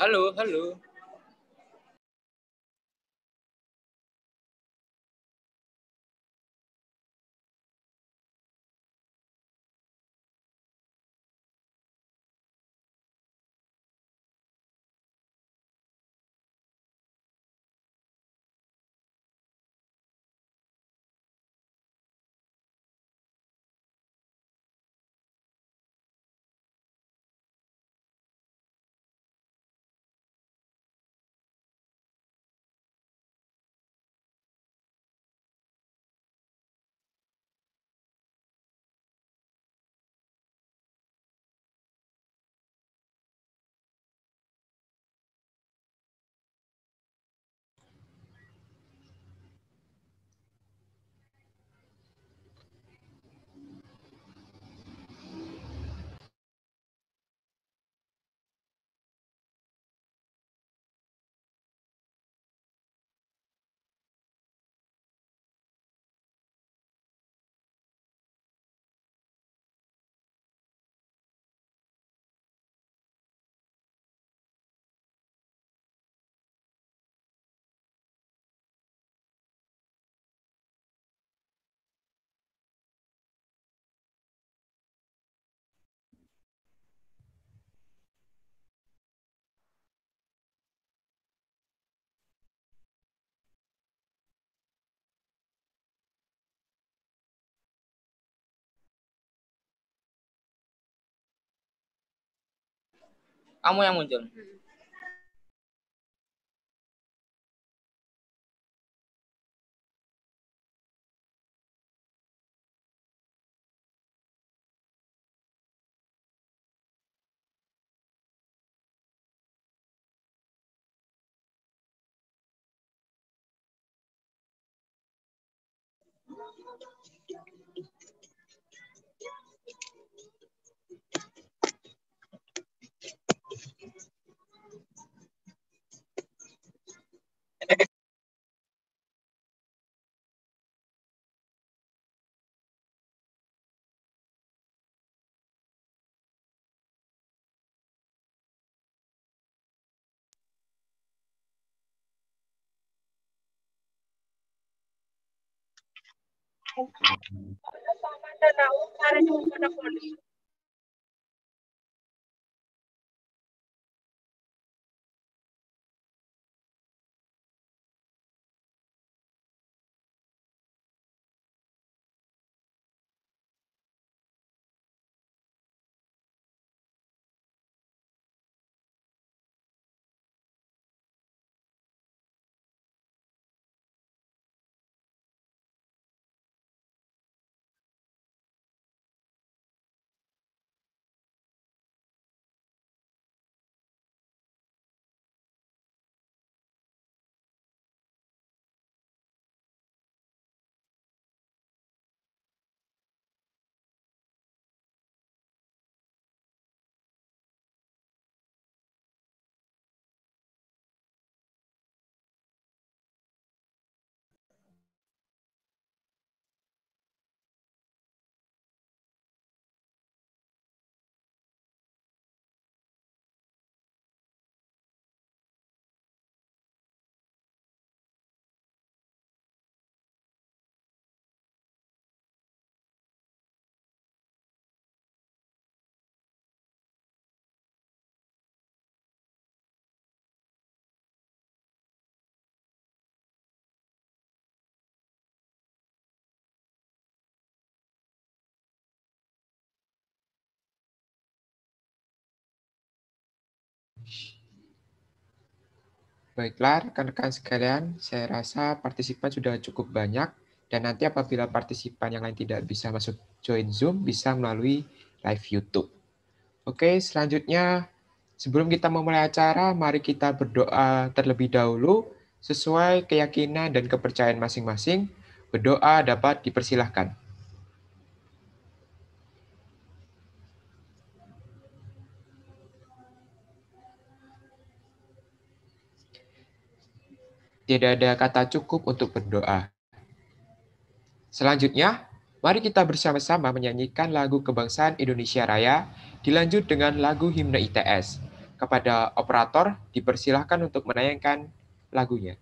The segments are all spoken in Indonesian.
Halo, halo. kamu yang muncul hmm. Para sa mga na, para sa mga na, Baiklah, rekan-rekan sekalian, saya rasa partisipan sudah cukup banyak dan nanti apabila partisipan yang lain tidak bisa masuk join Zoom bisa melalui live YouTube. Oke, selanjutnya sebelum kita memulai acara, mari kita berdoa terlebih dahulu sesuai keyakinan dan kepercayaan masing-masing. Berdoa dapat dipersilahkan. tidak ada kata cukup untuk berdoa. Selanjutnya, mari kita bersama-sama menyanyikan lagu kebangsaan Indonesia Raya, dilanjut dengan lagu himne ITS. Kepada operator, dipersilahkan untuk menayangkan lagunya.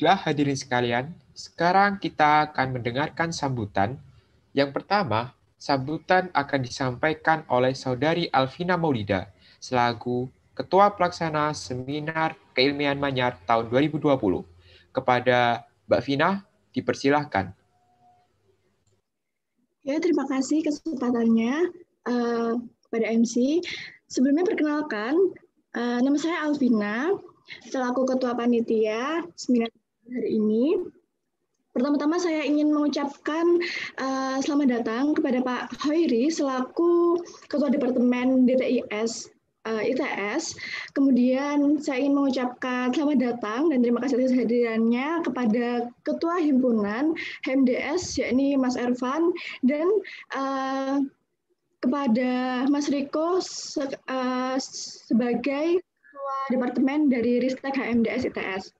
Baiklah hadirin sekalian, sekarang kita akan mendengarkan sambutan. Yang pertama, sambutan akan disampaikan oleh Saudari Alvina Maulida selaku Ketua Pelaksana Seminar Keilmian Manyar tahun 2020. Kepada Mbak Vina, dipersilahkan. Ya, terima kasih kesempatannya uh, eh, pada MC. Sebelumnya perkenalkan, uh, nama saya Alvina, selaku Ketua Panitia Seminar hari ini. Pertama-tama saya ingin mengucapkan uh, selamat datang kepada Pak Hoiri selaku Ketua Departemen DTIS uh, eh, ITS. Kemudian saya ingin mengucapkan selamat datang dan terima kasih atas hadirannya kepada Ketua Himpunan HMDS yakni Mas Ervan dan uh, kepada Mas Riko se uh, sebagai Ketua Departemen dari Ristek HMDS ITS.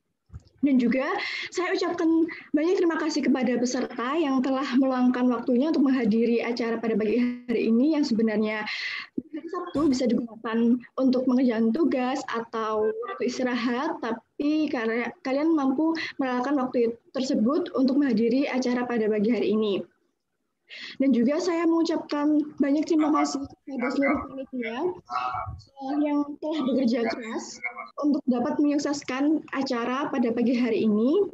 Dan juga saya ucapkan banyak terima kasih kepada peserta yang telah meluangkan waktunya untuk menghadiri acara pada pagi hari ini yang sebenarnya hari Sabtu bisa digunakan untuk mengerjakan tugas atau waktu istirahat, tapi karena kalian mampu melakukan waktu tersebut untuk menghadiri acara pada pagi hari ini. Dan juga saya mengucapkan banyak terima kasih kepada seluruh panitia yang telah bekerja keras untuk dapat menyukseskan acara pada pagi hari ini.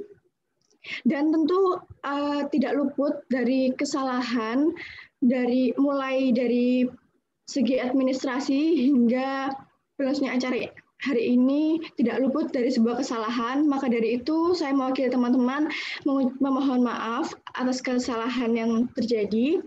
Dan tentu uh, tidak luput dari kesalahan dari mulai dari segi administrasi hingga belosnya acara hari ini tidak luput dari sebuah kesalahan, maka dari itu saya mewakili teman-teman memohon maaf atas kesalahan yang terjadi.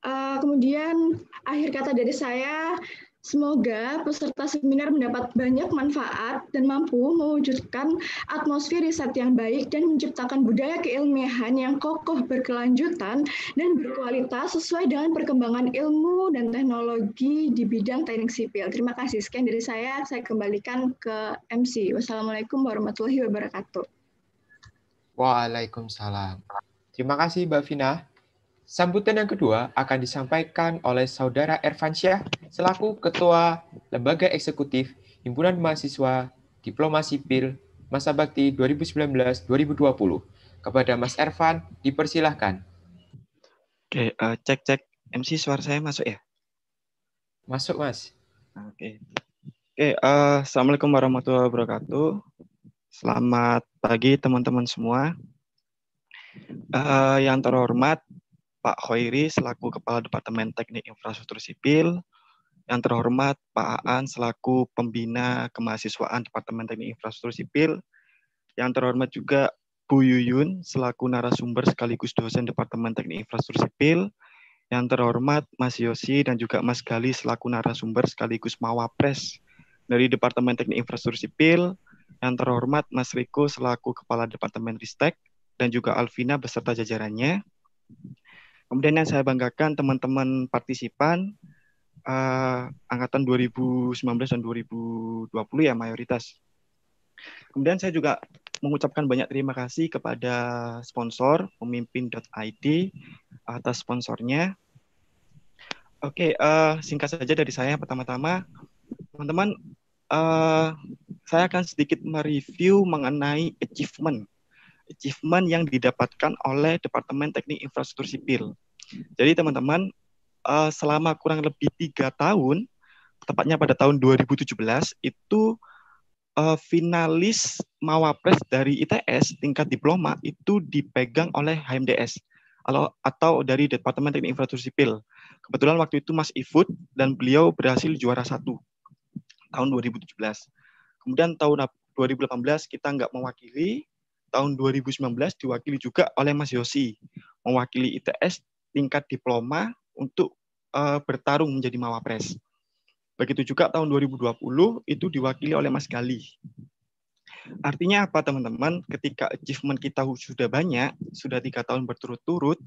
Eh, kemudian akhir kata dari saya, Semoga peserta seminar mendapat banyak manfaat dan mampu mewujudkan atmosfer riset yang baik dan menciptakan budaya keilmiahan yang kokoh berkelanjutan dan berkualitas sesuai dengan perkembangan ilmu dan teknologi di bidang teknik sipil. Terima kasih. Sekian dari saya, saya kembalikan ke MC. Wassalamualaikum warahmatullahi wabarakatuh. Waalaikumsalam. Terima kasih Mbak Vina. Sambutan yang kedua akan disampaikan oleh Saudara Ervansyah selaku Ketua Lembaga Eksekutif Himpunan Mahasiswa Diploma Sipil Masa Bakti 2019-2020. Kepada Mas Ervan, dipersilahkan. Oke, uh, eh, cek-cek MC suara saya masuk ya? Masuk, Mas. Oke. Oke, uh, Assalamualaikum warahmatullahi wabarakatuh. Selamat pagi teman-teman semua. Uh, yang terhormat Pak Khoiri selaku Kepala Departemen Teknik Infrastruktur Sipil, yang terhormat Pak Aan selaku Pembina Kemahasiswaan Departemen Teknik Infrastruktur Sipil, yang terhormat juga Bu Yuyun selaku narasumber sekaligus dosen Departemen Teknik Infrastruktur Sipil, yang terhormat Mas Yosi dan juga Mas Gali selaku narasumber sekaligus Mawapres dari Departemen Teknik Infrastruktur Sipil, yang terhormat Mas Riko selaku Kepala Departemen Ristek, dan juga Alvina beserta jajarannya. Kemudian yang saya banggakan teman-teman partisipan uh, angkatan 2019 dan 2020 ya mayoritas. Kemudian saya juga mengucapkan banyak terima kasih kepada sponsor pemimpin.id atas sponsornya. Oke, uh, singkat saja dari saya pertama-tama, teman-teman, uh, saya akan sedikit mereview mengenai achievement achievement yang didapatkan oleh Departemen Teknik Infrastruktur Sipil. Jadi teman-teman, uh, selama kurang lebih tiga tahun, tepatnya pada tahun 2017, itu uh, finalis Mawapres dari ITS tingkat diploma itu dipegang oleh HMDS atau, dari Departemen Teknik Infrastruktur Sipil. Kebetulan waktu itu Mas Ifut dan beliau berhasil juara satu tahun 2017. Kemudian tahun 2018 kita nggak mewakili, tahun 2019 diwakili juga oleh Mas Yosi, mewakili ITS tingkat diploma untuk uh, bertarung menjadi Mawapres. Begitu juga tahun 2020 itu diwakili oleh Mas Gali. Artinya apa teman-teman? Ketika achievement kita sudah banyak, sudah tiga tahun berturut-turut,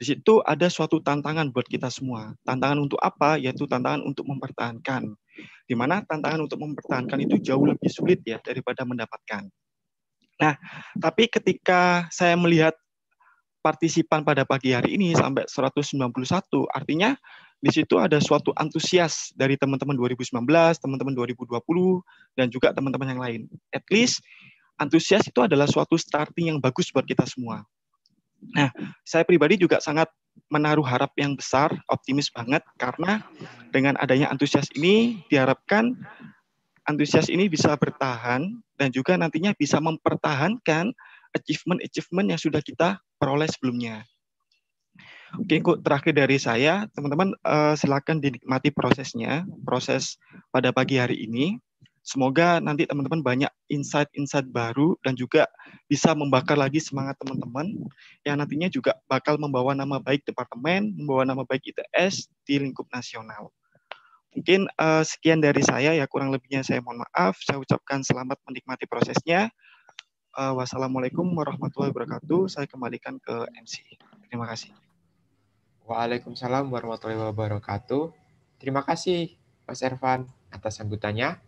di situ ada suatu tantangan buat kita semua. Tantangan untuk apa? Yaitu tantangan untuk mempertahankan. Di mana tantangan untuk mempertahankan itu jauh lebih sulit ya daripada mendapatkan. Nah, tapi ketika saya melihat partisipan pada pagi hari ini sampai 191, artinya di situ ada suatu antusias dari teman-teman 2019, teman-teman 2020, dan juga teman-teman yang lain. At least antusias itu adalah suatu starting yang bagus buat kita semua. Nah, saya pribadi juga sangat menaruh harap yang besar, optimis banget, karena dengan adanya antusias ini diharapkan antusias ini bisa bertahan dan juga nantinya bisa mempertahankan achievement-achievement yang sudah kita peroleh sebelumnya. Oke, kok terakhir dari saya, teman-teman uh, silakan dinikmati prosesnya, proses pada pagi hari ini. Semoga nanti teman-teman banyak insight-insight baru dan juga bisa membakar lagi semangat teman-teman yang nantinya juga bakal membawa nama baik departemen, membawa nama baik ITS di lingkup nasional. Mungkin uh, sekian dari saya, ya kurang lebihnya saya mohon maaf. Saya ucapkan selamat menikmati prosesnya. Uh, wassalamualaikum warahmatullahi wabarakatuh. Saya kembalikan ke MC. Terima kasih. Waalaikumsalam warahmatullahi wabarakatuh. Terima kasih Mas Ervan atas sambutannya.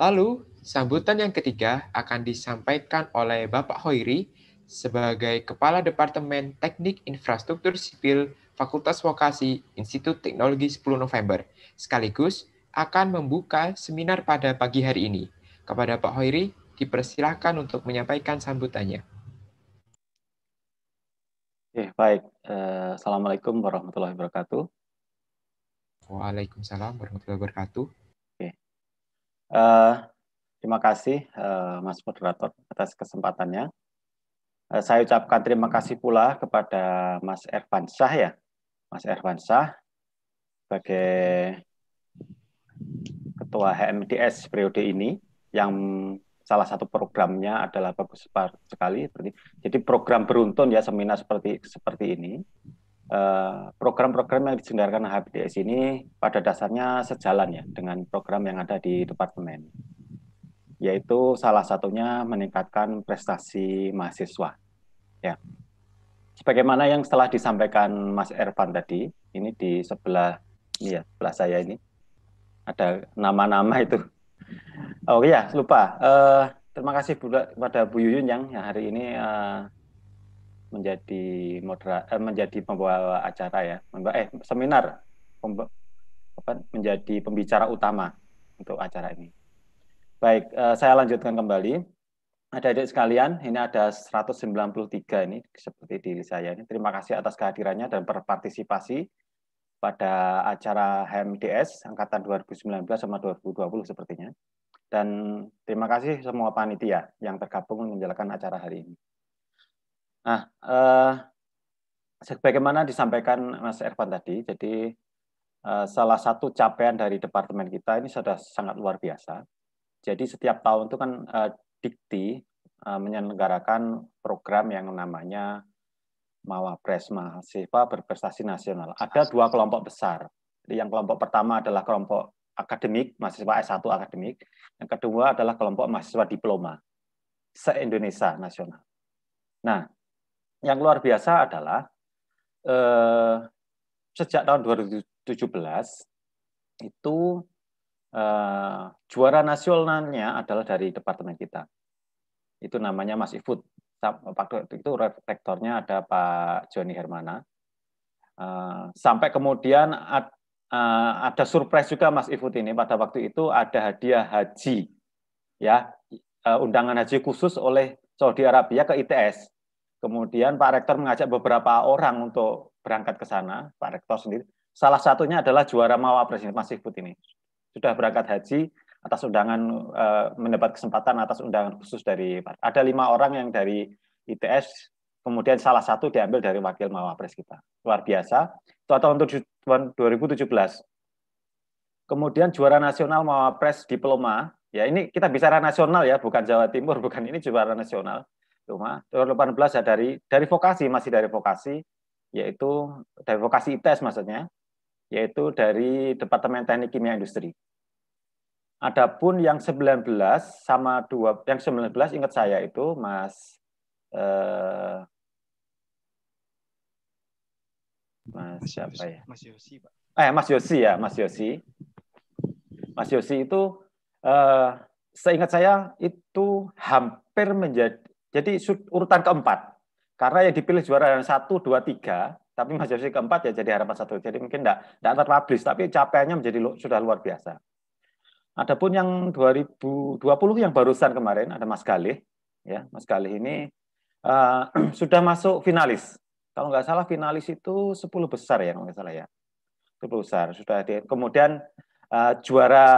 Lalu, sambutan yang ketiga akan disampaikan oleh Bapak Hoiri sebagai Kepala Departemen Teknik Infrastruktur Sipil Fakultas Vokasi Institut Teknologi 10 November, sekaligus akan membuka seminar pada pagi hari ini. Kepada Pak Hoiri, dipersilahkan untuk menyampaikan sambutannya. Oke, baik. Eh, Assalamualaikum warahmatullahi wabarakatuh. Waalaikumsalam warahmatullahi wabarakatuh. Oke. Uh, terima kasih uh, Mas Moderator atas kesempatannya. Uh, saya ucapkan terima kasih pula kepada Mas Ervan Syah ya, Mas Erwansyah sebagai Ketua HMDS periode ini yang salah satu programnya adalah bagus sekali. Jadi program beruntun ya seminar seperti seperti ini. Eh, program-program yang diselenggarakan HMDS ini pada dasarnya sejalan ya dengan program yang ada di departemen, yaitu salah satunya meningkatkan prestasi mahasiswa. Ya, sebagaimana yang setelah disampaikan Mas Ervan tadi, ini di sebelah ya, sebelah saya ini ada nama-nama itu. Oh iya, lupa. Uh, terima kasih pula kepada Bu Yuyun yang, hari ini uh, menjadi modera uh, menjadi pembawa acara ya, eh seminar menjadi pembicara utama untuk acara ini. Baik, saya lanjutkan kembali. Ada adik sekalian, ini ada 193 ini seperti di saya ini. Terima kasih atas kehadirannya dan berpartisipasi pada acara HMDS angkatan 2019 sama 2020 sepertinya. Dan terima kasih semua panitia yang tergabung menjalankan acara hari ini. Nah, eh, sebagaimana disampaikan Mas Ervan tadi, jadi eh, salah satu capaian dari departemen kita ini sudah sangat luar biasa. Jadi setiap tahun itu kan eh, Dikti eh, menyelenggarakan program yang namanya Mawapres Mahasiswa Berprestasi Nasional. Ada dua kelompok besar. Jadi yang kelompok pertama adalah kelompok akademik, mahasiswa S1 akademik. Yang kedua adalah kelompok mahasiswa diploma se-Indonesia nasional. Nah, yang luar biasa adalah eh, sejak tahun 2017 itu Eh, juara nasionalnya adalah dari departemen kita. Itu namanya Mas Ifut. Waktu itu rektornya ada Pak Joni Hermana. Eh, sampai kemudian eh, ada surprise juga Mas Ifut ini pada waktu itu ada hadiah haji ya undangan haji khusus oleh Saudi Arabia ke ITS. Kemudian Pak Rektor mengajak beberapa orang untuk berangkat ke sana, Pak Rektor sendiri. Salah satunya adalah juara Mawapres presiden Mas Ifut ini sudah berangkat haji atas undangan uh, mendapat kesempatan atas undangan khusus dari ada lima orang yang dari ITS kemudian salah satu diambil dari wakil mawapres kita luar biasa itu tahun 2017 kemudian juara nasional mawapres diploma ya ini kita bicara nasional ya bukan Jawa Timur bukan ini juara nasional cuma 2018 ya dari dari vokasi masih dari vokasi yaitu dari vokasi ITS maksudnya yaitu dari Departemen Teknik Kimia Industri. Adapun yang 19 sama 2 yang 19 ingat saya itu Mas eh, Mas siapa ya? Mas Yosi, Pak. Eh, Mas Yosi ya, Mas Yosi. Mas Yosi itu eh, seingat saya itu hampir menjadi jadi urutan keempat. Karena yang dipilih juara yang satu, dua, tiga tapi Mas versi keempat ya jadi harapan satu. Jadi mungkin tidak tidak terpublish, tapi capaiannya menjadi sudah luar biasa. Adapun yang 2020 yang barusan kemarin ada Mas Galih, ya Mas Galih ini uh, sudah masuk finalis. Kalau nggak salah finalis itu 10 besar ya kalau nggak salah ya, 10 besar sudah. Di, kemudian uh, juara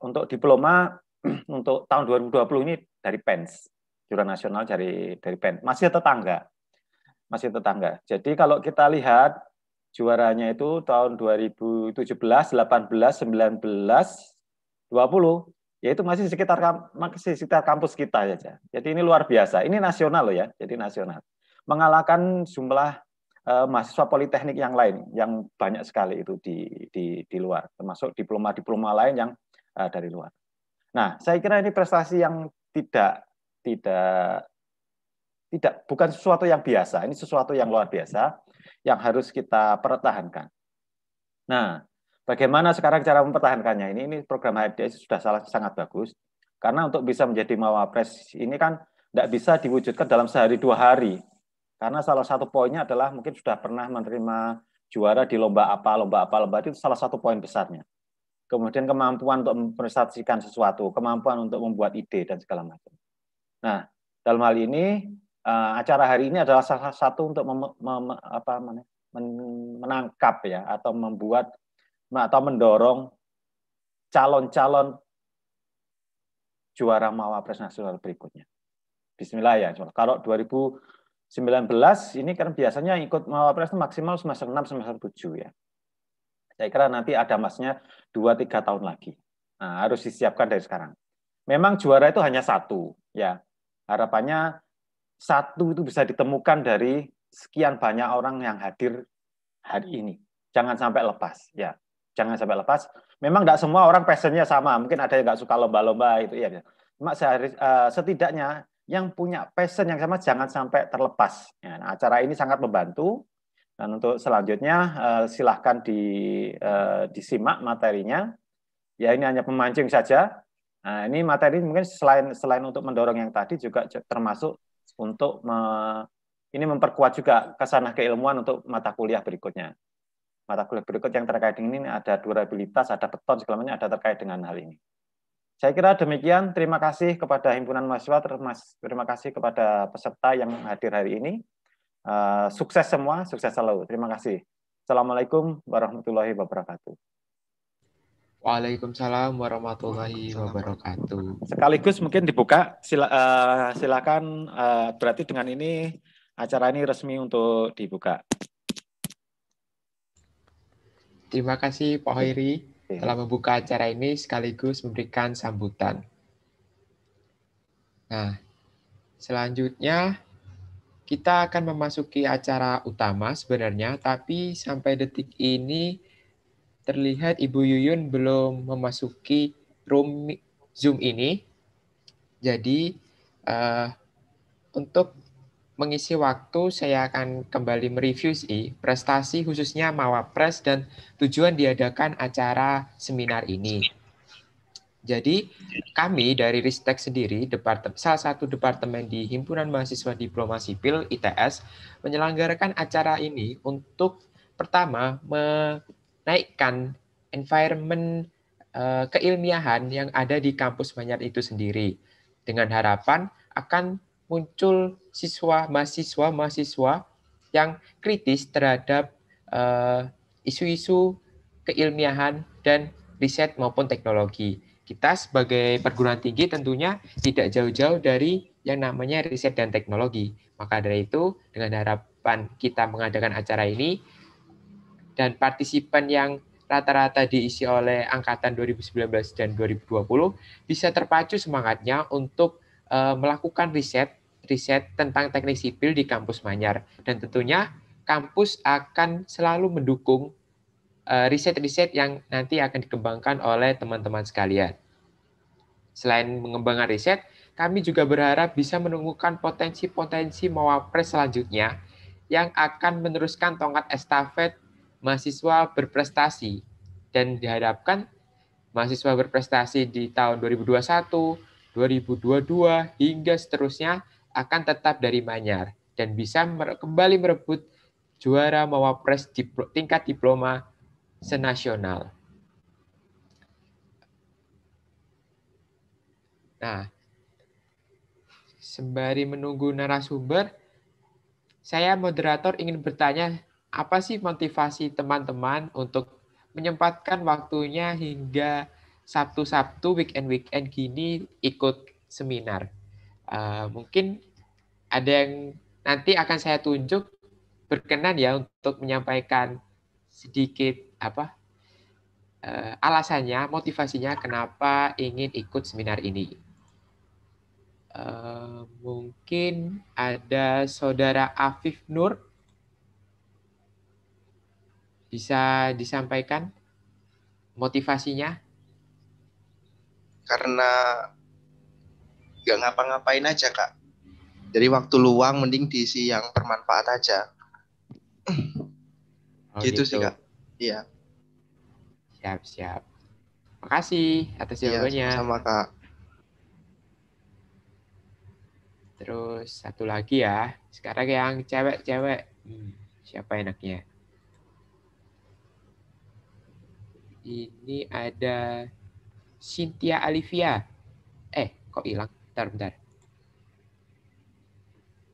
untuk diploma untuk tahun 2020 ini dari Pens, juara nasional dari dari Pens, masih tetangga masih tetangga. Jadi kalau kita lihat juaranya itu tahun 2017, 18, 19, 20, ya itu masih sekitar masih sekitar kampus kita saja. Jadi ini luar biasa. Ini nasional loh ya, jadi nasional. Mengalahkan jumlah eh, mahasiswa politeknik yang lain yang banyak sekali itu di di di luar, termasuk diploma-diploma lain yang eh, dari luar. Nah, saya kira ini prestasi yang tidak tidak tidak bukan sesuatu yang biasa, ini sesuatu yang luar biasa yang harus kita pertahankan. Nah, bagaimana sekarang cara mempertahankannya? Ini ini program HDS sudah salah, sangat bagus karena untuk bisa menjadi mawapres ini kan tidak bisa diwujudkan dalam sehari dua hari. Karena salah satu poinnya adalah mungkin sudah pernah menerima juara di lomba apa, lomba apa, lomba itu salah satu poin besarnya. Kemudian kemampuan untuk mempresentasikan sesuatu, kemampuan untuk membuat ide dan segala macam. Nah, dalam hal ini uh, acara hari ini adalah salah satu untuk mem, mem, apa, men, menangkap ya atau membuat atau mendorong calon-calon juara Mawapres nasional berikutnya. Bismillah ya. Kalau 2019 ini kan biasanya ikut Mawapres itu maksimal semester 6 semester 7 ya. Saya kira nanti ada masnya 2 3 tahun lagi. Nah, harus disiapkan dari sekarang. Memang juara itu hanya satu ya. Harapannya satu itu bisa ditemukan dari sekian banyak orang yang hadir hari hmm. ini. Jangan sampai lepas, ya. Jangan sampai lepas. Memang tidak semua orang passionnya sama. Mungkin ada yang nggak suka lomba-lomba itu, ya. Cuma sehari, uh, setidaknya yang punya passion yang sama jangan sampai terlepas. Ya, nah, acara ini sangat membantu. Dan untuk selanjutnya uh, silahkan di, uh, disimak materinya. Ya ini hanya pemancing saja. Nah, ini materi mungkin selain selain untuk mendorong yang tadi juga termasuk untuk me, ini memperkuat juga kesanah keilmuan untuk mata kuliah berikutnya. Mata kuliah berikut yang terkait dengan ini ada durabilitas, ada beton, segala macam ada terkait dengan hal ini. Saya kira demikian. Terima kasih kepada himpunan mahasiswa, terima kasih kepada peserta yang hadir hari ini. Eh, sukses semua, sukses selalu. Terima kasih. Assalamualaikum warahmatullahi wabarakatuh. Waalaikumsalam warahmatullahi wabarakatuh. Sekaligus mungkin dibuka sila, uh, silakan uh, berarti dengan ini acara ini resmi untuk dibuka. Terima kasih Pak Hoiri telah membuka acara ini sekaligus memberikan sambutan. Nah, selanjutnya kita akan memasuki acara utama sebenarnya, tapi sampai detik ini terlihat Ibu Yuyun belum memasuki room Zoom ini. Jadi uh, untuk mengisi waktu saya akan kembali mereview sih prestasi khususnya Mawapres dan tujuan diadakan acara seminar ini. Jadi kami dari Ristek sendiri, departemen, salah satu departemen di Himpunan Mahasiswa Diploma Sipil ITS, menyelenggarakan acara ini untuk pertama naikkan environment uh, keilmiahan yang ada di kampus banyak itu sendiri dengan harapan akan muncul siswa mahasiswa mahasiswa yang kritis terhadap eh, isu-isu uh, keilmiahan dan riset maupun teknologi. Kita sebagai perguruan tinggi tentunya tidak jauh-jauh dari yang namanya riset dan teknologi. Maka dari itu, dengan harapan kita mengadakan acara ini, dan partisipan yang rata-rata diisi oleh angkatan 2019 dan 2020 bisa terpacu semangatnya untuk uh, melakukan riset riset tentang teknik sipil di kampus Manyar dan tentunya kampus akan selalu mendukung eh, riset-riset uh, yang nanti akan dikembangkan oleh teman-teman sekalian. Selain mengembangkan riset, kami juga berharap bisa menemukan potensi-potensi mawapres selanjutnya yang akan meneruskan tongkat estafet mahasiswa berprestasi dan diharapkan mahasiswa berprestasi di tahun 2021, 2022 hingga seterusnya akan tetap dari Manyar dan bisa kembali merebut juara Mawapres diplo tingkat diploma senasional. Nah, sembari menunggu narasumber, saya moderator ingin bertanya apa sih motivasi teman-teman untuk menyempatkan waktunya hingga Sabtu-Sabtu, weekend-weekend gini ikut seminar. Uh, mungkin ada yang nanti akan saya tunjuk berkenan ya untuk menyampaikan sedikit apa uh, alasannya, motivasinya kenapa ingin ikut seminar ini. Uh, mungkin ada saudara Afif Nur bisa disampaikan motivasinya? Karena gak ngapa-ngapain aja kak. Jadi waktu luang mending diisi yang bermanfaat aja. Oh, gitu, gitu sih kak. Iya. Siap siap. Makasih atas iya, jawabannya. sama kak. Terus satu lagi ya. Sekarang yang cewek-cewek. Hmm, siapa enaknya? Ini ada Cynthia Alivia. Eh, kok hilang? Bentar, bentar.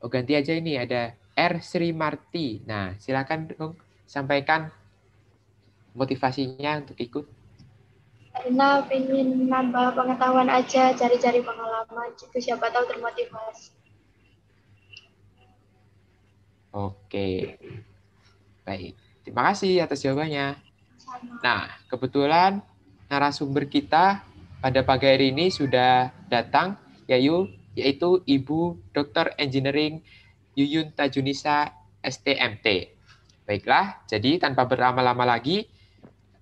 Oh, ganti aja ini. Ada R. Sri Marti. Nah, silakan dong sampaikan motivasinya untuk ikut. Karena ingin nambah pengetahuan aja, cari-cari pengalaman. itu siapa tahu termotivasi. Oke. Baik. Terima kasih atas jawabannya. Nah, kebetulan narasumber kita pada pagi hari ini sudah datang, yayu, yaitu Ibu Dr. Engineering Yuyun Tajunisa STMT. Baiklah, jadi tanpa berlama-lama lagi,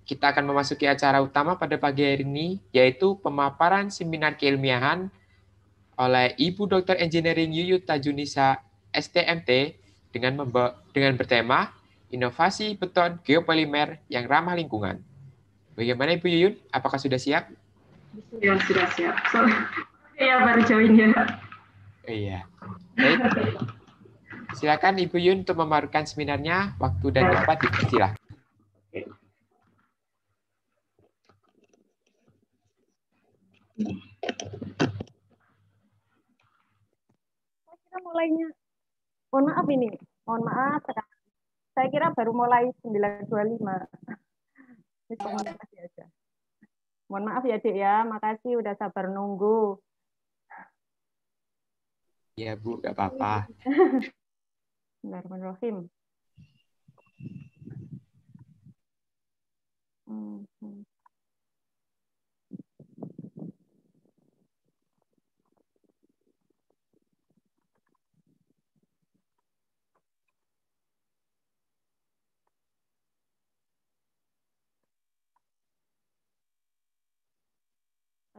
kita akan memasuki acara utama pada pagi hari ini, yaitu pemaparan seminar keilmiahan oleh Ibu Dr. Engineering Yuyun Tajunisa STMT dengan, dengan bertema inovasi beton geopolimer yang ramah lingkungan. Bagaimana Ibu Yuyun? Apakah sudah siap? Ya, sudah siap. Sorry. ya, baru join ya. Oh, iya. Baik. Silakan Ibu Yun untuk memarukan seminarnya. Waktu dan tempat dipersilahkan. Kita mulainya. Mohon maaf ini. Mohon maaf, tekan saya kira baru mulai 925. aja. Mohon maaf ya, Dek ya, ya. Makasih udah sabar nunggu. Ya Bu. Gak apa-apa. Bismillahirrahmanirrahim. Hmm. hmm.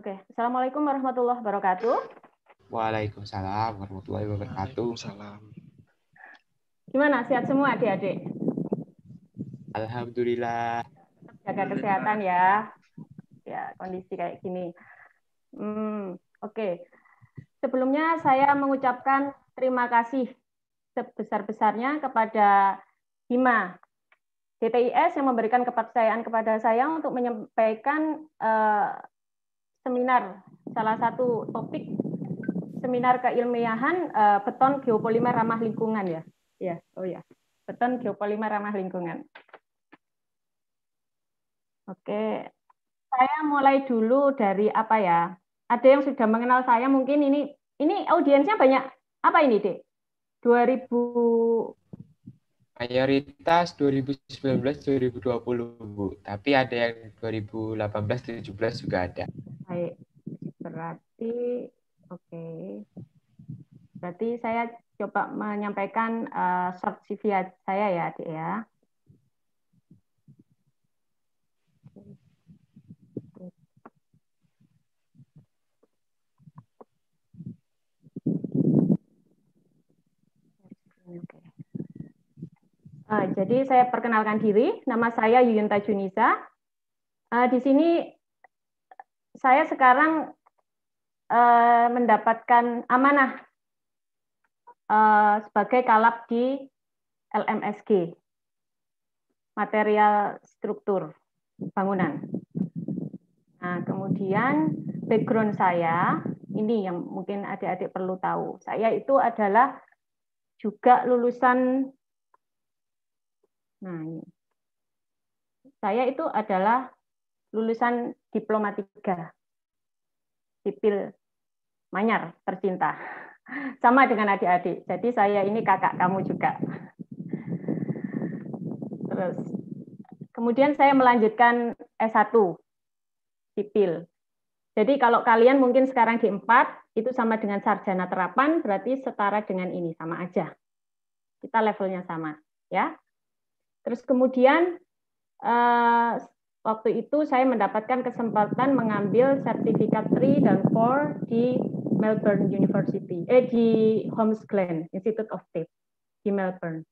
Oke, Assalamualaikum warahmatullahi wabarakatuh. Waalaikumsalam warahmatullahi wabarakatuh. salam. Gimana sehat semua adik-adik? Alhamdulillah. Jaga kesehatan ya. Ya, kondisi kayak gini. Hmm, oke. Okay. Sebelumnya saya mengucapkan terima kasih sebesar-besarnya kepada Hima DTIS yang memberikan kepercayaan kepada saya untuk menyampaikan uh, seminar salah satu topik seminar keilmiahan uh, beton geopolimer ramah lingkungan ya. Ya, oh ya. Beton geopolimer ramah lingkungan. Oke. Saya mulai dulu dari apa ya? Ada yang sudah mengenal saya mungkin ini ini audiensnya banyak apa ini, Dek? 2000 Mayoritas 2019-2020, Bu. Tapi ada yang 2018-17 juga ada. Baik. Berarti, oke. Okay. Berarti saya coba menyampaikan uh, short CV saya ya, Adik ya. Uh, jadi saya perkenalkan diri, nama saya Yuyunta Junisa. Uh, di sini saya sekarang uh, mendapatkan amanah uh, sebagai kalap di LMSG, material struktur bangunan. Nah, kemudian background saya ini yang mungkin adik-adik perlu tahu. Saya itu adalah juga lulusan Nah, ini. Saya itu adalah lulusan diplomatika Sipil Manyar tercinta. Sama dengan adik-adik. Jadi saya ini kakak kamu juga. Terus kemudian saya melanjutkan S1 sipil. Jadi kalau kalian mungkin sekarang di 4 itu sama dengan sarjana terapan berarti setara dengan ini sama aja. Kita levelnya sama, ya. Terus kemudian uh, waktu itu saya mendapatkan kesempatan mengambil sertifikat 3 dan 4 di Melbourne University, eh di Holmes Glen Institute of Tech di Melbourne.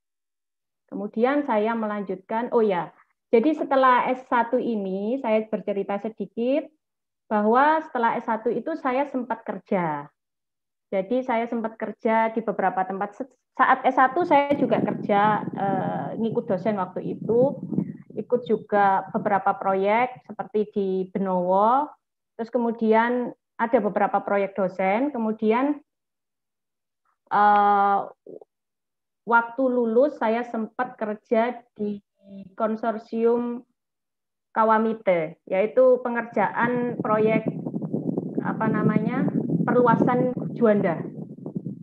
Kemudian saya melanjutkan, oh ya, jadi setelah S1 ini saya bercerita sedikit bahwa setelah S1 itu saya sempat kerja. Jadi saya sempat kerja di beberapa tempat. Saat S1 saya juga kerja eh, ngikut dosen waktu itu, ikut juga beberapa proyek seperti di Benowo. Terus kemudian ada beberapa proyek dosen, kemudian eh, waktu lulus saya sempat kerja di konsorsium Kawamite, yaitu pengerjaan proyek apa namanya perluasan Juanda.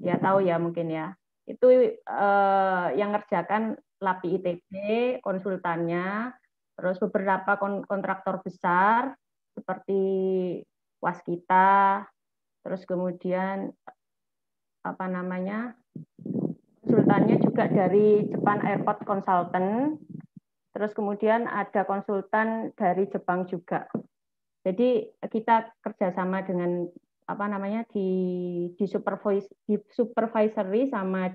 Ya tahu ya mungkin ya. Itu eh, yang ngerjakan LAPI ITB, konsultannya, terus beberapa kontraktor besar seperti Waskita, terus kemudian apa namanya konsultannya juga dari Jepang Airport Consultant, terus kemudian ada konsultan dari Jepang juga. Jadi kita kerjasama dengan apa namanya di di supervise di supervisory sama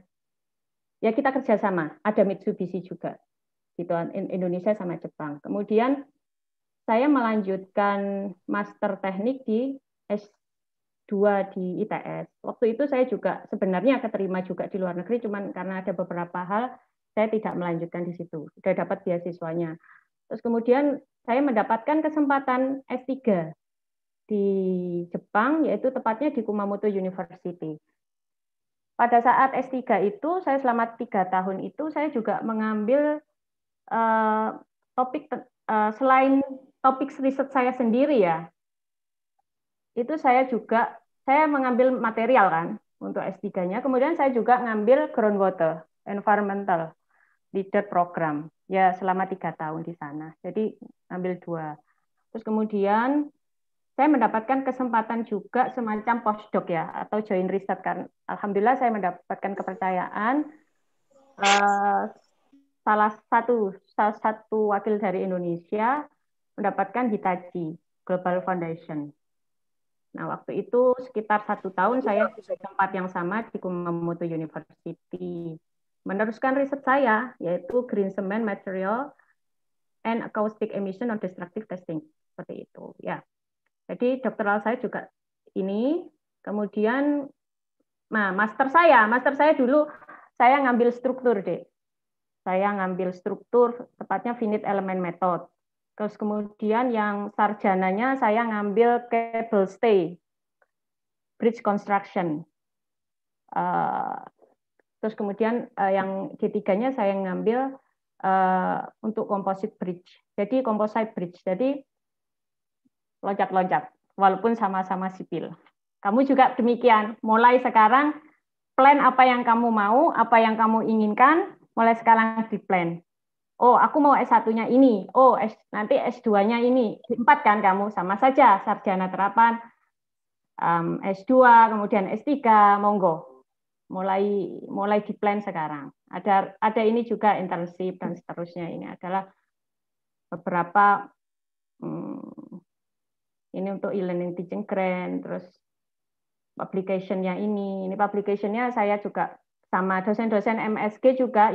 ya kita kerjasama ada Mitsubishi juga gitu Indonesia sama Jepang kemudian saya melanjutkan master teknik di S2 di ITS waktu itu saya juga sebenarnya keterima juga di luar negeri cuman karena ada beberapa hal saya tidak melanjutkan di situ sudah dapat beasiswanya terus kemudian saya mendapatkan kesempatan S3 di Jepang, yaitu tepatnya di Kumamoto University. Pada saat S3 itu, saya selama tiga tahun itu, saya juga mengambil uh, topik uh, selain topik riset saya sendiri ya, itu saya juga, saya mengambil material kan untuk S3-nya, kemudian saya juga ngambil groundwater, environmental leader program, ya selama tiga tahun di sana. Jadi ambil dua. Terus kemudian saya mendapatkan kesempatan juga semacam postdoc ya atau join riset kan. Alhamdulillah saya mendapatkan kepercayaan uh, salah satu salah satu wakil dari Indonesia mendapatkan Hitachi Global Foundation. Nah, waktu itu sekitar satu tahun saya di tempat yang sama di Kumamoto University. Meneruskan riset saya, yaitu Green Cement Material and Acoustic Emission Non-Destructive Testing. Seperti itu, ya. Jadi doktoral saya juga ini. Kemudian nah, master saya, master saya dulu saya ngambil struktur deh. Saya ngambil struktur, tepatnya finite element method. Terus kemudian yang sarjananya saya ngambil cable stay, bridge construction. Eh, terus kemudian eh, yang ketiganya saya ngambil eh, untuk composite bridge. Jadi composite bridge. Jadi loncat-loncat, walaupun sama-sama sipil. Kamu juga demikian, mulai sekarang plan apa yang kamu mau, apa yang kamu inginkan, mulai sekarang di plan. Oh, aku mau S1-nya ini. Oh, S, nanti S2-nya ini. Empat kan kamu sama saja sarjana terapan um, S2, kemudian S3, monggo. Mulai mulai di plan sekarang. Ada ada ini juga internship dan seterusnya ini adalah beberapa hmm, ini untuk e-learning teaching grant, terus publication-nya ini. Ini publication saya juga sama dosen-dosen MSG juga,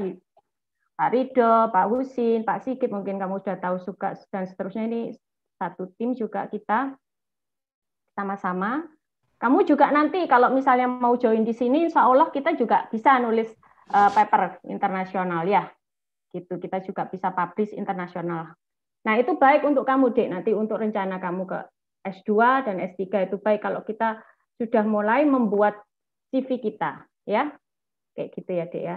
Pak Rido, Pak Husin, Pak Sigit, mungkin kamu sudah tahu suka dan seterusnya ini satu tim juga kita sama-sama. Kamu juga nanti kalau misalnya mau join di sini, insya Allah kita juga bisa nulis eh, paper internasional ya. Gitu, kita juga bisa publish internasional. Nah, itu baik untuk kamu, Dek, nanti untuk rencana kamu ke S2 dan S3 itu baik kalau kita sudah mulai membuat CV kita ya kayak gitu ya dek ya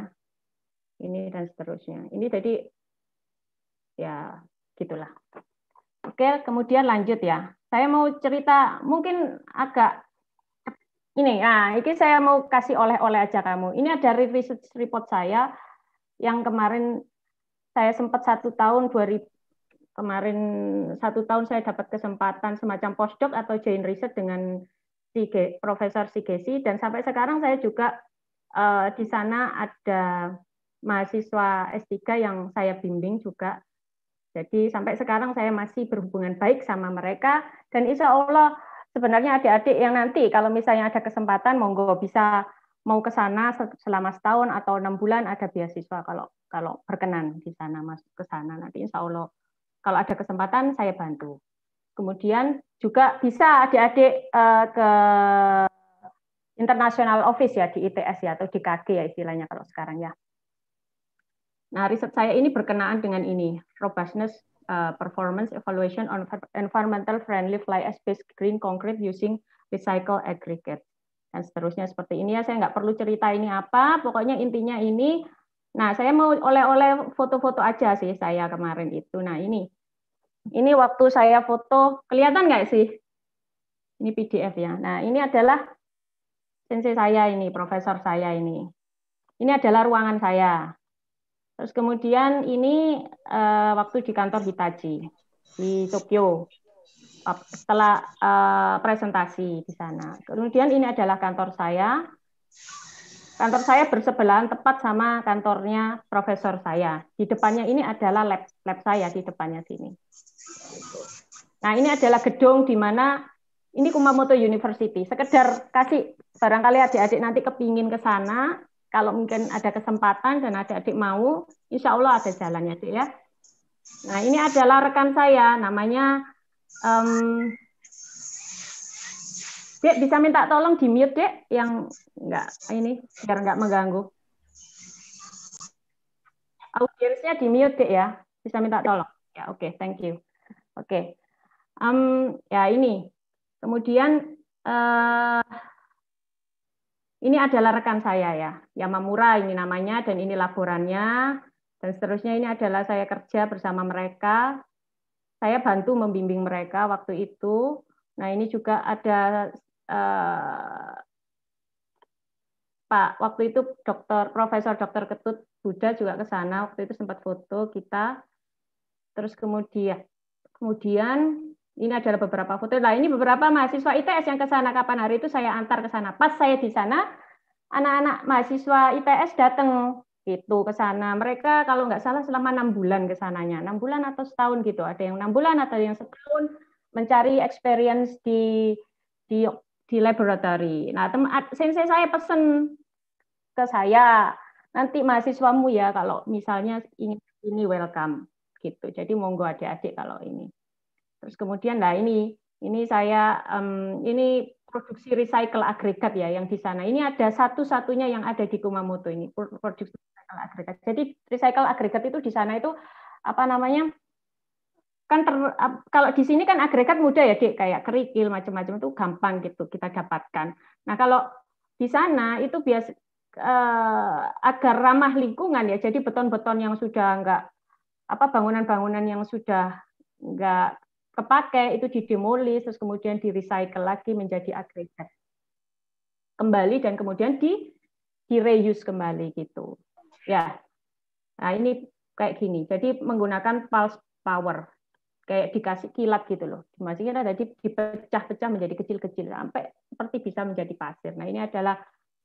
ini dan seterusnya ini jadi ya gitulah oke kemudian lanjut ya saya mau cerita mungkin agak ini nah ini saya mau kasih oleh-oleh aja kamu ini ada research report saya yang kemarin saya sempat satu tahun 2000 kemarin satu tahun saya dapat kesempatan semacam postdoc atau joint research dengan Sige, Profesor Sigesi dan sampai sekarang saya juga uh, di sana ada mahasiswa S3 yang saya bimbing juga. Jadi sampai sekarang saya masih berhubungan baik sama mereka dan insya Allah sebenarnya adik-adik yang nanti kalau misalnya ada kesempatan monggo bisa mau ke sana selama setahun atau enam bulan ada beasiswa kalau kalau berkenan di sana masuk ke sana nanti insya Allah kalau ada kesempatan saya bantu. Kemudian juga bisa adik-adik uh, ke international office ya di ITS ya atau di KG ya istilahnya kalau sekarang ya. Nah, riset saya ini berkenaan dengan ini, robustness eh, performance evaluation on environmental friendly fly ash based green concrete using recycled aggregate dan seterusnya seperti ini ya. Saya nggak perlu cerita ini apa, pokoknya intinya ini Nah, saya mau oleh-oleh foto-foto aja sih saya kemarin itu. Nah, ini. Ini waktu saya foto, kelihatan nggak sih? Ini PDF ya. Nah, ini adalah sensei saya ini, profesor saya ini. Ini adalah ruangan saya. Terus kemudian ini uh, waktu di kantor Hitachi di Tokyo setelah uh, presentasi di sana. Kemudian ini adalah kantor saya. Kantor saya bersebelahan tepat sama kantornya profesor saya. Di depannya ini adalah lab lab saya di depannya sini. Nah, ini adalah gedung di mana ini Kumamoto University. Sekedar kasih barangkali adik-adik nanti kepingin ke sana, kalau mungkin ada kesempatan dan adik-adik mau, insya Allah ada jalannya, sih ya. Nah, ini adalah rekan saya, namanya um, Dek, bisa minta tolong di mute, Dek, yang nggak ini biar nggak mengganggu. Audiensnya di mute ya, bisa minta tolong. Ya oke, okay, thank you. Oke, okay. um, ya ini. Kemudian uh, ini adalah rekan saya ya, Yamamura ini namanya dan ini laporannya dan seterusnya ini adalah saya kerja bersama mereka. Saya bantu membimbing mereka waktu itu. Nah ini juga ada uh, Pak waktu itu dokter Profesor dokter Ketut Buddha juga ke sana waktu itu sempat foto kita terus kemudian kemudian ini adalah beberapa foto lah ini beberapa mahasiswa ITS yang ke sana kapan hari itu saya antar ke sana pas saya di sana anak-anak mahasiswa ITS datang itu ke sana mereka kalau nggak salah selama enam bulan ke sananya enam bulan atau setahun gitu ada yang enam bulan atau yang setahun mencari experience di di di laboratory. Nah, teman sensei saya pesen ke saya. Nanti mahasiswamu ya kalau misalnya ingin ini welcome gitu. Jadi monggo adik-adik kalau ini. Terus kemudian lah ini ini saya um, ini produksi recycle agregat ya yang di sana. Ini ada satu-satunya yang ada di Kumamoto ini produksi recycle agregat. Jadi recycle agregat itu di sana itu apa namanya? Kan ter, kalau di sini kan agregat mudah ya, Dek, kayak kerikil macam-macam itu gampang gitu kita dapatkan. Nah, kalau di sana itu biasa uh, agar ramah lingkungan ya. Jadi beton-beton yang sudah enggak apa bangunan-bangunan yang sudah enggak kepake itu didemolis terus kemudian di recycle lagi menjadi agregat kembali dan kemudian di di reuse kembali gitu ya nah ini kayak gini jadi menggunakan pulse power kayak dikasih kilat gitu loh dimasukin ada di dipecah-pecah menjadi kecil-kecil sampai seperti bisa menjadi pasir nah ini adalah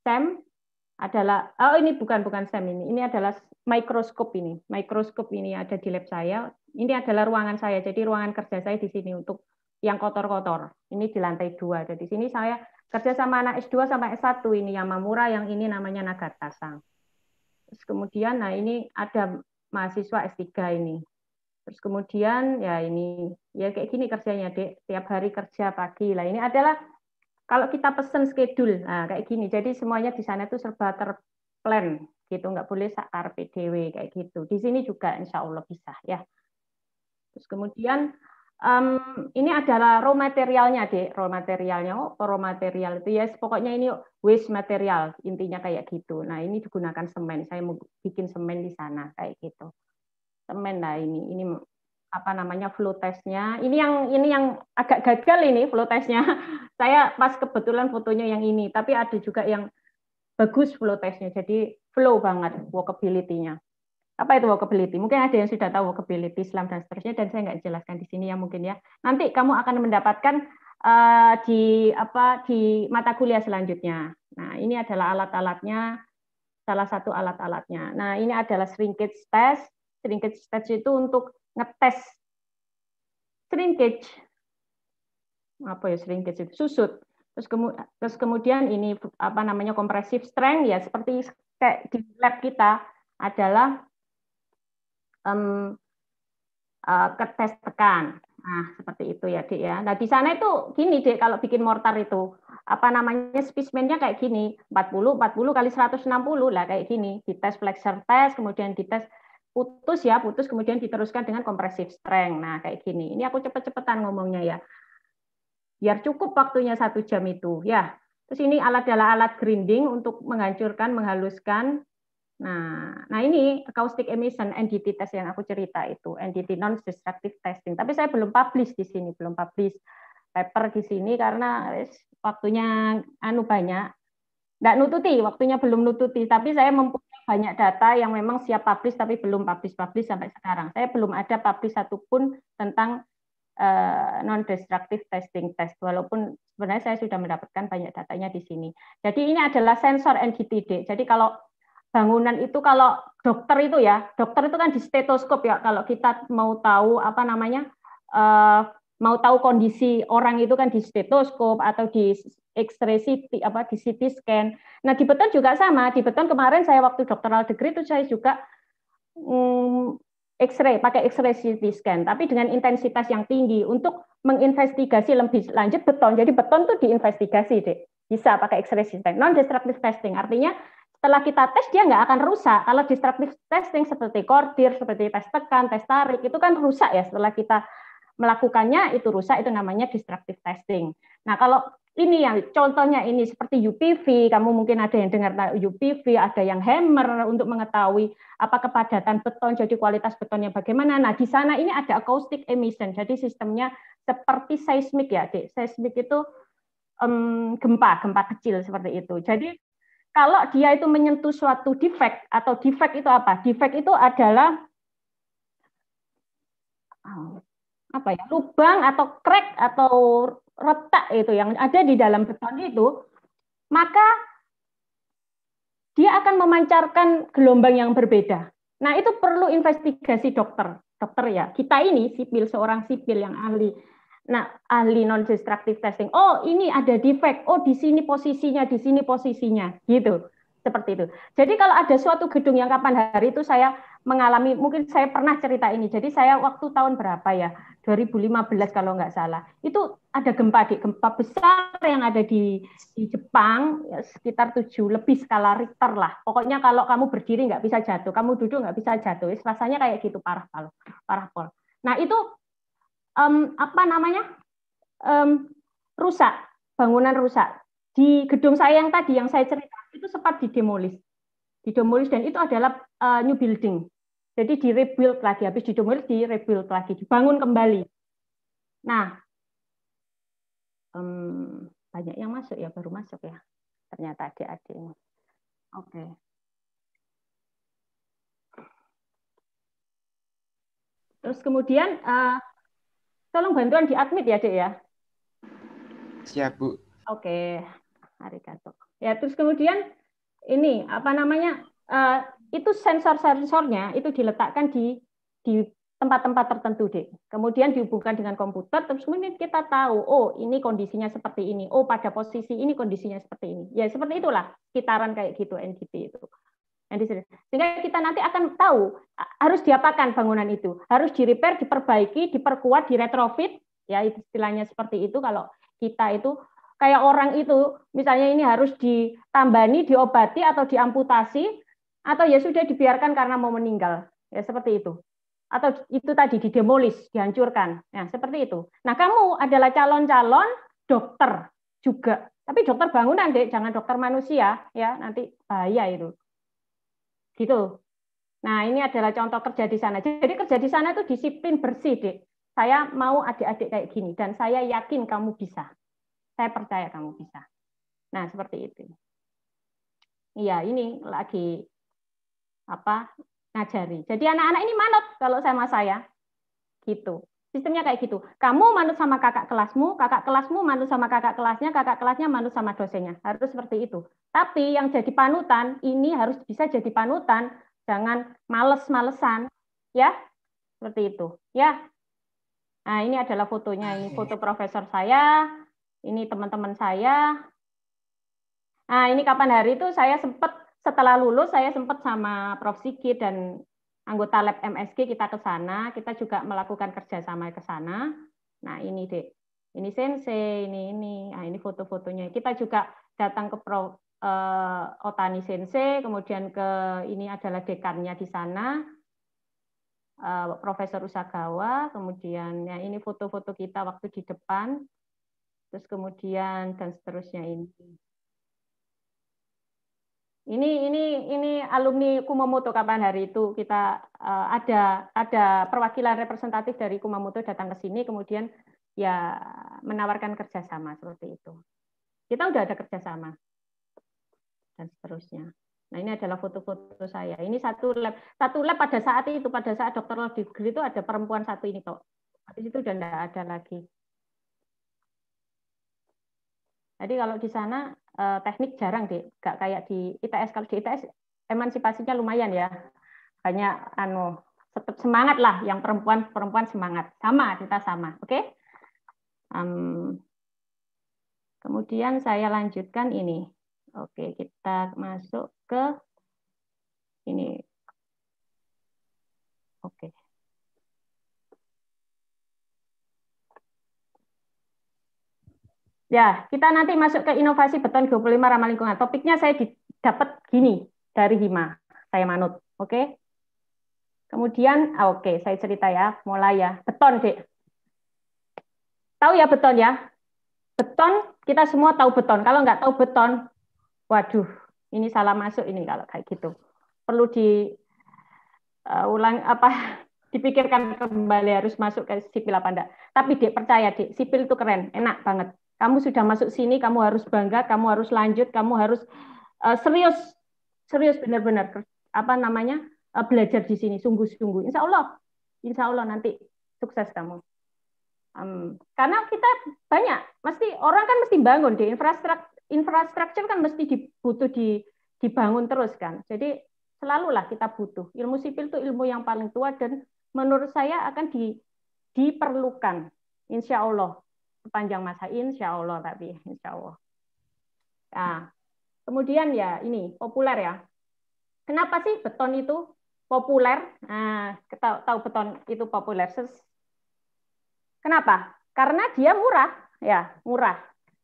sem adalah oh ini bukan bukan SEM ini. Ini adalah mikroskop ini. Mikroskop ini ada di lab saya. Ini adalah ruangan saya. Jadi ruangan kerja saya di sini untuk yang kotor-kotor. Ini di lantai dua. Jadi sini saya kerja sama anak S2 sama S1 ini yang Mamura yang ini namanya Nagatasang. Terus kemudian nah ini ada mahasiswa S3 ini. Terus kemudian ya ini ya kayak gini kerjanya Dek, tiap hari kerja pagi. Lah ini adalah kalau kita pesen schedule, nah kayak gini. Jadi semuanya di sana itu serba terplan gitu, nggak boleh sakar PDW kayak gitu. Di sini juga insya Allah bisa ya. Terus kemudian um, ini adalah raw materialnya deh, raw materialnya, oh, raw material itu ya, yes, pokoknya ini waste material intinya kayak gitu. Nah ini digunakan semen, saya mau bikin semen di sana kayak gitu. Semen lah ini, ini apa namanya flow testnya ini yang ini yang agak gagal ini flow testnya saya pas kebetulan fotonya yang ini tapi ada juga yang bagus flow testnya jadi flow banget walkability-nya apa itu walkability mungkin ada yang sudah tahu walkability Islam dan seterusnya dan saya nggak jelaskan di sini ya mungkin ya nanti kamu akan mendapatkan uh, di apa di mata kuliah selanjutnya nah ini adalah alat-alatnya salah satu alat-alatnya nah ini adalah shrinkage test shrinkage test itu untuk ngetes shrinkage apa ya shrinkage itu susut terus, kemu, terus kemudian ini apa namanya kompresif strength ya seperti kayak di lab kita adalah um, uh, ke tekan nah seperti itu ya dek ya nah di sana itu gini dek kalau bikin mortar itu apa namanya spesimennya kayak gini 40 40 kali 160 lah kayak gini dites flexure test kemudian dites putus ya, putus kemudian diteruskan dengan kompresif strength. Nah, kayak gini. Ini aku cepet-cepetan ngomongnya ya. Biar cukup waktunya satu jam itu. Ya, terus ini alat adalah alat grinding untuk menghancurkan, menghaluskan. Nah, nah ini acoustic emission NDT test yang aku cerita itu, NDT non-destructive testing. Tapi saya belum publish di sini, belum publish paper di sini karena waktunya anu banyak. Nggak nututi, waktunya belum nututi, tapi saya mempunyai banyak data yang memang siap publish tapi belum publish-publish sampai sekarang. Saya belum ada publish satupun tentang uh, non-destructive testing test, walaupun sebenarnya saya sudah mendapatkan banyak datanya di sini. Jadi ini adalah sensor NGTD. Jadi kalau bangunan itu kalau dokter itu ya, dokter itu kan di stetoskop ya, kalau kita mau tahu apa namanya, uh, mau tahu kondisi orang itu kan di stetoskop atau di X-ray CT apa di CT scan. Nah di beton juga sama. Di beton kemarin saya waktu doktoral degree itu saya juga mm, X-ray pakai X-ray CT scan, tapi dengan intensitas yang tinggi untuk menginvestigasi lebih lanjut beton. Jadi beton tuh diinvestigasi deh. Bisa pakai X-ray CT scan. Non destructive testing artinya setelah kita tes dia nggak akan rusak. Kalau destructive testing seperti kordir, seperti tes tekan, tes tarik itu kan rusak ya setelah kita melakukannya itu rusak itu namanya destructive testing. Nah, kalau ini yang contohnya ini seperti UPV, kamu mungkin ada yang dengar UPV, ada yang hammer untuk mengetahui apa kepadatan beton, jadi kualitas betonnya bagaimana. Nah, di sana ini ada acoustic emission, jadi sistemnya seperti seismik ya, Dek. Seismik itu um, gempa, gempa kecil seperti itu. Jadi kalau dia itu menyentuh suatu defect atau defect itu apa? Defect itu adalah apa ya? lubang atau crack atau retak itu yang ada di dalam beton itu, maka dia akan memancarkan gelombang yang berbeda. Nah, itu perlu investigasi dokter. Dokter ya, kita ini sipil, seorang sipil yang ahli. Nah, ahli non-destructive testing. Oh, ini ada defect. Oh, di sini posisinya, di sini posisinya. Gitu. Seperti itu. Jadi kalau ada suatu gedung yang kapan hari itu saya mengalami mungkin saya pernah cerita ini. Jadi saya waktu tahun berapa ya? 2015 kalau nggak salah. Itu ada gempa di gempa besar yang ada di di Jepang ya, sekitar 7 lebih skala Richter lah. Pokoknya kalau kamu berdiri nggak bisa jatuh, kamu duduk nggak bisa jatuh. Rasanya kayak gitu parah kalau parah pol. Nah, itu um, apa namanya? Um, rusak, bangunan rusak. Di gedung saya yang tadi yang saya cerita itu sempat didemolis didemolis dan itu adalah uh, new building. Jadi di rebuild lagi, habis didemol di rebuild lagi, dibangun kembali. Nah, um, banyak yang masuk ya, baru masuk ya. Ternyata adik-adik ini. Oke. Okay. Terus kemudian uh, tolong bantuan di admit ya, Dek ya. Siap, Bu. Oke. Okay. Arigato. Ya, terus kemudian ini apa namanya? Uh, itu sensor-sensornya itu diletakkan di di tempat-tempat tertentu deh. Kemudian dihubungkan dengan komputer, terus kemudian kita tahu, oh ini kondisinya seperti ini, oh pada posisi ini kondisinya seperti ini. Ya seperti itulah kitaran kayak gitu NDT itu. Sehingga kita nanti akan tahu harus diapakan bangunan itu, harus direpair, diperbaiki, diperkuat, di retrofit ya istilahnya seperti itu kalau kita itu kayak orang itu misalnya ini harus ditambani, diobati atau diamputasi atau ya sudah dibiarkan karena mau meninggal ya seperti itu atau itu tadi didemolis dihancurkan ya seperti itu nah kamu adalah calon-calon dokter juga tapi dokter bangunan deh jangan dokter manusia ya nanti bahaya itu gitu nah ini adalah contoh kerja di sana jadi kerja di sana itu disiplin bersih deh saya mau adik-adik kayak gini dan saya yakin kamu bisa. Saya percaya kamu bisa. Nah, seperti itu. Iya, ini lagi apa ngajari. Jadi anak-anak ini manut kalau sama saya. Gitu. Sistemnya kayak gitu. Kamu manut sama kakak kelasmu, kakak kelasmu manut sama kakak kelasnya, kakak kelasnya manut sama dosennya. Harus seperti itu. Tapi yang jadi panutan ini harus bisa jadi panutan, jangan males-malesan, ya. Seperti itu, ya. Nah, ini adalah fotonya, ini foto profesor saya, ini teman-teman saya. Nah, ini kapan hari itu saya sempat setelah lulus saya sempat sama Prof Siki dan anggota lab MSG kita ke sana, kita juga melakukan kerjasama ke sana. Nah ini deh, ini sensei, ini ini, nah, ini foto-fotonya. Kita juga datang ke Prof Uh, eh, Otani Sensei, kemudian ke ini adalah dekannya di sana, uh, Profesor Usagawa, kemudian ya ini foto-foto kita waktu di depan, terus kemudian dan seterusnya ini. Ini ini ini alumni Kumamoto kapan hari itu kita uh, ada ada perwakilan representatif dari Kumamoto datang ke sini kemudian ya menawarkan kerjasama seperti itu. Kita udah ada kerjasama dan seterusnya. Nah ini adalah foto-foto saya. Ini satu lab satu lab pada saat itu pada saat dokter degree itu ada perempuan satu ini kok. Habis itu udah tidak ada lagi. Jadi kalau di sana uh, teknik jarang deh, nggak kayak di ITS. Kalau di ITS emansipasinya lumayan ya, banyak, anu tetap semangat lah yang perempuan perempuan semangat sama kita sama, oke? Okay? Um, kemudian saya lanjutkan ini, oke okay, kita masuk ke ini, oke. Okay. Ya, kita nanti masuk ke inovasi beton 25 ramah lingkungan. Topiknya saya dapat gini dari Hima, saya manut. Oke. Kemudian, ah, oke, saya cerita ya, mulai ya. Beton, Dek. Tahu ya beton ya? Beton, kita semua tahu beton. Kalau nggak tahu beton, waduh, ini salah masuk ini kalau kayak gitu. Perlu di uh, ulang apa dipikirkan kembali harus masuk ke sipil apa enggak. Tapi Dek percaya Dek, sipil itu keren, enak banget kamu sudah masuk sini, kamu harus bangga, kamu harus lanjut, kamu harus uh, serius, serius benar-benar apa namanya uh, belajar di sini, sungguh-sungguh. Insya Allah, insya Allah nanti sukses kamu. Um, karena kita banyak, mesti orang kan mesti bangun di infrastruktur, infrastruktur kan mesti dibutuh, di, dibangun terus kan. Jadi selalulah kita butuh. Ilmu sipil itu ilmu yang paling tua dan menurut saya akan di, diperlukan, insya Allah sepanjang masa insya Allah tapi insya Allah. Nah, kemudian ya ini populer ya. Kenapa sih beton itu populer? Nah, tahu beton itu populer. Kenapa? Karena dia murah ya murah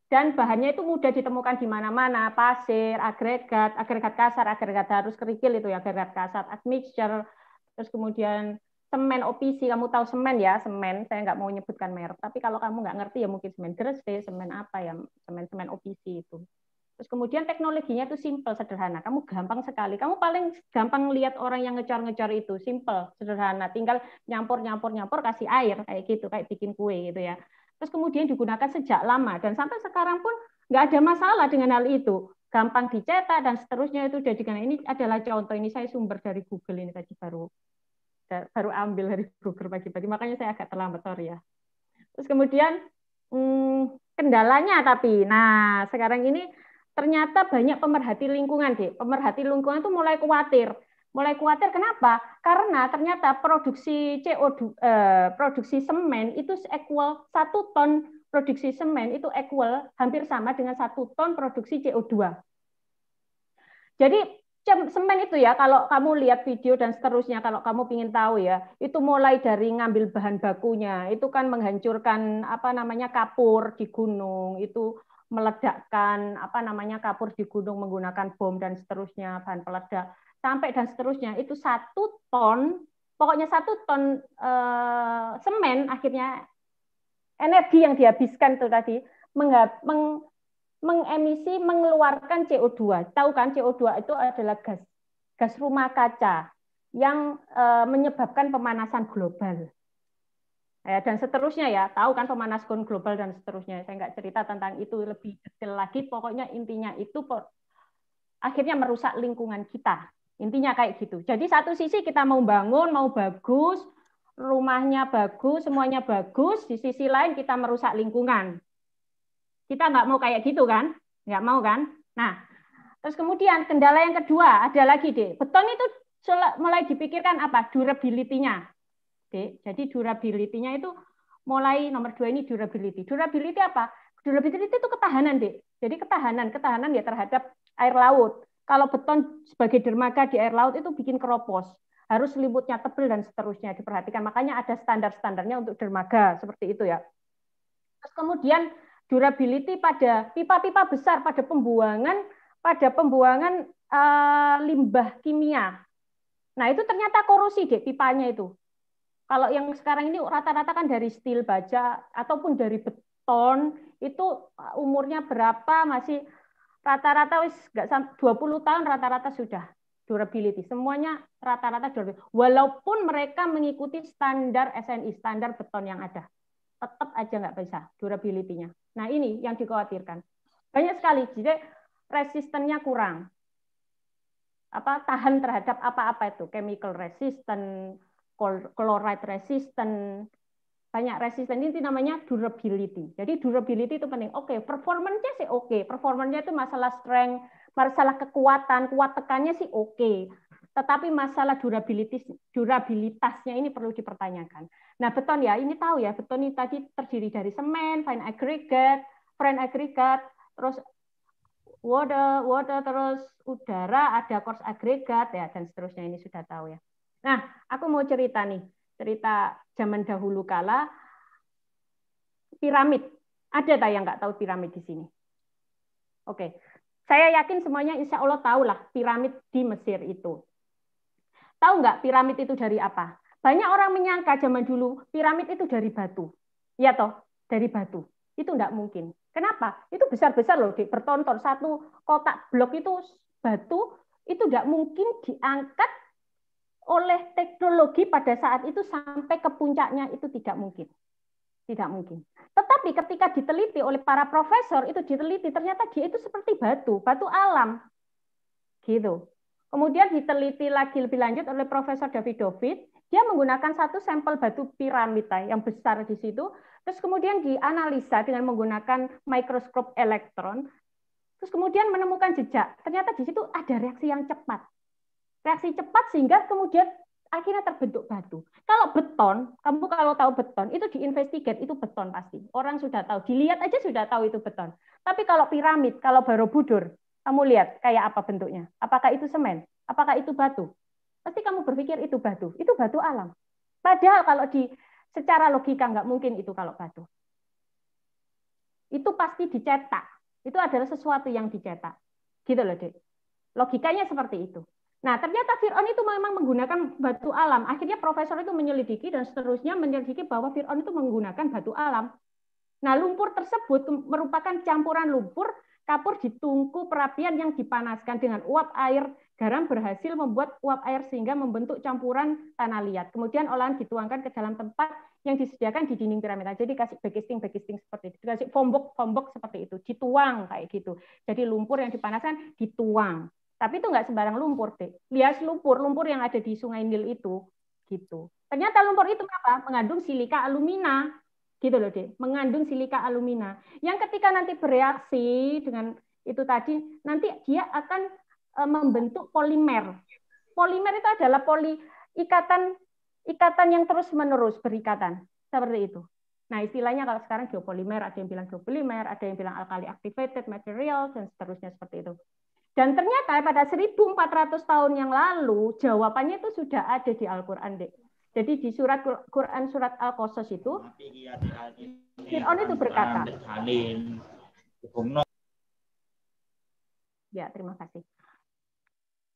dan bahannya itu mudah ditemukan di mana-mana pasir agregat agregat kasar agregat harus kerikil itu ya agregat kasar admixture terus kemudian semen OPC, kamu tahu semen ya, semen, saya nggak mau nyebutkan merek, tapi kalau kamu nggak ngerti ya mungkin semen Gresik, semen apa ya, semen-semen OPC itu. Terus kemudian teknologinya itu simple, sederhana. Kamu gampang sekali. Kamu paling gampang lihat orang yang ngecor-ngecor itu, simple, sederhana. Tinggal nyampur-nyampur-nyampur kasih air kayak gitu, kayak bikin kue gitu ya. Terus kemudian digunakan sejak lama dan sampai sekarang pun nggak ada masalah dengan hal itu. Gampang dicetak dan seterusnya itu jadi karena ini adalah contoh ini saya sumber dari Google ini tadi baru baru ambil hari broker pagi-pagi makanya saya agak terlambat sorry ya terus kemudian hmm, kendalanya tapi nah sekarang ini ternyata banyak pemerhati lingkungan deh pemerhati lingkungan itu mulai khawatir mulai khawatir kenapa karena ternyata produksi CO2 eh, produksi semen itu equal satu ton produksi semen itu equal hampir sama dengan satu ton produksi CO2 jadi semen itu ya kalau kamu lihat video dan seterusnya kalau kamu ingin tahu ya itu mulai dari ngambil bahan bakunya itu kan menghancurkan apa namanya kapur di gunung itu meledakkan apa namanya kapur di gunung menggunakan bom dan seterusnya bahan peledak sampai dan seterusnya itu satu ton pokoknya satu ton eh, semen akhirnya energi yang dihabiskan itu tadi meng, meng, mengemisi mengeluarkan CO2. Tahu kan CO2 itu adalah gas gas rumah kaca yang e, menyebabkan pemanasan global. Ya, dan seterusnya ya, tahu kan pemanasan global dan seterusnya. Saya nggak cerita tentang itu lebih detail lagi. Pokoknya intinya itu akhirnya merusak lingkungan kita. Intinya kayak gitu. Jadi satu sisi kita mau bangun, mau bagus, rumahnya bagus, semuanya bagus. Di sisi lain kita merusak lingkungan. Kita nggak mau kayak gitu kan? Nggak mau kan? Nah, terus kemudian kendala yang kedua ada lagi deh. Beton itu mulai dipikirkan apa? Durability-nya. deh. Jadi durability-nya itu mulai nomor dua ini durability. Durability apa? Durability itu ketahanan, deh. Jadi ketahanan, ketahanan ya terhadap air laut. Kalau beton sebagai dermaga di air laut itu bikin keropos. Harus selimutnya tebel dan seterusnya diperhatikan. Makanya ada standar-standarnya untuk dermaga seperti itu ya. Terus kemudian durability pada pipa-pipa besar pada pembuangan pada pembuangan uh, limbah kimia. Nah, itu ternyata korosi deh pipanya itu. Kalau yang sekarang ini rata-rata kan dari steel baja ataupun dari beton itu eh, umurnya berapa masih rata-rata wis enggak 20 tahun rata-rata sudah durability. Semuanya rata-rata durability. Walaupun mereka mengikuti standar SNI, standar beton yang ada tetap aja nggak bisa durability-nya. Nah ini yang dikhawatirkan. Banyak sekali, jadi resistennya kurang. Apa tahan terhadap apa-apa itu, chemical resistant, chloride resistant, banyak resisten ini namanya durability. Jadi durability itu penting. Oke, okay, performance-nya sih oke. Okay. Performance-nya itu masalah strength, masalah kekuatan, kuat tekannya sih oke. Okay. Tetapi masalah durabilitas durabilitasnya ini perlu dipertanyakan. Nah, beton ya, ini tahu ya, beton ini tadi terdiri dari semen, fine aggregate, fine aggregate, terus water, water terus udara, ada coarse aggregate ya dan seterusnya ini sudah tahu ya. Nah, aku mau cerita nih, cerita zaman dahulu kala piramid. Ada tak yang nggak tahu piramid di sini? Oke, saya yakin semuanya insya Allah tahu lah piramid di Mesir itu. Tahu nggak piramid itu dari apa? Banyak orang menyangka zaman dulu piramid itu dari batu. Iya toh, dari batu. Itu enggak mungkin. Kenapa? Itu besar-besar loh, di bertonton satu kotak blok itu batu itu enggak mungkin diangkat oleh teknologi pada saat itu sampai ke puncaknya itu tidak mungkin. Tidak mungkin. Tetapi ketika diteliti oleh para profesor itu diteliti ternyata dia itu seperti batu, batu alam. Gitu. Kemudian diteliti lagi lebih lanjut oleh Profesor Davidovic, dia menggunakan satu sampel batu piramida yang besar di situ, terus kemudian dianalisa dengan menggunakan mikroskop elektron, terus kemudian menemukan jejak. Ternyata di situ ada reaksi yang cepat. Reaksi cepat sehingga kemudian akhirnya terbentuk batu. Kalau beton, kamu kalau tahu beton, itu diinvestigate, itu beton pasti. Orang sudah tahu, dilihat aja sudah tahu itu beton. Tapi kalau piramid, kalau Borobudur, kamu lihat kayak apa bentuknya. Apakah itu semen? Apakah itu batu? Pasti kamu berpikir itu batu. Itu batu alam. Padahal kalau di secara logika nggak mungkin itu kalau batu. Itu pasti dicetak. Itu adalah sesuatu yang dicetak. Gitu loh, Dek. Logikanya seperti itu. Nah, ternyata firon itu memang menggunakan batu alam. Akhirnya profesor itu menyelidiki dan seterusnya menyelidiki bahwa firon itu menggunakan batu alam. Nah, lumpur tersebut merupakan campuran lumpur Kapur ditungku perapian yang dipanaskan dengan uap air garam berhasil membuat uap air sehingga membentuk campuran tanah liat. Kemudian olahan dituangkan ke dalam tempat yang disediakan di dinding piramida. Jadi kasih bagisting bagisting seperti itu, kasih fombok fombok seperti itu, dituang kayak gitu. Jadi lumpur yang dipanaskan dituang. Tapi itu nggak sembarang lumpur deh. lihat lumpur, lumpur yang ada di Sungai Nil itu gitu. Ternyata lumpur itu apa? Mengandung silika alumina. Gitu loh, deh Mengandung silika alumina. Yang ketika nanti bereaksi dengan itu tadi, nanti dia akan e, membentuk polimer. Polimer itu adalah poli ikatan ikatan yang terus-menerus berikatan. Seperti itu. Nah, istilahnya kalau sekarang geopolimer, ada yang bilang geopolimer, ada yang bilang alkali activated material, dan seterusnya seperti itu. Dan ternyata pada 1400 tahun yang lalu, jawabannya itu sudah ada di Al-Quran, Dek. Jadi di surat Quran surat Al-Qasas itu Fir'aun itu berkata. Ya, terima kasih.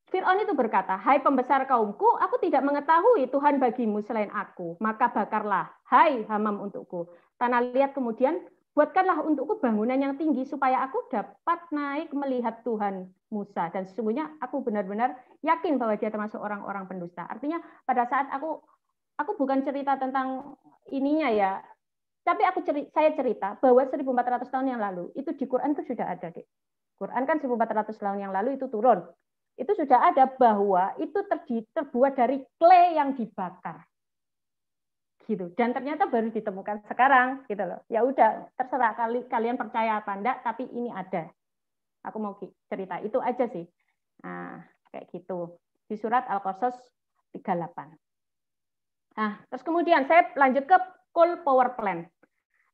Fir'aun itu berkata, Hai pembesar kaumku, aku tidak mengetahui Tuhan bagimu selain aku. Maka bakarlah, hai hamam untukku. Tanah liat kemudian, buatkanlah untukku bangunan yang tinggi supaya aku dapat naik melihat Tuhan Musa. Dan sesungguhnya aku benar-benar yakin bahwa dia termasuk orang-orang pendusta. Artinya pada saat aku aku bukan cerita tentang ininya ya, tapi aku ceri saya cerita bahwa 1400 tahun yang lalu itu di Quran itu sudah ada, Dek. Quran kan 1400 tahun yang lalu itu turun. Itu sudah ada bahwa itu terdi terbuat dari clay yang dibakar. Gitu. Dan ternyata baru ditemukan sekarang, gitu loh. Ya udah, terserah kali kalian percaya apa enggak, tapi ini ada. Aku mau cerita itu aja sih. Nah, kayak gitu. Di surat Al-Qasas 38. Nah, terus kemudian saya lanjut ke coal power plant.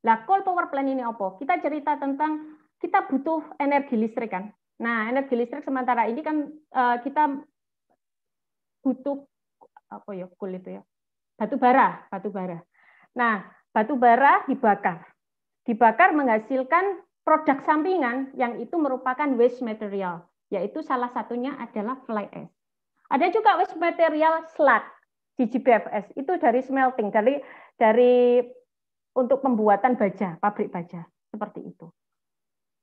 Lah, coal power plant ini apa? Kita cerita tentang kita butuh energi listrik kan. Nah, energi listrik sementara ini kan eh, kita butuh apa ya coal itu ya batu bara, batu bara. Nah, batu bara dibakar. Dibakar menghasilkan produk sampingan yang itu merupakan waste material, yaitu salah satunya adalah fly ash. Ada juga waste material slag biji BFS itu dari smelting, dari dari untuk pembuatan baja, pabrik baja seperti itu.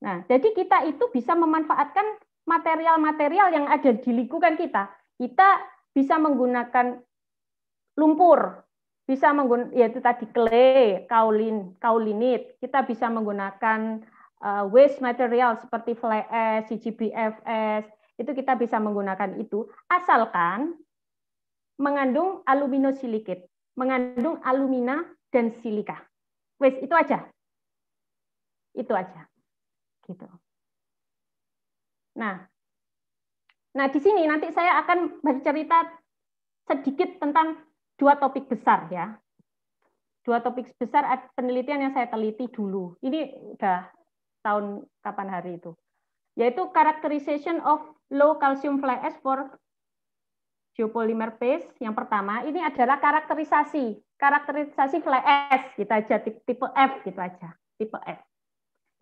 Nah, jadi kita itu bisa memanfaatkan material-material yang ada di lingkungan kita. Kita bisa menggunakan lumpur, bisa menggunakan yaitu tadi clay, kaolin, kaolinit. Kita bisa menggunakan uh, waste material seperti fly ash, CGBFS, itu kita bisa menggunakan itu asalkan mengandung aluminosilikat, mengandung alumina dan silika. Wes itu aja. Itu aja. Gitu. Nah, nah di sini nanti saya akan bercerita sedikit tentang dua topik besar ya. Dua topik besar penelitian yang saya teliti dulu. Ini udah tahun kapan hari itu. Yaitu characterization of low calcium fly ash for geopolymer base yang pertama ini adalah karakterisasi karakterisasi fly S kita gitu aja tipe F gitu aja tipe F.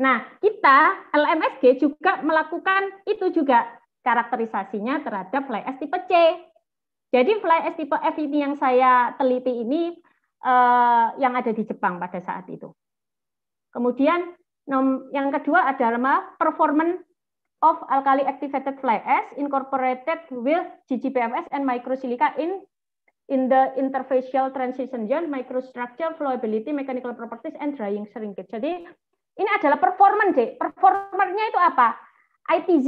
Nah kita LMSG juga melakukan itu juga karakterisasinya terhadap fly S tipe C. Jadi fly S tipe F ini yang saya teliti ini eh, yang ada di Jepang pada saat itu. Kemudian yang kedua adalah performance of alkali activated fly ash incorporated with GGPFS and microsilica in in the interfacial transition zone, microstructure, flowability, mechanical properties, and drying shrinkage. Jadi ini adalah performan deh. Performernya itu apa? ITZ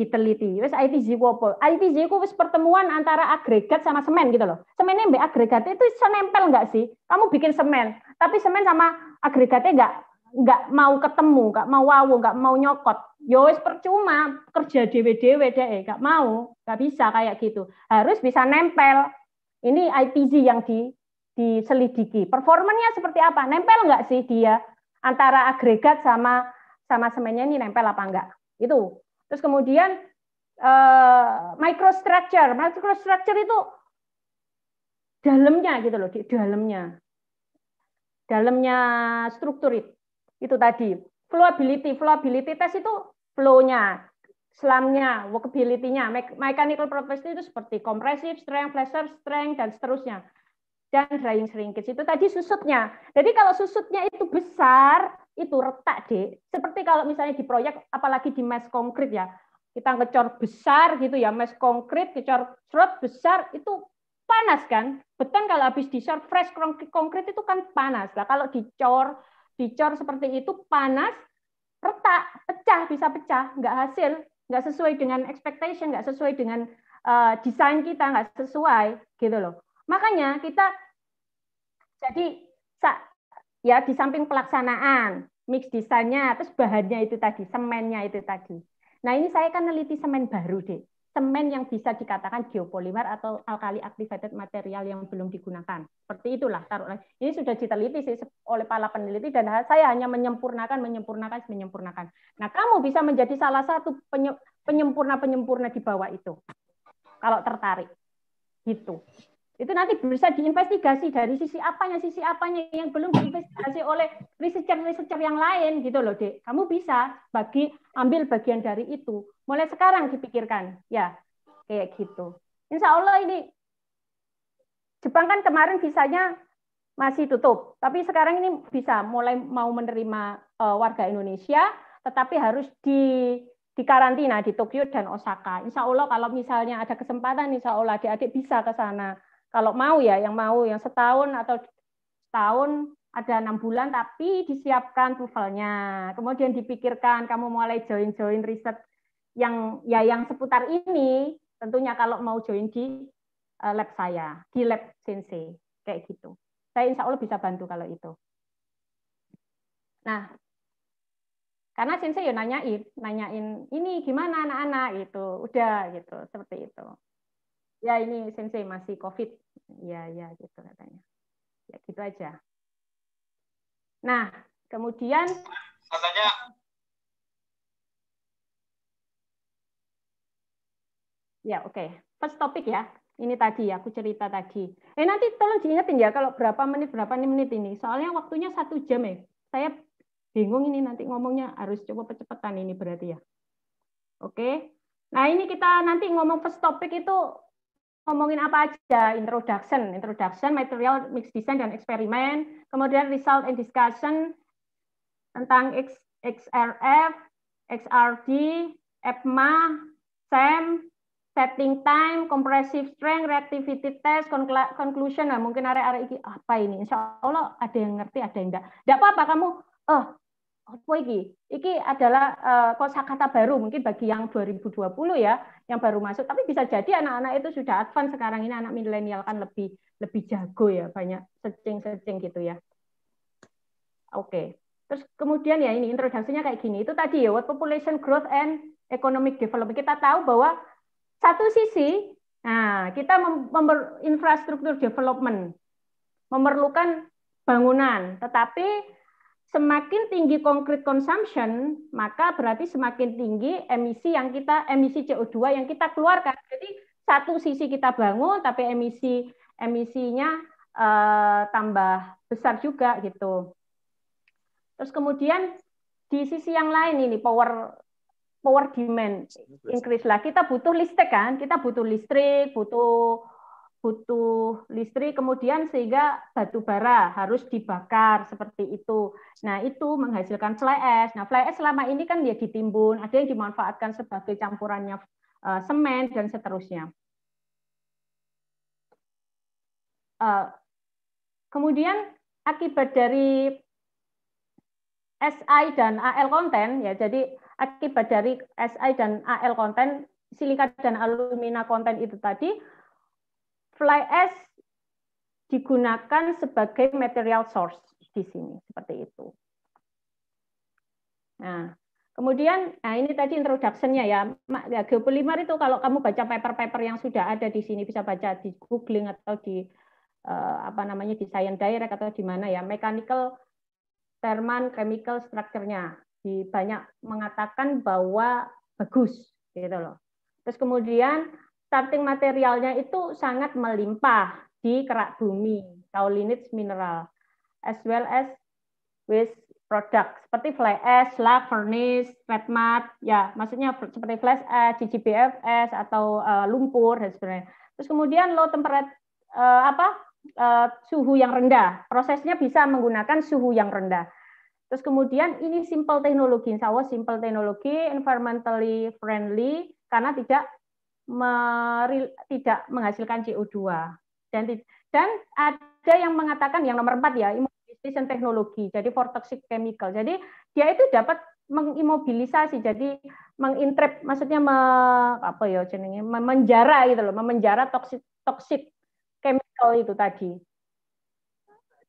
diteliti. Wes ITZ wopo. ITZ itu wes pertemuan antara agregat sama semen gitu loh. Semennya mbak agregat itu senempel nggak sih? Kamu bikin semen, tapi semen sama agregatnya nggak nggak mau ketemu, nggak mau wawu, nggak mau nyokot. Yowes ya percuma kerja dewe-dewe deh, nggak mau, nggak bisa kayak gitu. Harus bisa nempel. Ini IPZ yang di diselidiki. Performanya seperti apa? Nempel nggak sih dia antara agregat sama sama semennya ini nempel apa enggak? Itu. Terus kemudian uh, microstructure, microstructure itu dalamnya gitu loh, di dalamnya dalamnya struktur itu itu tadi. Flowability, flowability test itu flow-nya, slamnya, workability-nya, mechanical properties itu seperti compressive strength, flexor strength, dan seterusnya. Dan drying shrinkage itu tadi susutnya. Jadi kalau susutnya itu besar, itu retak deh. Seperti kalau misalnya di proyek, apalagi di mass konkret ya, kita ngecor besar gitu ya, mass konkret, kecor serut besar, itu panas kan. Beton kalau habis short fresh konkret itu kan panas. lah. kalau dicor dicor seperti itu panas retak pecah bisa pecah nggak hasil nggak sesuai dengan expectation nggak sesuai dengan uh, desain kita nggak sesuai gitu loh makanya kita jadi ya di samping pelaksanaan mix desainnya terus bahannya itu tadi semennya itu tadi nah ini saya kan neliti semen baru deh semen yang bisa dikatakan geopolimer atau alkali activated material yang belum digunakan. Seperti itulah taruhlah. Ini sudah diteliti sih oleh para peneliti dan saya hanya menyempurnakan, menyempurnakan, menyempurnakan. Nah, kamu bisa menjadi salah satu penyempurna-penyempurna di bawah itu. Kalau tertarik. Gitu. Itu nanti bisa diinvestigasi dari sisi apanya, sisi apanya yang belum diinvestigasi oleh researcher-researcher yang lain gitu loh, Dek. Kamu bisa bagi ambil bagian dari itu mulai sekarang dipikirkan ya kayak gitu insya Allah ini Jepang kan kemarin bisanya masih tutup tapi sekarang ini bisa mulai mau menerima uh, warga Indonesia tetapi harus di di karantina di Tokyo dan Osaka insya Allah kalau misalnya ada kesempatan insya Allah adik-adik bisa ke sana kalau mau ya yang mau yang setahun atau setahun ada enam bulan tapi disiapkan tuvelnya kemudian dipikirkan kamu mulai join join riset yang ya yang seputar ini tentunya kalau mau join di eh, lab saya, di lab sensei kayak gitu. Saya insya Allah bisa bantu kalau itu. Nah, karena sensei ya nanyain, nanyain ini gimana anak-anak itu udah gitu, seperti itu. Ya ini sensei masih covid, ya ya gitu katanya. Ya gitu aja. Nah, kemudian katanya Ya, oke. Okay. First topic ya. Ini tadi ya, aku cerita tadi. Eh nanti tolong diingetin ya kalau berapa menit berapa menit ini. Soalnya waktunya satu jam ya. Saya bingung ini nanti ngomongnya harus coba percepatan ini berarti ya. Oke. Okay. Nah, ini kita nanti ngomong first topic itu ngomongin apa aja introduction, introduction, material mix design dan eksperimen, kemudian result and discussion tentang X, XRF, XRD, EPMA, SEM setting time, compressive strength, reactivity test, conclusion. Nah, mungkin area-area ini apa ini? Insya Allah ada yang ngerti, ada yang enggak. Enggak apa-apa kamu, oh, apa ini? Ini adalah uh, kosakata baru mungkin bagi yang 2020 ya, yang baru masuk. Tapi bisa jadi anak-anak itu sudah advance sekarang ini anak milenial kan lebih lebih jago ya, banyak searching-searching gitu ya. Oke. Okay. Terus kemudian ya ini introduksinya kayak gini. Itu tadi ya, what population growth and economic development. Kita tahu bahwa satu sisi, nah kita memper, infrastruktur development memerlukan bangunan, tetapi semakin tinggi concrete consumption, maka berarti semakin tinggi emisi yang kita emisi CO2 yang kita keluarkan. Jadi satu sisi kita bangun tapi emisi emisinya eh, tambah besar juga gitu. Terus kemudian di sisi yang lain ini power power demand iya, increase lah. Kita butuh listrik kan, kita butuh listrik, butuh butuh listrik, kemudian sehingga batu bara harus dibakar seperti itu. Nah itu menghasilkan fly ash. Nah fly ash selama ini kan dia ditimbun, ada yang dimanfaatkan sebagai campurannya uh, semen dan seterusnya. Uh, kemudian akibat dari SI dan AL konten ya, jadi akibat dari SI dan AL konten, silika dan alumina konten itu tadi, fly ash digunakan sebagai material source di sini, seperti itu. Nah, kemudian nah ini tadi introduction-nya ya. ya Geopolimer itu kalau kamu baca paper-paper yang sudah ada di sini bisa baca di googling atau di eh, apa namanya di Science Direct atau di mana ya, mechanical thermal chemical structure-nya di banyak mengatakan bahwa bagus gitu loh. Terus kemudian starting materialnya itu sangat melimpah di kerak bumi, kaolinit mineral, as well as waste product seperti fly ash, slag, furnace, red mat, ya maksudnya seperti fly ash, GGBFS atau uh, lumpur dan sebagainya. Terus kemudian low temperat uh, apa uh, suhu yang rendah, prosesnya bisa menggunakan suhu yang rendah. Terus kemudian ini simple teknologi, insya Allah simple teknologi, environmentally friendly, karena tidak meril, tidak menghasilkan CO2. Dan, dan ada yang mengatakan yang nomor empat ya, immobilization teknologi, jadi for toxic chemical. Jadi dia itu dapat mengimobilisasi, jadi mengintrap, maksudnya me, apa ya jenenge, memenjara gitu loh, memenjara toxic toxic chemical itu tadi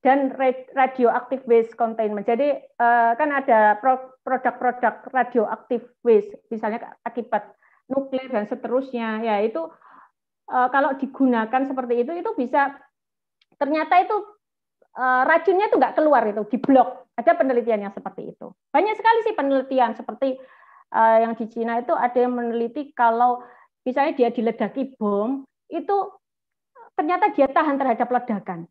dan radioaktif waste containment. Jadi eh, kan ada produk-produk radioaktif waste, misalnya akibat nuklir dan seterusnya. Ya itu eh, kalau digunakan seperti itu, itu bisa ternyata itu eh, racunnya itu nggak keluar itu di blok. Ada penelitian yang seperti itu. Banyak sekali sih penelitian seperti yang di Cina itu ada yang meneliti kalau misalnya dia diledaki bom itu ternyata dia tahan terhadap ledakan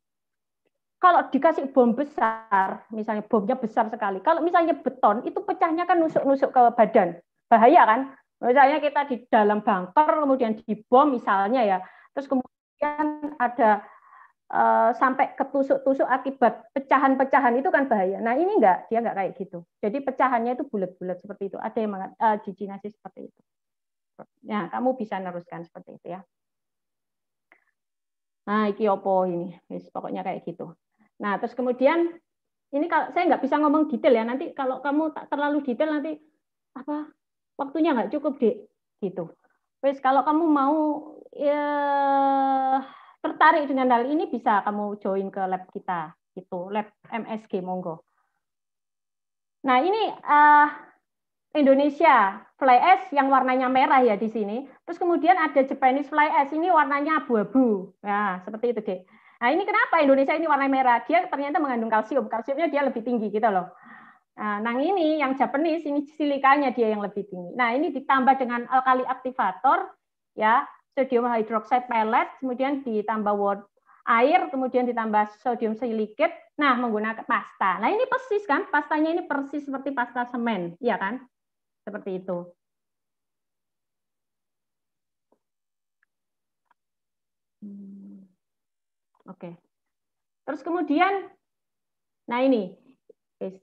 kalau dikasih bom besar, misalnya bomnya besar sekali, kalau misalnya beton, itu pecahnya kan nusuk-nusuk ke badan. Bahaya kan? Misalnya kita di dalam bunker, kemudian dibom misalnya ya, terus kemudian ada e, sampai ketusuk-tusuk akibat pecahan-pecahan itu kan bahaya. Nah ini enggak, dia enggak kayak gitu. Jadi pecahannya itu bulat-bulat seperti itu. Ada yang mengat, e, di seperti itu. Nah, kamu bisa neruskan seperti itu ya. Nah, iki opo ini, Yes, pokoknya kayak gitu. Nah, terus kemudian ini kalau saya nggak bisa ngomong detail ya nanti kalau kamu tak terlalu detail nanti apa waktunya nggak cukup deh gitu. Terus kalau kamu mau ya, tertarik dengan hal ini bisa kamu join ke lab kita gitu lab MSG monggo. Nah ini uh, Indonesia fly ash yang warnanya merah ya di sini. Terus kemudian ada Japanese fly ash ini warnanya abu-abu. Nah seperti itu deh. Nah ini kenapa Indonesia ini warna merah? Dia ternyata mengandung kalsium. Kalsiumnya dia lebih tinggi gitu loh. Nah ini yang Japanese ini silikanya dia yang lebih tinggi. Nah ini ditambah dengan alkali aktivator ya sodium hydroxide pellet, kemudian ditambah air, kemudian ditambah sodium silikat. Nah menggunakan pasta. Nah ini persis kan pastanya ini persis seperti pasta semen, ya kan? Seperti itu. Oke. Terus kemudian, nah ini,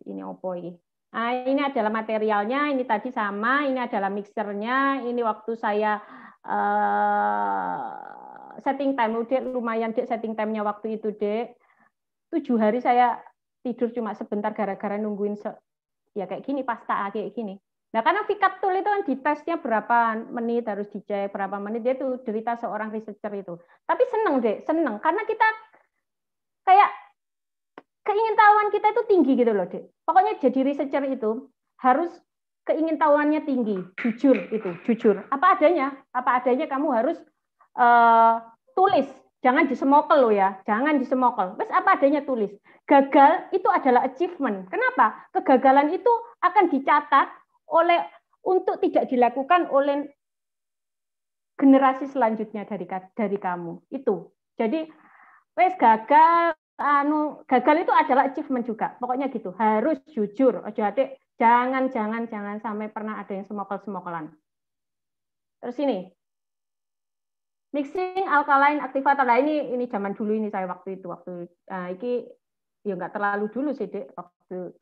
ini opo ini. Nah, ini adalah materialnya, ini tadi sama, ini adalah mixernya, ini waktu saya uh, setting time, udah oh, lumayan dek setting time-nya waktu itu dek. Tujuh hari saya tidur cuma sebentar gara-gara nungguin se ya kayak gini pasta ah, kayak gini. Nah, karena Vikat Tool itu kan ditesnya berapa menit harus dicek, berapa menit dia itu derita seorang researcher itu. Tapi seneng deh, seneng karena kita kayak keingintahuan kita itu tinggi gitu loh, deh. Pokoknya jadi researcher itu harus keingintahuannya tinggi, jujur itu, jujur. Apa adanya, apa adanya kamu harus uh, tulis, jangan disemokel lo ya, jangan disemokel. Terus apa adanya tulis. Gagal itu adalah achievement. Kenapa? Kegagalan itu akan dicatat oleh untuk tidak dilakukan oleh generasi selanjutnya dari dari kamu itu jadi wes gagal anu gagal itu adalah achievement juga pokoknya gitu harus jujur ojo adik jangan jangan jangan sampai pernah ada yang semokol semokolan terus ini mixing alkaline aktivator nah ini ini zaman dulu ini saya waktu itu waktu uh, iki ya nggak terlalu dulu sih dek waktu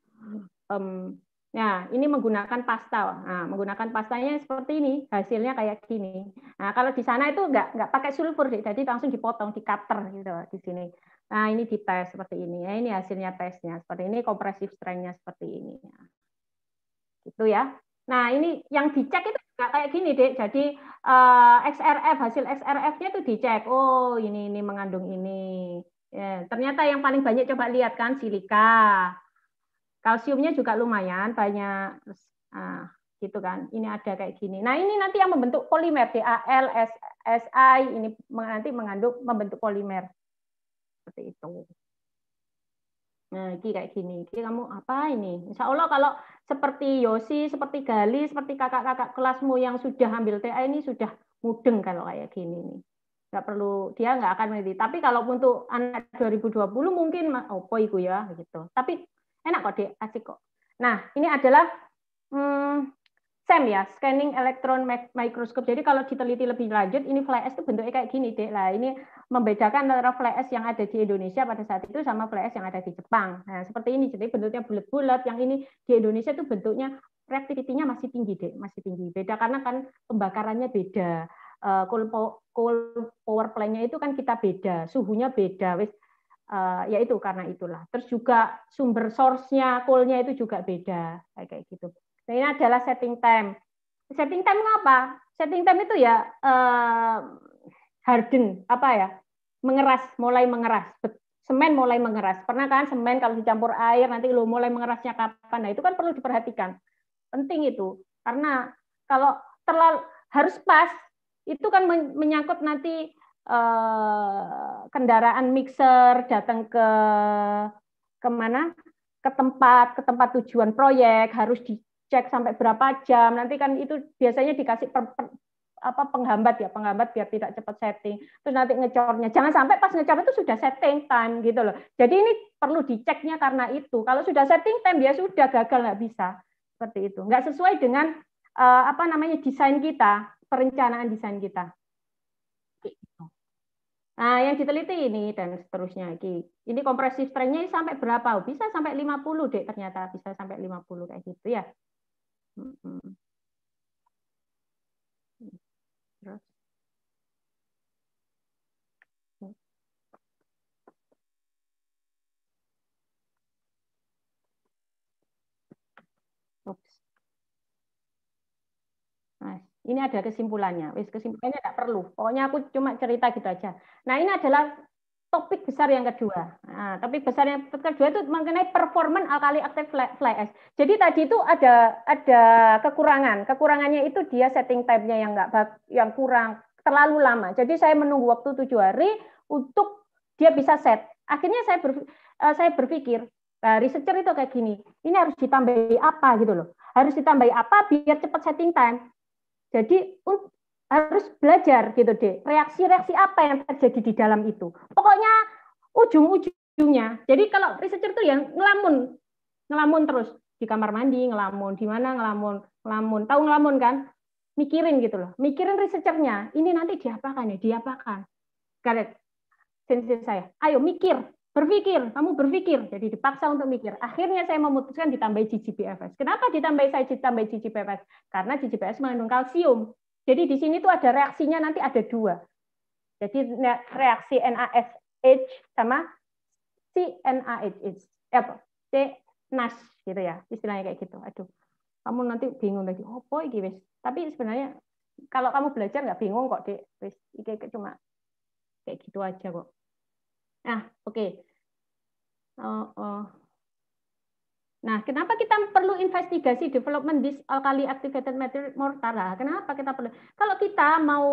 um, Nah, ini menggunakan pasta. Nah, menggunakan pastanya seperti ini, hasilnya kayak gini. Nah, kalau di sana itu nggak nggak pakai sulfur, jadi langsung dipotong, di cutter gitu di sini. Nah, ini di tes seperti ini. Nah, ini hasilnya tesnya seperti ini, kompresif strength nya seperti ini. Gitu ya. Nah, ini yang dicek itu nggak kayak gini, Dek. Jadi eh, XRF, hasil XRF-nya itu dicek. Oh, ini ini mengandung ini. Ya, ternyata yang paling banyak coba lihat kan silika Kalsiumnya juga lumayan banyak. Terus, ah, gitu kan. Ini ada kayak gini. Nah, ini nanti yang membentuk polimer DAL, SI ini nanti mengandung membentuk polimer. Seperti itu. Nah, ini kayak gini. Ini kamu apa ini? Insya Allah kalau seperti Yosi, seperti Gali, seperti kakak-kakak kelasmu yang sudah ambil TA ini sudah mudeng kalau kayak gini nih. Nggak perlu, dia nggak akan meneliti. Tapi kalau untuk anak 2020 mungkin, oh, iku ya, gitu. Tapi Enak kok, Dek. Asik kok. Nah, ini adalah hmm, SEM ya, scanning elektron microscope. Jadi kalau diteliti lebih lanjut, ini fly ash itu bentuknya kayak gini, Dek. Lah, ini membedakan antara fly ash yang ada di Indonesia pada saat itu sama fly ash yang ada di Jepang. Nah, seperti ini. Jadi bentuknya bulat-bulat. Yang ini di Indonesia itu bentuknya reaktivitinya masih tinggi, Dek. Masih tinggi. Beda karena kan pembakarannya beda. Eh, Coal power plant-nya itu kan kita beda, suhunya beda. Wis Eh, ya itu karena itulah. Terus juga sumber source-nya, call-nya itu juga beda kayak gitu. Nah, ini adalah setting time. Setting time apa? Setting time itu ya uh, harden apa ya? Mengeras, mulai mengeras. Semen mulai mengeras. Pernah kan semen kalau dicampur air nanti lo mulai mengerasnya kapan? Nah, itu kan perlu diperhatikan. Penting itu. Karena kalau terlalu harus pas itu kan menyangkut nanti Eh, kendaraan mixer datang ke kemana ke tempat ke tempat tujuan proyek harus dicek sampai berapa jam nanti kan itu biasanya dikasih per, per, apa penghambat ya penghambat biar tidak cepat setting terus nanti ngecornya jangan sampai pas ngecor itu sudah setting time gitu loh jadi ini perlu diceknya karena itu kalau sudah setting time ya sudah gagal nggak bisa seperti itu nggak sesuai dengan uh, apa namanya desain kita perencanaan desain kita Nah, yang diteliti ini dan seterusnya. Ini kompresi strength-nya sampai berapa? Bisa sampai 50, Dek. Ternyata bisa sampai 50 kayak gitu ya. Ini ada kesimpulannya. Wis kesimpulannya tidak hmm. perlu. Pokoknya aku cuma cerita gitu aja. Nah ini adalah topik besar yang kedua. Nah, topik besar yang kedua itu mengenai performan alkali aktif fly ash. Jadi tadi itu ada ada kekurangan. Kekurangannya itu dia setting time-nya yang enggak yang kurang terlalu lama. Jadi saya menunggu waktu tujuh hari untuk dia bisa set. Akhirnya saya ber, eh, saya berpikir nah, researcher itu kayak gini. Ini harus ditambahi apa gitu loh. Harus ditambahi apa biar cepat setting time. Jadi harus belajar gitu deh, reaksi-reaksi apa yang terjadi di dalam itu. Pokoknya ujung-ujungnya. Jadi kalau researcher tuh yang ngelamun, ngelamun terus di kamar mandi, ngelamun di mana, ngelamun, ngelamun. Tahu ngelamun kan? Mikirin gitu loh. Mikirin researchernya, ini nanti diapakan ya, diapakan. Karet, sensei saya, ayo mikir, berpikir, kamu berpikir, jadi dipaksa untuk mikir. Akhirnya saya memutuskan ditambah GGPFS. Kenapa ditambah saya ditambah GGPFS? Karena GGPFS mengandung kalsium. Jadi di sini tuh ada reaksinya nanti ada dua. Jadi reaksi NaSH sama CNaHH, eh, C NASH gitu ya, istilahnya kayak gitu. Aduh, kamu nanti bingung lagi. Oh, boy, gini. Tapi sebenarnya kalau kamu belajar nggak bingung kok, deh Wis, iki cuma kayak gitu aja kok. Nah, oke. Okay. Oh, oh. Nah, kenapa kita perlu investigasi development this alkali activated material mortar? kenapa kita perlu? Kalau kita mau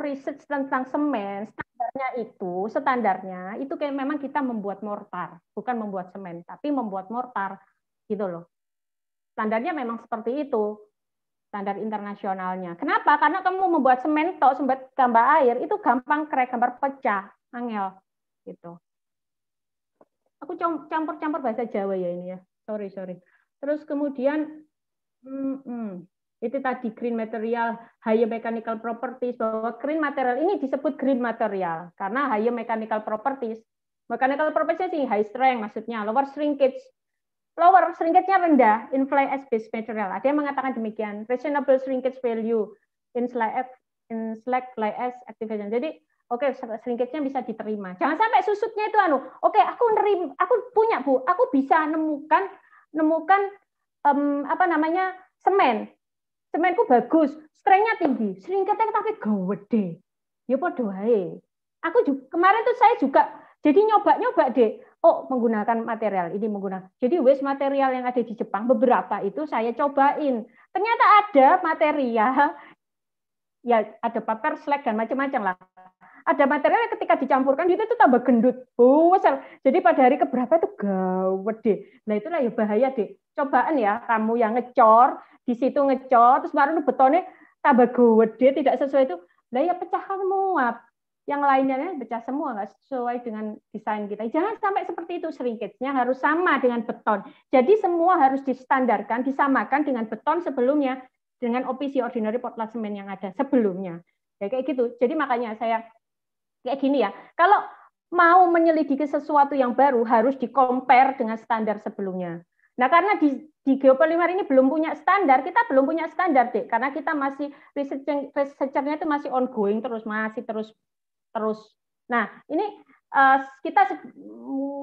research tentang semen, standarnya itu, standarnya itu kayak memang kita membuat mortar, bukan membuat semen, tapi membuat mortar gitu loh. Standarnya memang seperti itu. Standar internasionalnya. Kenapa? Karena kamu membuat semen tok sumber gambar air itu gampang krek, gambar pecah, angel gitu aku campur-campur bahasa Jawa ya ini ya. Sorry, sorry. Terus kemudian hmm, hmm, itu tadi green material, high mechanical properties bahwa green material ini disebut green material karena high mechanical properties. Mechanical properties sih high strength maksudnya, lower shrinkage. Lower shrinkage-nya rendah in fly as base material. Ada yang mengatakan demikian. Reasonable shrinkage value in slack in slack fly as activation. Jadi Oke, seringkitnya bisa diterima. Jangan sampai susutnya itu anu. Oke, aku nerim, aku punya bu, aku bisa nemukan nemukan um, apa namanya semen. Semenku bagus, strengnya tinggi, seringkatnya tapi gede. Ya podohai Aku juga, kemarin tuh saya juga jadi nyoba-nyoba deh. Oh, menggunakan material ini menggunakan. Jadi waste material yang ada di Jepang beberapa itu saya cobain. Ternyata ada material ya ada paper slack dan macam-macam lah ada material yang ketika dicampurkan gitu itu tuh tambah gendut. Bosan. Jadi pada hari keberapa itu gawat deh. Nah itulah ya bahaya deh. Cobaan ya kamu yang ngecor, di situ ngecor, terus baru betonnya tambah gawat deh. tidak sesuai itu. Nah ya pecah semua. Yang lainnya ya pecah semua nggak sesuai dengan desain kita. Jangan sampai seperti itu seringkitnya, harus sama dengan beton. Jadi semua harus distandarkan, disamakan dengan beton sebelumnya dengan opsi ordinary Portland cement yang ada sebelumnya. Ya kayak gitu. Jadi makanya saya kayak gini ya. Kalau mau menyelidiki sesuatu yang baru harus dikompar dengan standar sebelumnya. Nah, karena di, di geopolimer ini belum punya standar, kita belum punya standar, deh. Karena kita masih research-nya itu masih ongoing terus, masih terus terus. Nah, ini eh, kita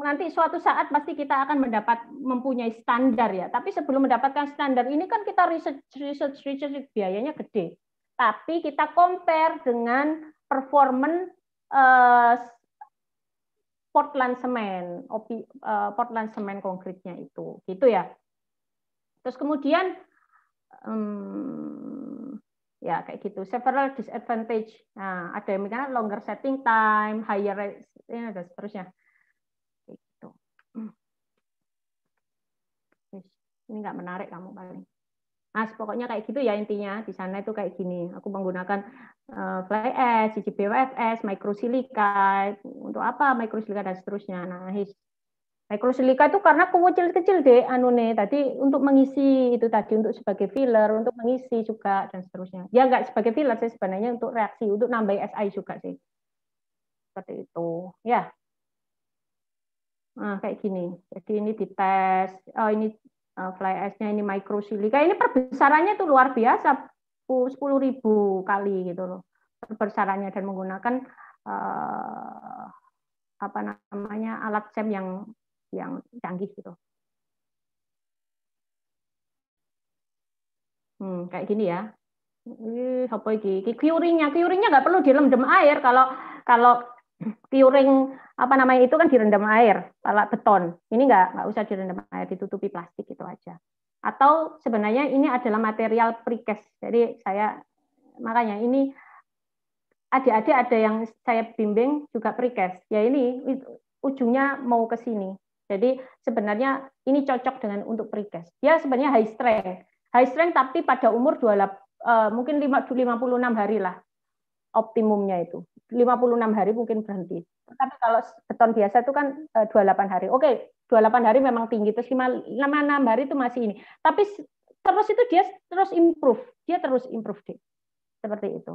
nanti suatu saat pasti kita akan mendapat mempunyai standar ya. Tapi sebelum mendapatkan standar ini kan kita research research research biayanya gede. Tapi kita compare dengan performance uh, Portland semen, opi, eh, Portland semen konkretnya itu, gitu ya. Terus kemudian um, ya kayak gitu, several disadvantage. Nah, ada yang misalnya longer setting time, higher rate, ya, dan seterusnya. Gitu. Hmm. Ini nggak menarik kamu paling. Mas, pokoknya kayak gitu ya intinya di sana itu kayak gini. Aku menggunakan uh, fly ash, CGBWFS, mikrosilika untuk apa mikrosilika dan seterusnya. Nah, his mikrosilika itu karena kecil-kecil deh anu nih. tadi untuk mengisi itu tadi untuk sebagai filler, untuk mengisi juga dan seterusnya. Ya enggak sebagai filler sih sebenarnya untuk reaksi, untuk nambah SI juga sih. Seperti itu. Ya. Nah, kayak gini. Jadi ini dites. Oh, ini fly ashnya nya ini mikrosilika. Ini perbesarannya itu luar biasa, ribu kali gitu loh. Perbesarannya dan menggunakan uh, apa namanya alat SEM yang yang canggih gitu. Hmm, kayak gini ya. ini apa iki? Iki curingnya, curingnya nggak perlu direndam air kalau kalau piring apa namanya itu kan direndam air, pala beton. Ini nggak nggak usah direndam air, ditutupi plastik itu aja. Atau sebenarnya ini adalah material precast. Jadi saya makanya ini adik-adik ada yang saya bimbing juga precast. Ya ini ujungnya mau ke sini. Jadi sebenarnya ini cocok dengan untuk precast. Ya sebenarnya high strength. High strength tapi pada umur 28 eh, mungkin 56 hari lah optimumnya itu. 56 hari mungkin berhenti. Tapi kalau beton biasa itu kan 28 eh, hari. Oke, 28 hari memang tinggi terus 56 hari itu masih ini. Tapi terus itu dia terus improve, dia terus improve deh. Seperti itu.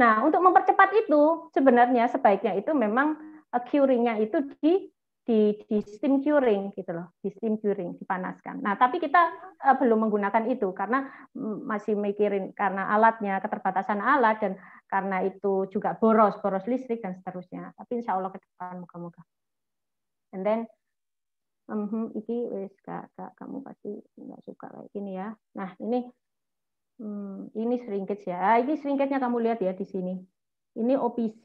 Nah, untuk mempercepat itu sebenarnya sebaiknya itu memang eh, curingnya itu di di, di steam curing gitu loh, di steam curing dipanaskan. Nah, tapi kita eh, belum menggunakan itu karena mm, masih mikirin karena alatnya keterbatasan alat dan karena itu juga boros, boros listrik dan seterusnya. Tapi insya Allah ke depan moga-moga. And then um, hmm, iki wis gak, gak kamu pasti nggak suka kayak gini ya. Nah ini hmm, ini seringkit ya. Ah, ini seringkitnya kamu lihat ya di sini. Ini OPC.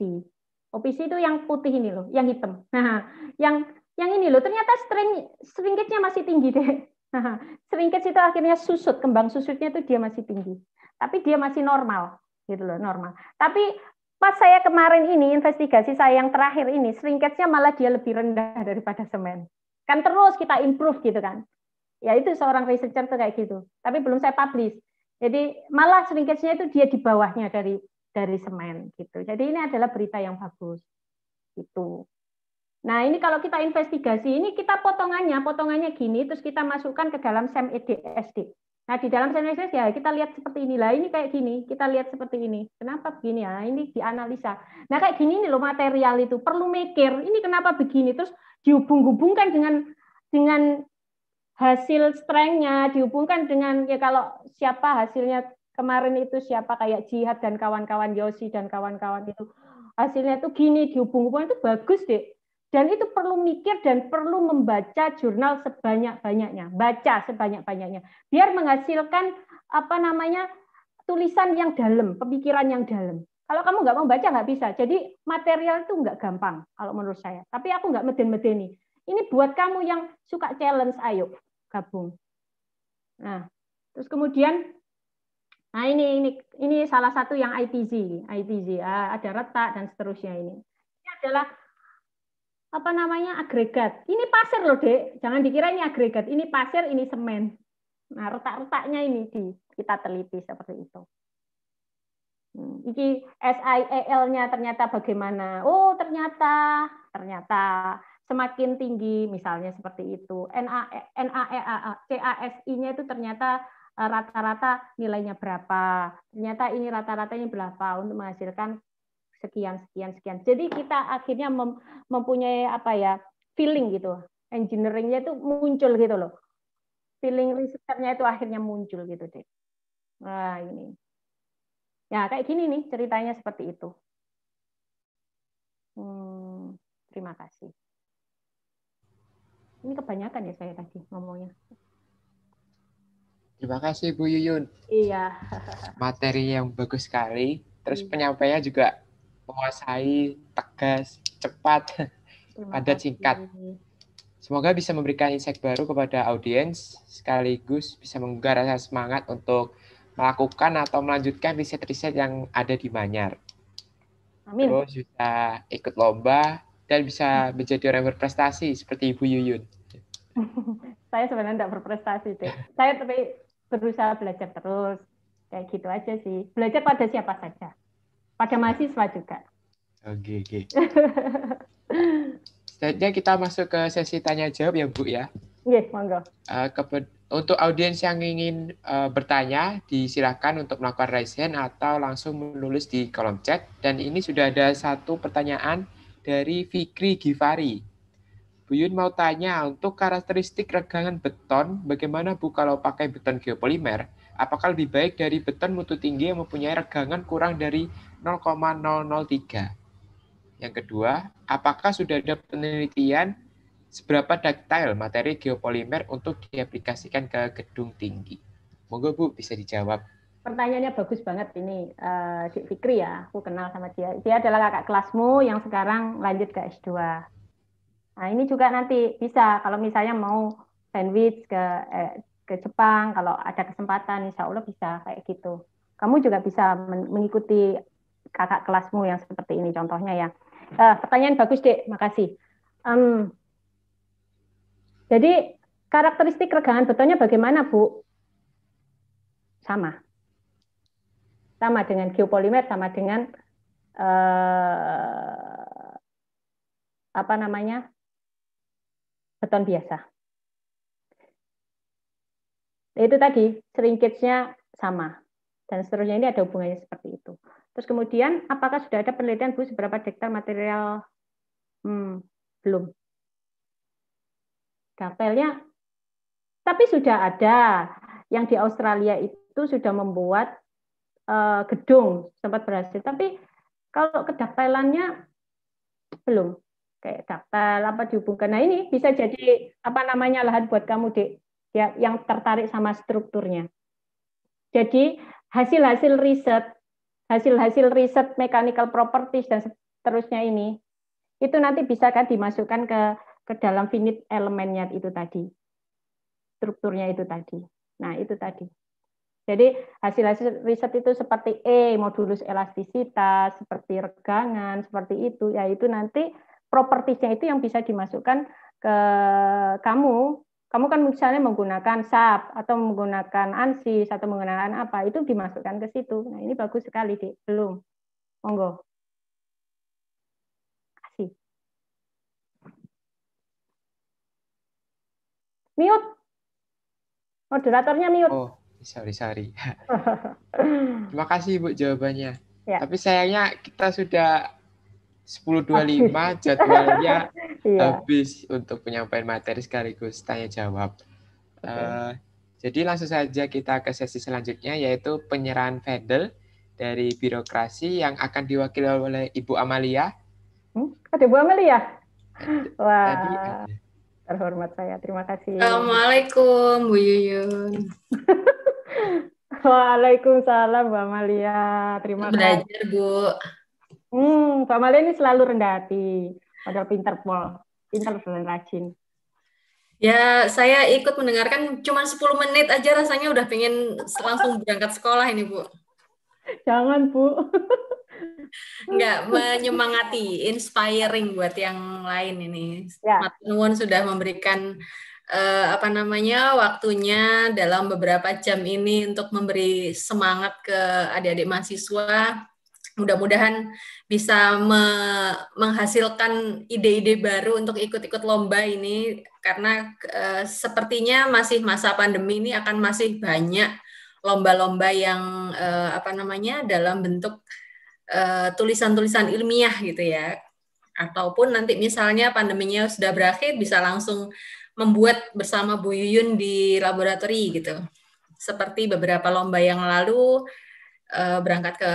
OPC itu yang putih ini loh, yang hitam. Nah, yang yang ini loh ternyata string seringkitnya masih tinggi deh. Nah, seringkit itu akhirnya susut, kembang susutnya itu dia masih tinggi. Tapi dia masih normal gitu loh normal. Tapi pas saya kemarin ini investigasi saya yang terakhir ini shrinkage-nya malah dia lebih rendah daripada semen. Kan terus kita improve gitu kan. Ya itu seorang researcher tuh kayak gitu. Tapi belum saya publish. Jadi malah shrinkage-nya itu dia di bawahnya dari dari semen gitu. Jadi ini adalah berita yang bagus. Gitu. Nah, ini kalau kita investigasi ini kita potongannya, potongannya gini terus kita masukkan ke dalam SEM EDSD. Nah, di dalam sandwich ya kita lihat seperti inilah. Ini kayak gini, kita lihat seperti ini. Kenapa begini ya? Ini dianalisa. Nah, kayak gini nih loh material itu. Perlu mikir, ini kenapa begini. Terus dihubung-hubungkan dengan dengan hasil strength-nya, dihubungkan dengan ya kalau siapa hasilnya kemarin itu siapa kayak jihad dan kawan-kawan Yosi dan kawan-kawan itu. Hasilnya itu gini, dihubung-hubungkan itu bagus deh dan itu perlu mikir dan perlu membaca jurnal sebanyak-banyaknya, baca sebanyak-banyaknya, biar menghasilkan apa namanya tulisan yang dalam, pemikiran yang dalam. Kalau kamu nggak mau baca nggak bisa. Jadi material itu nggak gampang kalau menurut saya. Tapi aku nggak meden-medeni. Ini buat kamu yang suka challenge, ayo gabung. Nah, terus kemudian Nah ini ini ini salah satu yang ITZ, ITZ ah, ada retak dan seterusnya ini. Ini adalah apa namanya agregat. Ini pasir loh, Dek. Jangan dikira ini agregat. Ini pasir, ini semen. Nah, retak-retaknya ini di kita teliti seperti itu. Hmm, iki SIEL-nya ternyata bagaimana? Oh, ternyata ternyata semakin tinggi misalnya seperti itu. E CASI-nya itu ternyata eh, rata-rata nilainya berapa. Ternyata ini rata-ratanya berapa untuk menghasilkan sekian sekian sekian. Jadi kita akhirnya mem, mempunyai apa ya feeling gitu, engineeringnya itu muncul gitu loh. Feeling risetnya itu akhirnya muncul gitu deh. Nah ini, ya kayak gini nih ceritanya seperti itu. Hmm, terima kasih. Ini kebanyakan ya saya tadi ngomongnya. Terima kasih Bu Yuyun. Iya. Materi yang bagus sekali. Terus iya. penyampaiannya juga menguasai, tegas, cepat, padat, singkat. Semoga bisa memberikan insight baru kepada audiens, sekaligus bisa menggugah rasa semangat untuk melakukan atau melanjutkan riset-riset yang ada di Manyar. Amin. Terus bisa ikut lomba dan bisa menjadi orang berprestasi seperti Ibu Yuyun. Saya sebenarnya tidak berprestasi deh. Saya tapi berusaha belajar terus. Kayak gitu aja sih. Belajar pada siapa saja pada mahasiswa juga. Oke, oke. Selanjutnya kita masuk ke sesi tanya jawab ya Bu ya. yes, iya, monggo. Uh, untuk audiens yang ingin uh, bertanya, disilakan untuk melakukan raise hand atau langsung menulis di kolom chat. Dan ini sudah ada satu pertanyaan dari Fikri Givari. Bu Yun mau tanya, untuk karakteristik regangan beton, bagaimana Bu kalau pakai beton geopolimer? Apakah lebih baik dari beton mutu tinggi yang mempunyai regangan kurang dari 0,003? Yang kedua, apakah sudah ada penelitian seberapa daktil materi geopolimer untuk diaplikasikan ke gedung tinggi? Monggo Bu bisa dijawab. Pertanyaannya bagus banget ini, uh, Dik Fikri ya, aku kenal sama dia. Dia adalah kakak kelasmu yang sekarang lanjut ke S2. Nah ini juga nanti bisa kalau misalnya mau sandwich ke eh, ke Jepang kalau ada kesempatan insya Allah bisa kayak gitu kamu juga bisa men mengikuti kakak kelasmu yang seperti ini contohnya ya uh, pertanyaan bagus dek makasih um, jadi karakteristik regangan betonnya bagaimana bu sama sama dengan geopolimer sama dengan uh, apa namanya beton biasa Ya itu tadi shrinkage sama dan seterusnya ini ada hubungannya seperti itu. Terus kemudian apakah sudah ada penelitian Bu seberapa hektar material hmm, belum? Gapelnya tapi sudah ada yang di Australia itu sudah membuat uh, gedung sempat berhasil tapi kalau kedapailannya belum kayak dapel apa dihubungkan nah ini bisa jadi apa namanya lahan buat kamu dek ya yang tertarik sama strukturnya. Jadi hasil-hasil riset, hasil-hasil riset mechanical properties dan seterusnya ini itu nanti bisa kan dimasukkan ke ke dalam finite elemennya itu tadi. Strukturnya itu tadi. Nah, itu tadi. Jadi hasil-hasil riset itu seperti E, modulus elastisitas, seperti regangan, seperti itu, yaitu nanti propertinya itu yang bisa dimasukkan ke kamu kamu kan misalnya menggunakan SAP atau menggunakan ANSIS atau menggunakan apa, itu dimasukkan ke situ. Nah, ini bagus sekali, Dik. Belum. Monggo. Kasih. Mute. Moderatornya mute. Oh, sorry, sorry. Terima kasih, Bu, jawabannya. Ya. Tapi sayangnya kita sudah 10.25 jadwalnya iya. habis untuk penyampaian materi sekaligus tanya jawab. Okay. Uh, eh, jadi langsung saja kita ke sesi selanjutnya yaitu penyerahan Fedel dari birokrasi yang akan diwakili oleh Ibu Amalia. Hmm? Ada Ibu Amalia? Wah, Tadi terhormat saya. Terima kasih. Assalamualaikum, Bu Yuyun. Waalaikumsalam, Bu Amalia. Terima kasih. Belajar, Bu. Hmm, Pak Malia ini selalu rendah hati. Padahal pinter pol, pinter dan rajin. Ya, saya ikut mendengarkan cuma 10 menit aja rasanya udah pengen langsung berangkat sekolah ini, Bu. Jangan, Bu. Enggak, menyemangati, inspiring buat yang lain ini. Ya. Nuwun sudah memberikan uh, apa namanya waktunya dalam beberapa jam ini untuk memberi semangat ke adik-adik mahasiswa. Mudah-mudahan bisa me menghasilkan ide-ide baru untuk ikut-ikut lomba ini karena e, sepertinya masih masa pandemi ini akan masih banyak lomba-lomba yang e, apa namanya dalam bentuk eh, tulisan-tulisan e, ilmiah gitu ya ataupun nanti misalnya pandeminya sudah berakhir bisa langsung membuat bersama Bu Yuyun di laboratorium gitu seperti beberapa lomba yang lalu berangkat ke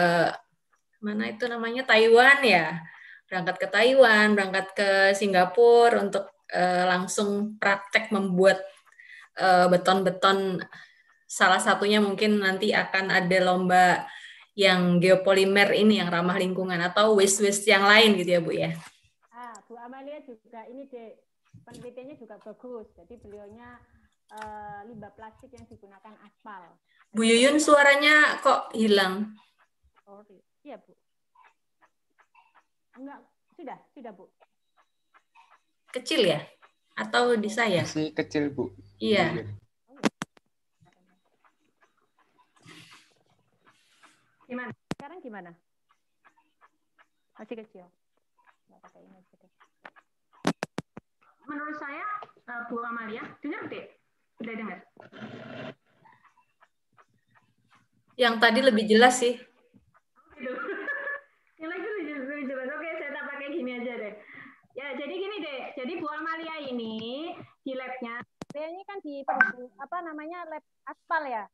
mana itu namanya Taiwan ya berangkat ke Taiwan berangkat ke Singapura untuk uh, langsung praktek membuat beton eh, beton-beton salah satunya mungkin nanti akan ada lomba yang geopolimer ini yang ramah lingkungan atau waste-waste yang lain gitu ya Bu ya. Ah, Bu Amalia juga ini deh penelitiannya juga bagus. Jadi beliaunya uh, limbah plastik yang digunakan aspal. Bu Yuyun suaranya kok hilang. Sorry. Iya, Bu. Enggak, sudah, sudah, Bu. Kecil ya? Atau di saya? Masih kecil, Bu. Iya. Gimana? Sekarang gimana? Masih kecil. Enggak pakai ini Menurut saya, eh, Bu Amalia, dengar deh. sudah dengar? Yang tadi lebih jelas sih yang itu lucu banget oke saya tak pakai gini aja deh ya jadi gini deh jadi Bu Amalia ini di labnya dia ini kan di apa namanya lab aspal ya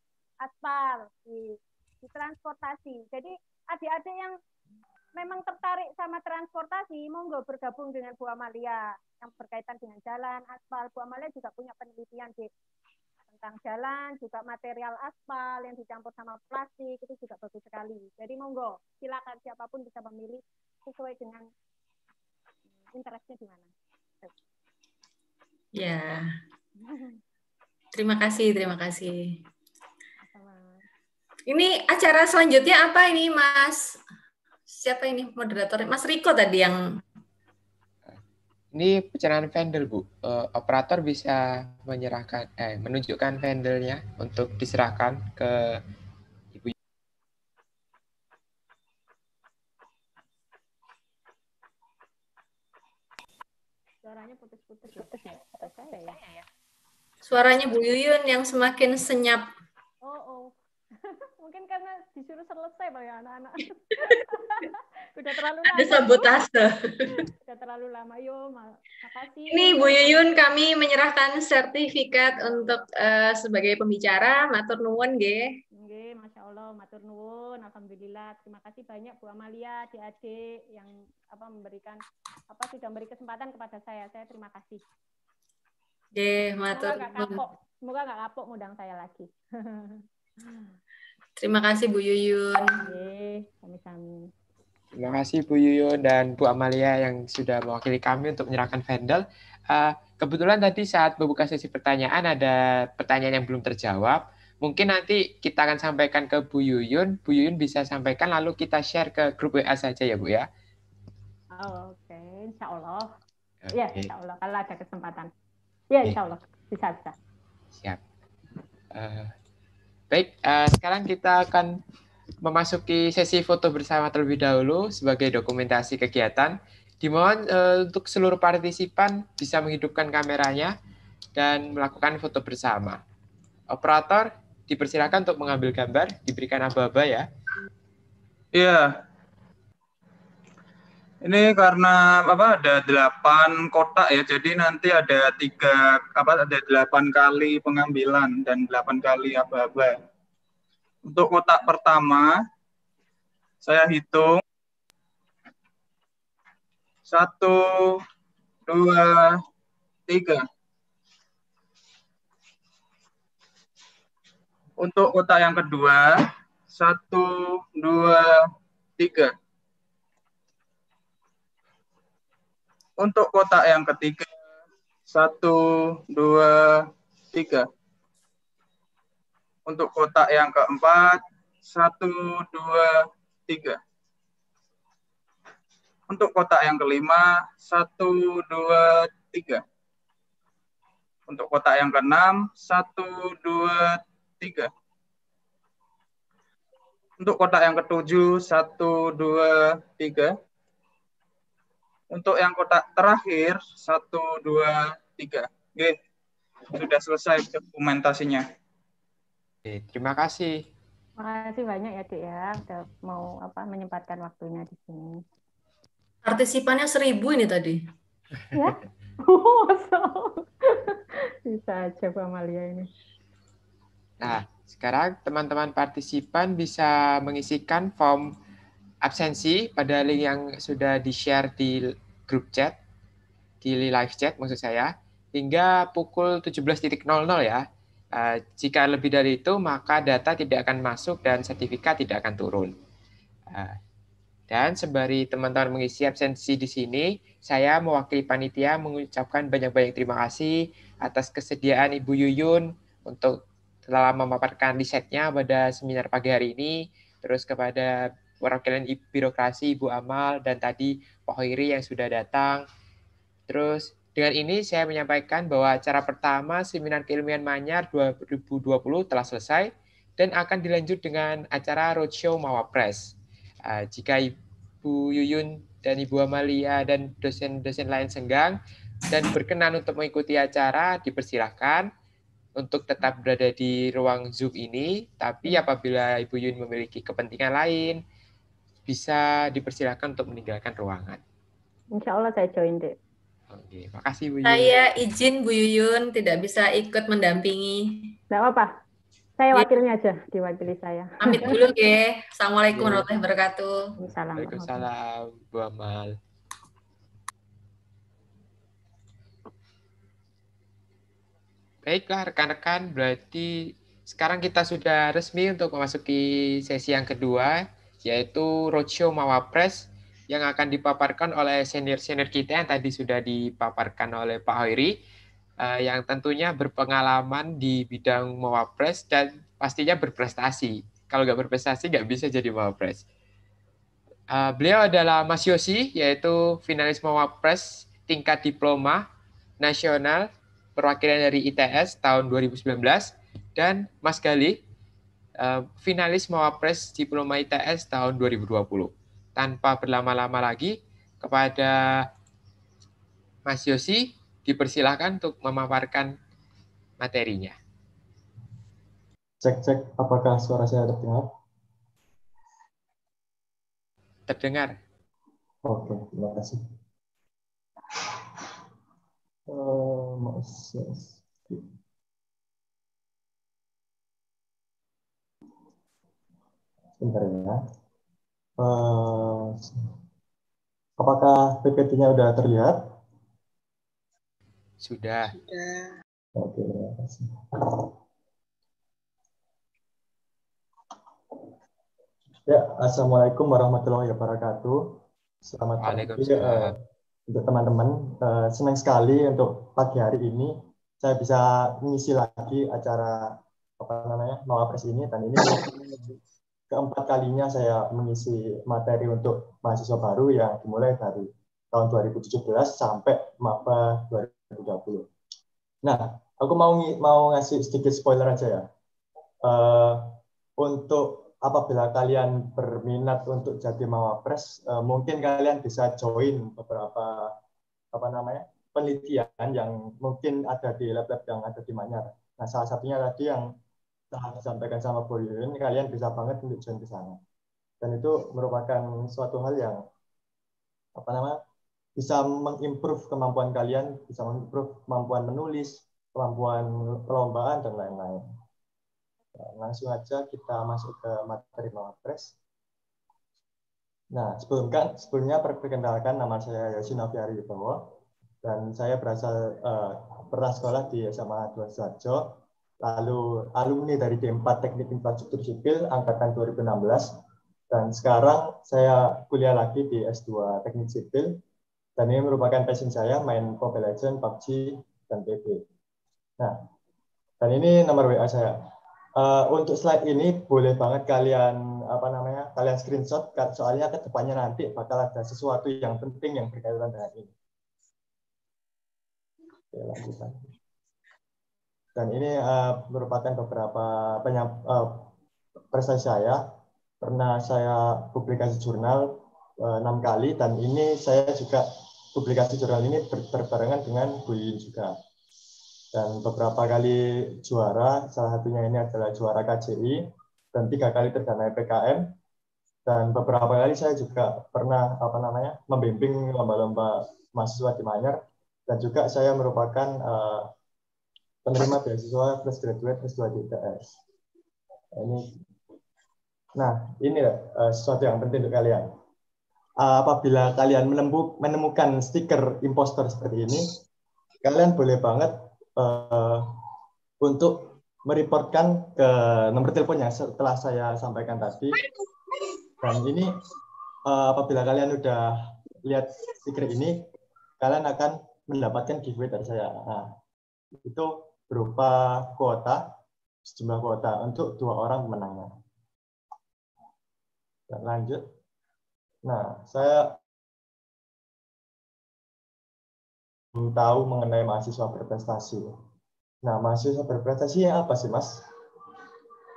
aspal di, di transportasi jadi adik-adik yang memang tertarik sama transportasi, monggo bergabung dengan Bu Amalia yang berkaitan dengan jalan, aspal. Bu Amalia juga punya penelitian di tentang jalan, juga material aspal yang dicampur sama plastik itu juga bagus sekali. Jadi monggo, silakan siapapun bisa memilih sesuai dengan interestnya di mana. Ya. Terima kasih, terima kasih. Ini acara selanjutnya apa ini, Mas? Siapa ini moderatornya? Mas Riko tadi yang ini pencerahan vendor, Bu. Uh, operator bisa menyerahkan eh menunjukkan vendornya untuk diserahkan ke Ibu. Suaranya putus-putus ya. ya? ya? Suaranya Bu Yuyun yang semakin senyap. Oh, oh. Mungkin karena disuruh selesai pak ya anak-anak. Udah terlalu lama. Ada Udah terlalu lama. Yo, makasih. Ini Bu Yuyun kami menyerahkan sertifikat untuk uh, sebagai pembicara. Matur nuwun Ge, masya Allah matur nuwun. Alhamdulillah. Terima kasih banyak Bu Amalia, di yang apa memberikan apa sudah memberi kesempatan kepada saya. Saya terima kasih. g matur nuwun. Semoga nggak kapok mudang saya lagi. Terima kasih Bu Yuyun. sami Terima kasih Bu Yuyun dan Bu Amalia yang sudah mewakili kami untuk menyerahkan Vendel. Uh, kebetulan tadi saat membuka sesi pertanyaan ada pertanyaan yang belum terjawab. Mungkin nanti kita akan sampaikan ke Bu Yuyun. Bu Yuyun bisa sampaikan lalu kita share ke grup WA saja ya Bu ya. Oh, oke, insya Allah. Okay. Ya, insya Allah. Kalau ada kesempatan. Ya, insya Allah. Bisa, bisa. Siap. Uh, Baik, uh, sekarang kita akan memasuki sesi foto bersama terlebih dahulu sebagai dokumentasi kegiatan. Dimohon uh, untuk seluruh partisipan bisa menghidupkan kameranya dan melakukan foto bersama. Operator, dipersilakan untuk mengambil gambar, diberikan aba-aba ya. Iya, ini karena apa ada delapan kotak ya, jadi nanti ada tiga apa ada delapan kali pengambilan dan delapan kali apa-apa Untuk kotak pertama, saya hitung satu, dua, tiga. Untuk kotak yang kedua, satu, dua, tiga. Untuk kotak yang ketiga, satu, dua, tiga. Untuk kotak yang keempat, satu, dua, tiga. Untuk kotak yang kelima, satu, dua, tiga. Untuk kotak yang keenam, satu, dua, tiga. Untuk kotak yang ketujuh, satu, dua, tiga untuk yang kotak terakhir satu dua tiga Oke. Sudah selesai dokumentasinya. Oke, terima kasih. Terima kasih banyak ya, Tia, ya, udah mau apa menyempatkan waktunya di sini. Partisipannya seribu ini tadi. Ya. bisa coba Malia ini. Nah, sekarang teman-teman partisipan bisa mengisikan form absensi pada link yang sudah di-share di grup chat, di live chat maksud saya, hingga pukul 17.00 ya. Eh, jika lebih dari itu, maka data tidak akan masuk dan sertifikat tidak akan turun. Eh, dan sembari teman-teman mengisi absensi di sini, saya mewakili panitia mengucapkan banyak-banyak terima kasih atas kesediaan Ibu Yuyun untuk telah memaparkan risetnya pada seminar pagi hari ini, terus kepada perwakilan birokrasi Ibu Amal dan tadi Pak Hoiri yang sudah datang. Terus dengan ini saya menyampaikan bahwa acara pertama Seminar Keilmian Manyar 2020 telah selesai dan akan dilanjut dengan acara Roadshow Mawapres. Uh, jika Ibu Yuyun dan Ibu Amalia dan dosen-dosen lain senggang dan berkenan untuk mengikuti acara, dipersilahkan untuk tetap berada di ruang Zoom ini. Tapi apabila Ibu Yuyun memiliki kepentingan lain, bisa dipersilakan untuk meninggalkan ruangan. Insya Allah saya join deh. Oke, makasih Bu Yuyun. Saya izin Bu Yuyun tidak bisa ikut mendampingi. Tidak apa-apa. Saya iya. wakilnya aja, diwakili saya. Amit dulu ya. Assalamualaikum iya. warahmatullahi wabarakatuh. Waalaikumsalam, Bu Amal. Baiklah rekan-rekan, berarti sekarang kita sudah resmi untuk memasuki sesi yang kedua yaitu roadshow Mawapres yang akan dipaparkan oleh senior-senior kita yang tadi sudah dipaparkan oleh Pak Hoiri eh, yang tentunya berpengalaman di bidang Mawapres dan pastinya berprestasi. Kalau nggak berprestasi nggak bisa jadi Mawapres. Eh, beliau adalah Mas Yosi, yaitu finalis Mawapres tingkat diploma nasional perwakilan dari ITS tahun 2019 dan Mas Gali uh, finalis Mawapres Diploma ITS tahun 2020. Tanpa berlama-lama lagi, kepada Mas Yosi, dipersilahkan untuk memaparkan materinya. Cek-cek apakah suara saya terdengar? Terdengar. Oke, terima kasih. Uh, mas, Bentar ya. Uh, apakah PPT-nya sudah terlihat? Sudah. Sudah. Oke, terima Ya, Assalamualaikum warahmatullahi wabarakatuh. Selamat pagi uh, untuk teman-teman. Uh, senang sekali untuk pagi hari ini saya bisa mengisi lagi acara apa namanya Mawapres ini dan ini keempat kalinya saya mengisi materi untuk mahasiswa baru yang dimulai dari tahun 2017 sampai MAPA 2020. Nah, aku mau mau ngasih sedikit spoiler aja ya. Uh, untuk apabila kalian berminat untuk jadi mawapres, uh, mungkin kalian bisa join beberapa apa namanya penelitian yang mungkin ada di lab-lab yang ada di Manyar. Nah, salah satunya tadi yang telah disampaikan sama Bu Yuyun, kalian bisa banget untuk join ke sana. Dan itu merupakan suatu hal yang apa nama bisa mengimprove kemampuan kalian, bisa mengimprove kemampuan menulis, kemampuan perlombaan dan lain-lain. Ya, langsung aja kita masuk ke materi Mawapres. Nah, sebelum kan sebelumnya perkenalkan nama saya Yosinovi Afiari Wibowo dan saya berasal uh, pernah sekolah di SMA 2 Sarjo lalu alumni dari D4 Teknik Infrastruktur Sipil angkatan 2016 dan sekarang saya kuliah lagi di S2 Teknik Sipil dan ini merupakan passion saya main Mobile legend PUBG, dan PB. Nah, dan ini nomor WA saya. Uh, untuk slide ini boleh banget kalian apa namanya kalian screenshot soalnya ke depannya nanti bakal ada sesuatu yang penting yang berkaitan dengan ini. Oke, lanjutan. Dan ini uh, merupakan beberapa penyap, uh, eh, prestasi saya. Pernah saya publikasi jurnal eh, enam uh, kali dan ini saya juga publikasi jurnal ini ber berbarengan dengan Bu Yuyun juga. Dan beberapa kali juara, salah satunya ini adalah juara KCI dan tiga kali terdana PKM dan beberapa kali saya juga pernah apa namanya membimbing lomba-lomba mahasiswa di Manyar dan juga saya merupakan uh, penerima beasiswa fresh graduate S2 DTS. Ini Nah, ini uh, sesuatu yang penting untuk kalian. Uh, apabila kalian menemuk, menemukan stiker imposter seperti ini, kalian boleh banget uh, untuk mereportkan ke nomor teleponnya setelah saya sampaikan tadi. Dan ini uh, apabila kalian sudah lihat stiker ini, kalian akan mendapatkan giveaway dari saya. Nah, itu berupa kuota, sejumlah kuota untuk dua orang pemenangnya. Dan lanjut. Nah, saya belum tahu mengenai mahasiswa berprestasi. Nah, mahasiswa berprestasi yang apa sih, Mas?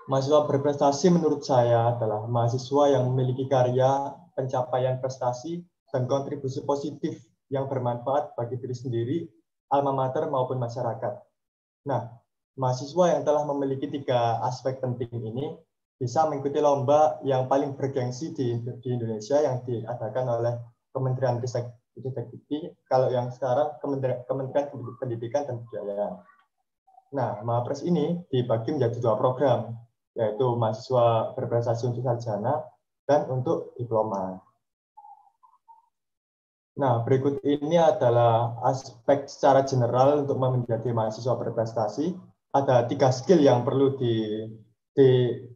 Mahasiswa berprestasi menurut saya adalah mahasiswa yang memiliki karya, pencapaian prestasi, dan kontribusi positif yang bermanfaat bagi diri sendiri, alma mater maupun masyarakat. Nah, mahasiswa yang telah memiliki tiga aspek penting ini bisa mengikuti lomba yang paling bergengsi di, di Indonesia yang diadakan oleh Kementerian Riset kalau yang sekarang Kementerian, Kementerian Pendidikan dan Kebudayaan. Nah, Mahapres ini dibagi menjadi dua program, yaitu mahasiswa berprestasi untuk sarjana dan untuk diploma. Nah, berikut ini adalah aspek secara general untuk menjadi mahasiswa berprestasi. Ada tiga skill yang perlu di, di,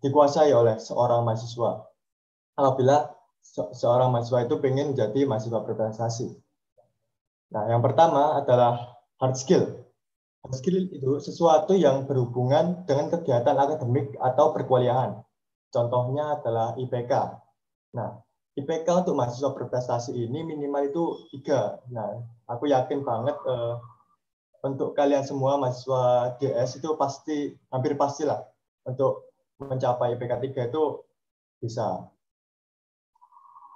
dikuasai oleh seorang mahasiswa. Apabila se seorang mahasiswa itu ingin menjadi mahasiswa berprestasi. Nah, yang pertama adalah hard skill. Hard skill itu sesuatu yang berhubungan dengan kegiatan akademik atau perkuliahan. Contohnya adalah IPK. Nah, IPK untuk mahasiswa berprestasi ini minimal itu tiga. Nah, aku yakin banget uh, untuk kalian semua mahasiswa GS itu pasti hampir pastilah untuk mencapai IPK 3 itu bisa.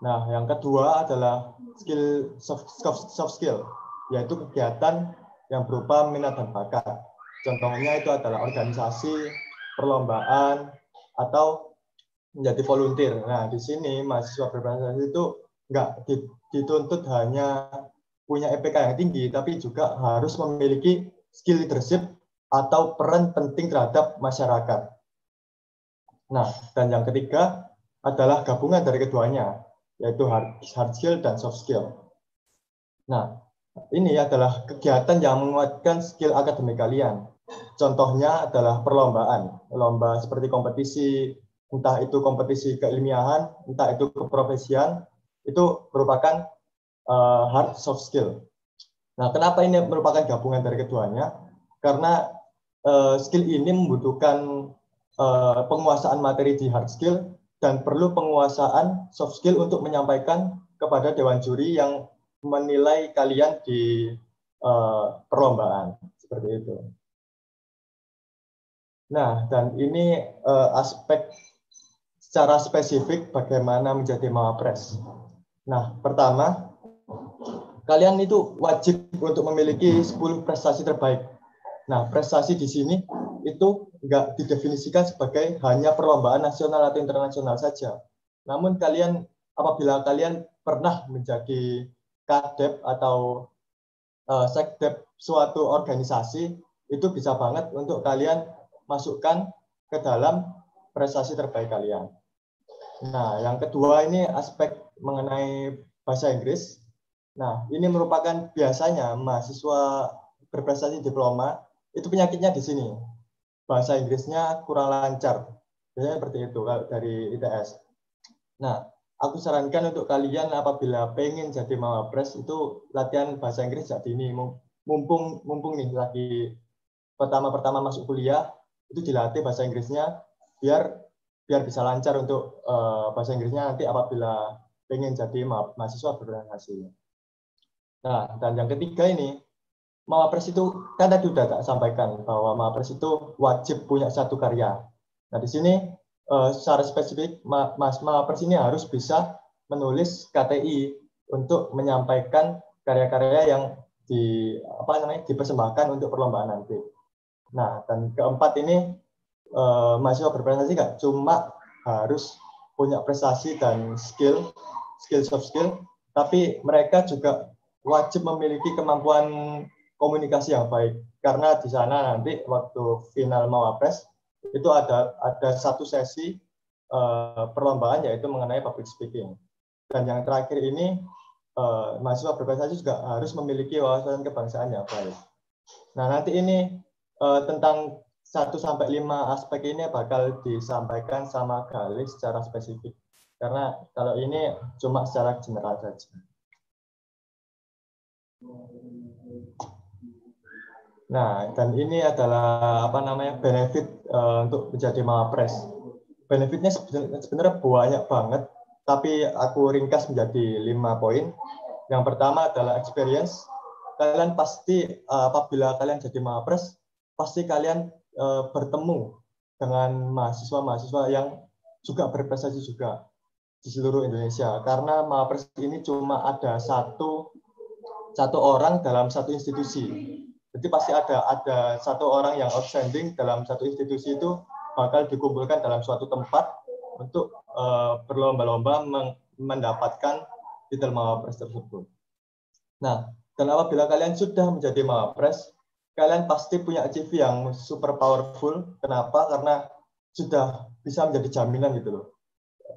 Nah, yang kedua adalah skill soft, soft, soft skill, yaitu kegiatan yang berupa minat dan bakat. Contohnya itu adalah organisasi, perlombaan, atau menjadi volunteer. Nah, di sini mahasiswa berprestasi itu enggak dituntut hanya punya EPK yang tinggi, tapi juga harus memiliki skill leadership atau peran penting terhadap masyarakat. Nah, dan yang ketiga adalah gabungan dari keduanya, yaitu hard skill dan soft skill. Nah, ini adalah kegiatan yang menguatkan skill akademik kalian. Contohnya adalah perlombaan, lomba seperti kompetisi, entah itu kompetisi keilmiahan, entah itu keprofesian, itu merupakan uh, hard soft skill. Nah, kenapa ini merupakan gabungan dari keduanya? Karena uh, skill ini membutuhkan uh, penguasaan materi di hard skill dan perlu penguasaan soft skill untuk menyampaikan kepada dewan juri yang menilai kalian di uh, perlombaan seperti itu. Nah, dan ini uh, aspek secara spesifik bagaimana menjadi mawapres. Nah, pertama, kalian itu wajib untuk memiliki 10 prestasi terbaik. Nah, prestasi di sini itu nggak didefinisikan sebagai hanya perlombaan nasional atau internasional saja. Namun kalian, apabila kalian pernah menjadi kadep atau uh, sekdep suatu organisasi, itu bisa banget untuk kalian masukkan ke dalam prestasi terbaik kalian. Nah, yang kedua ini aspek mengenai bahasa Inggris. Nah, ini merupakan biasanya mahasiswa berprestasi diploma itu penyakitnya di sini. Bahasa Inggrisnya kurang lancar. Biasanya seperti itu dari ITS. Nah, aku sarankan untuk kalian apabila pengen jadi mawapres itu latihan bahasa Inggris saat ini mumpung mumpung nih lagi pertama-pertama masuk kuliah itu dilatih bahasa Inggrisnya biar biar bisa lancar untuk uh, bahasa Inggrisnya nanti apabila pengen jadi ma mahasiswa berprestasi. Nah, dan yang ketiga ini, Mawapres itu, kan tadi sudah tak sampaikan bahwa Mawapres itu wajib punya satu karya. Nah, di sini uh, secara spesifik, ma Mas Mawapres ini harus bisa menulis KTI untuk menyampaikan karya-karya yang di apa namanya dipersembahkan untuk perlombaan nanti. Nah, dan keempat ini Eh, mahasiswa berprestasi nggak cuma harus punya prestasi dan skill, skill soft skill, tapi mereka juga wajib memiliki kemampuan komunikasi yang baik. Karena di sana nanti waktu final mau apres itu ada ada satu sesi uh, perlombaan yaitu mengenai public speaking. Dan yang terakhir ini uh, mahasiswa berprestasi juga harus memiliki wawasan kebangsaan yang baik. Nah nanti ini uh, tentang satu sampai lima aspek ini bakal disampaikan sama Galih secara spesifik. Karena kalau ini cuma secara general saja. Nah, dan ini adalah apa namanya benefit uh, untuk menjadi mapres. Benefitnya sebenarnya banyak banget, tapi aku ringkas menjadi lima poin. Yang pertama adalah experience. Kalian pasti uh, apabila kalian jadi mapres, pasti kalian Eh, bertemu dengan mahasiswa-mahasiswa yang juga berprestasi juga di seluruh Indonesia karena mapres ini cuma ada satu satu orang dalam satu institusi jadi pasti ada ada satu orang yang outstanding dalam satu institusi itu bakal dikumpulkan dalam suatu tempat untuk uh, berlomba-lomba mendapatkan titel mapres tersebut nah dan apabila kalian sudah menjadi mapres kalian pasti punya CV yang super powerful. Kenapa? Karena sudah bisa menjadi jaminan gitu loh.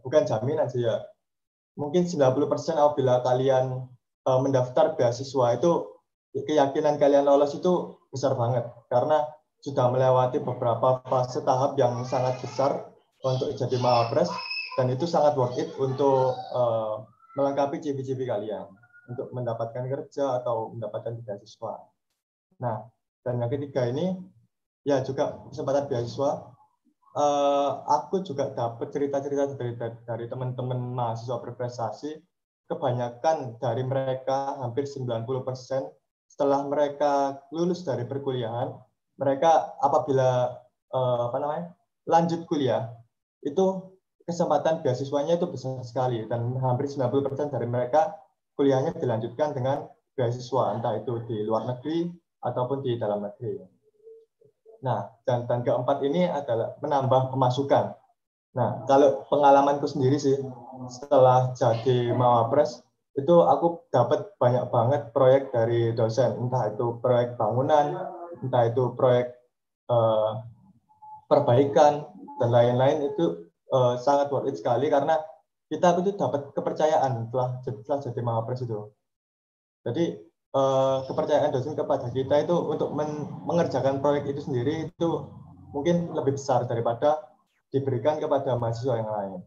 Bukan jaminan sih ya. Mungkin 90% apabila kalian e, mendaftar beasiswa itu keyakinan kalian lolos itu besar banget karena sudah melewati beberapa fase tahap yang sangat besar untuk jadi mawapres dan itu sangat worth it untuk uh, melengkapi CV-CV kalian untuk mendapatkan kerja atau mendapatkan beasiswa. Nah, dan yang ketiga ini ya juga kesempatan beasiswa. Uh, aku juga dapat cerita-cerita dari dari teman-teman mahasiswa berprestasi. Kebanyakan dari mereka hampir 90 persen setelah mereka lulus dari perkuliahan, mereka apabila uh, apa namanya lanjut kuliah itu kesempatan beasiswanya itu besar sekali dan hampir 90% dari mereka kuliahnya dilanjutkan dengan beasiswa entah itu di luar negeri ataupun di dalam negeri. Nah, dan, dan keempat ini adalah menambah pemasukan. Nah, kalau pengalamanku sendiri sih, setelah jadi Mawapres, itu aku dapat banyak banget proyek dari dosen, entah itu proyek bangunan, entah itu proyek eh, perbaikan, dan lain-lain itu eh, sangat worth it sekali karena kita itu dapat kepercayaan setelah setelah jadi Mawapres itu. Jadi Eh, kepercayaan dosen kepada kita itu untuk men mengerjakan proyek itu sendiri itu mungkin lebih besar daripada diberikan kepada mahasiswa yang lain.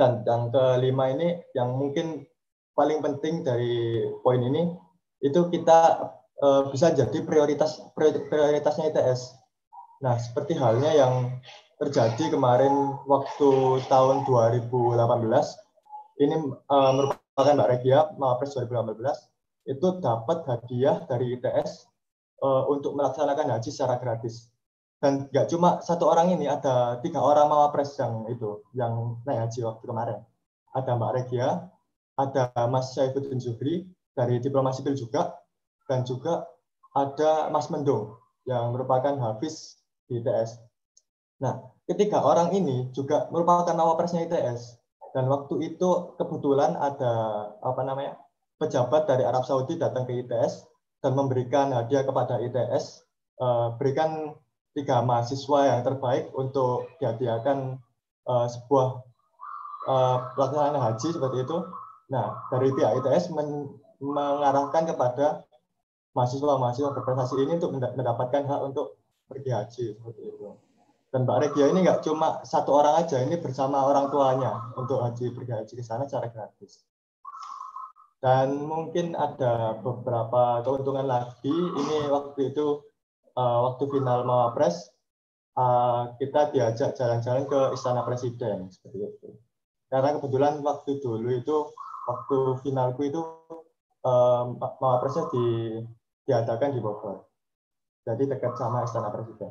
Dan yang kelima ini yang mungkin paling penting dari poin ini itu kita uh, bisa jadi prioritas prioritasnya ITS. Nah, seperti halnya yang terjadi kemarin waktu tahun 2018 ini uh, merupakan Mbak Regia Mapres 2018 itu dapat hadiah dari ITS uh, eh, untuk melaksanakan haji secara gratis. Dan nggak cuma satu orang ini, ada tiga orang mawapres yang itu, yang naik haji waktu kemarin. Ada Mbak Regia, ada Mas Syaifuddin Zuhri dari Diplomasi Sipil juga, dan juga ada Mas Mendung yang merupakan Hafiz di ITS. Nah, ketiga orang ini juga merupakan mawapresnya ITS. Dan waktu itu kebetulan ada apa namanya pejabat dari Arab Saudi datang ke ITS dan memberikan hadiah kepada ITS, eh, berikan tiga mahasiswa yang terbaik untuk dihadiahkan eh, sebuah eh, pelaksanaan haji seperti itu. Nah, dari pihak ITS mengarahkan kepada mahasiswa-mahasiswa berprestasi ini untuk mendapatkan hak untuk pergi haji seperti itu. Dan Mbak Regia ini nggak cuma satu orang aja, ini bersama orang tuanya untuk haji pergi haji ke sana secara gratis. Dan mungkin ada beberapa keuntungan lagi. Ini waktu itu uh, waktu final Mawapres uh, kita diajak jalan-jalan ke Istana Presiden seperti itu. Karena kebetulan waktu dulu itu waktu finalku itu uh, Mawapresnya di diadakan di Bogor. Jadi dekat sama Istana Presiden.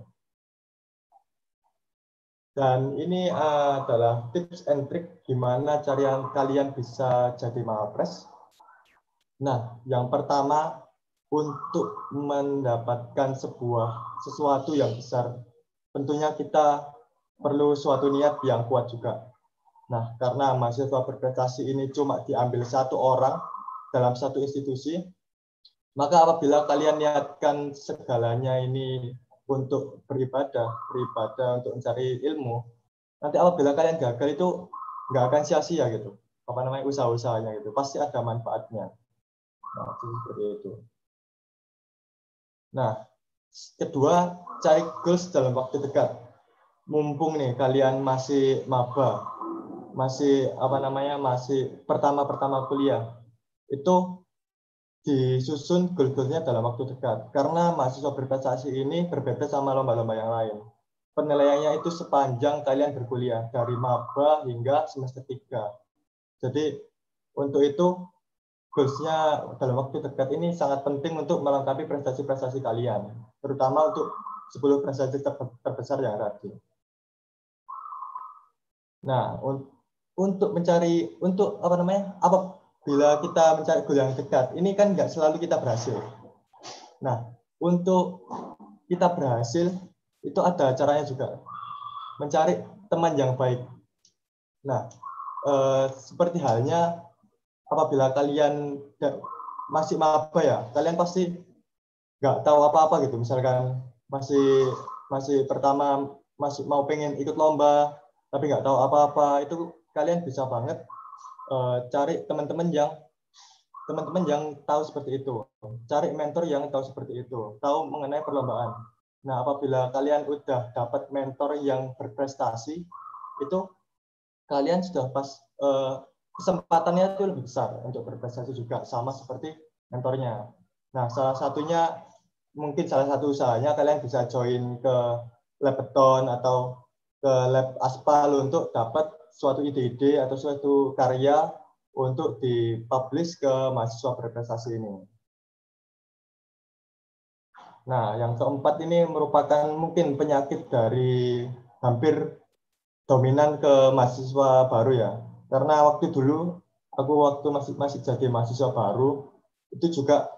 Dan ini adalah tips and trick gimana carian kalian bisa jadi Mawapres Nah, yang pertama untuk mendapatkan sebuah sesuatu yang besar, tentunya kita perlu suatu niat yang kuat juga. Nah, karena mahasiswa berprestasi ini cuma diambil satu orang dalam satu institusi, maka apabila kalian niatkan segalanya ini untuk beribadah, beribadah untuk mencari ilmu, nanti apabila kalian gagal itu nggak akan sia-sia gitu. Apa namanya usaha-usahanya gitu, pasti ada manfaatnya masih seperti itu. Nah, kedua cari goals dalam waktu dekat. Mumpung nih kalian masih maba, masih apa namanya masih pertama-pertama kuliah, itu disusun goal-goalnya dalam waktu dekat. Karena mahasiswa berprestasi ini berbeda sama lomba-lomba yang lain. Penilaiannya itu sepanjang kalian berkuliah, dari maba hingga semester tiga. Jadi untuk itu goalsnya dalam waktu dekat ini sangat penting untuk melengkapi prestasi-prestasi kalian, terutama untuk 10 prestasi terbesar yang tadi. Nah, un untuk mencari untuk apa namanya? apabila kita mencari goal yang dekat, ini kan nggak selalu kita berhasil. Nah, untuk kita berhasil itu ada caranya juga. Mencari teman yang baik. Nah, eh, seperti halnya apabila kalian masih maba ya, kalian pasti nggak tahu apa-apa gitu. Misalkan masih masih pertama masih mau pengen ikut lomba tapi nggak tahu apa-apa itu kalian bisa banget uh, cari teman-teman yang teman-teman yang tahu seperti itu cari mentor yang tahu seperti itu tahu mengenai perlombaan nah apabila kalian udah dapat mentor yang berprestasi itu kalian sudah pas uh, kesempatannya itu lebih besar untuk berprestasi juga sama seperti mentornya. Nah, salah satunya mungkin salah satu usahanya kalian bisa join ke lab beton atau ke lab aspal untuk dapat suatu ide-ide atau suatu karya untuk dipublish ke mahasiswa berprestasi ini. Nah, yang keempat ini merupakan mungkin penyakit dari hampir dominan ke mahasiswa baru ya, karena waktu dulu aku waktu masih masih jadi mahasiswa baru itu juga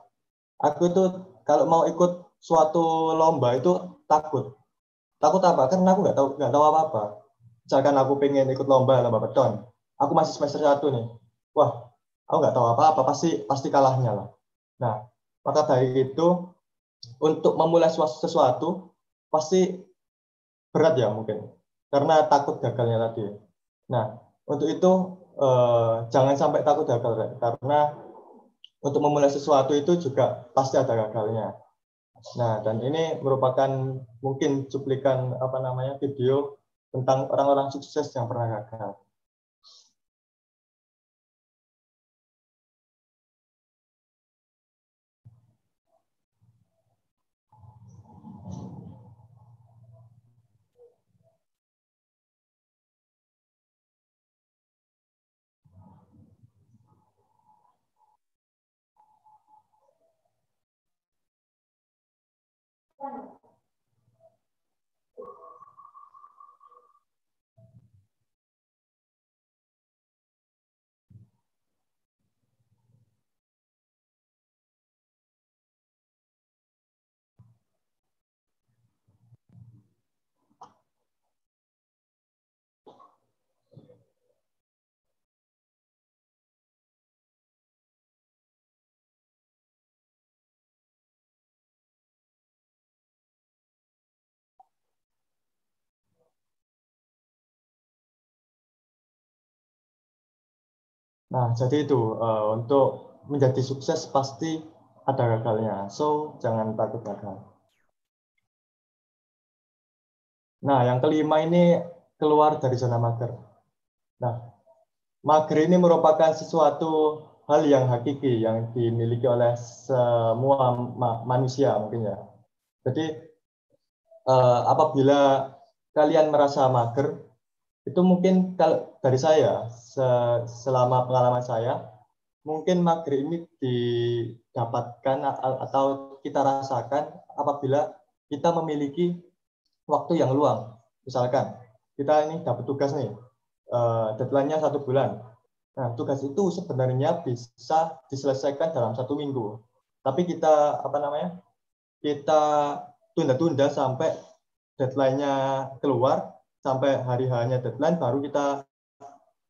aku itu kalau mau ikut suatu lomba itu takut. Takut apa? Karena aku nggak tahu nggak tahu apa-apa. Misalkan aku pengen ikut lomba lomba beton, aku masih semester satu nih. Wah, aku nggak tahu apa-apa, pasti pasti kalahnya lah. Nah, maka dari itu untuk memulai sesuatu pasti berat ya mungkin karena takut gagalnya tadi. Nah, untuk itu eh, jangan sampai takut gagal Rek. karena untuk memulai sesuatu itu juga pasti ada gagalnya. Nah, dan ini merupakan mungkin cuplikan apa namanya video tentang orang-orang sukses yang pernah gagal. or not. Nah, jadi itu uh, untuk menjadi sukses pasti ada gagalnya. So, jangan takut gagal. Nah, yang kelima ini keluar dari zona mager. Nah, mager ini merupakan sesuatu hal yang hakiki yang dimiliki oleh semua ma manusia mungkin ya. Jadi uh, apabila kalian merasa mager, itu mungkin kalau dari saya selama pengalaman saya mungkin maghrib ini didapatkan atau kita rasakan apabila kita memiliki waktu yang luang misalkan kita ini dapat tugas nih eh, deadline-nya satu bulan nah tugas itu sebenarnya bisa diselesaikan dalam satu minggu tapi kita apa namanya kita tunda-tunda sampai deadline-nya keluar sampai hari hanya deadline baru kita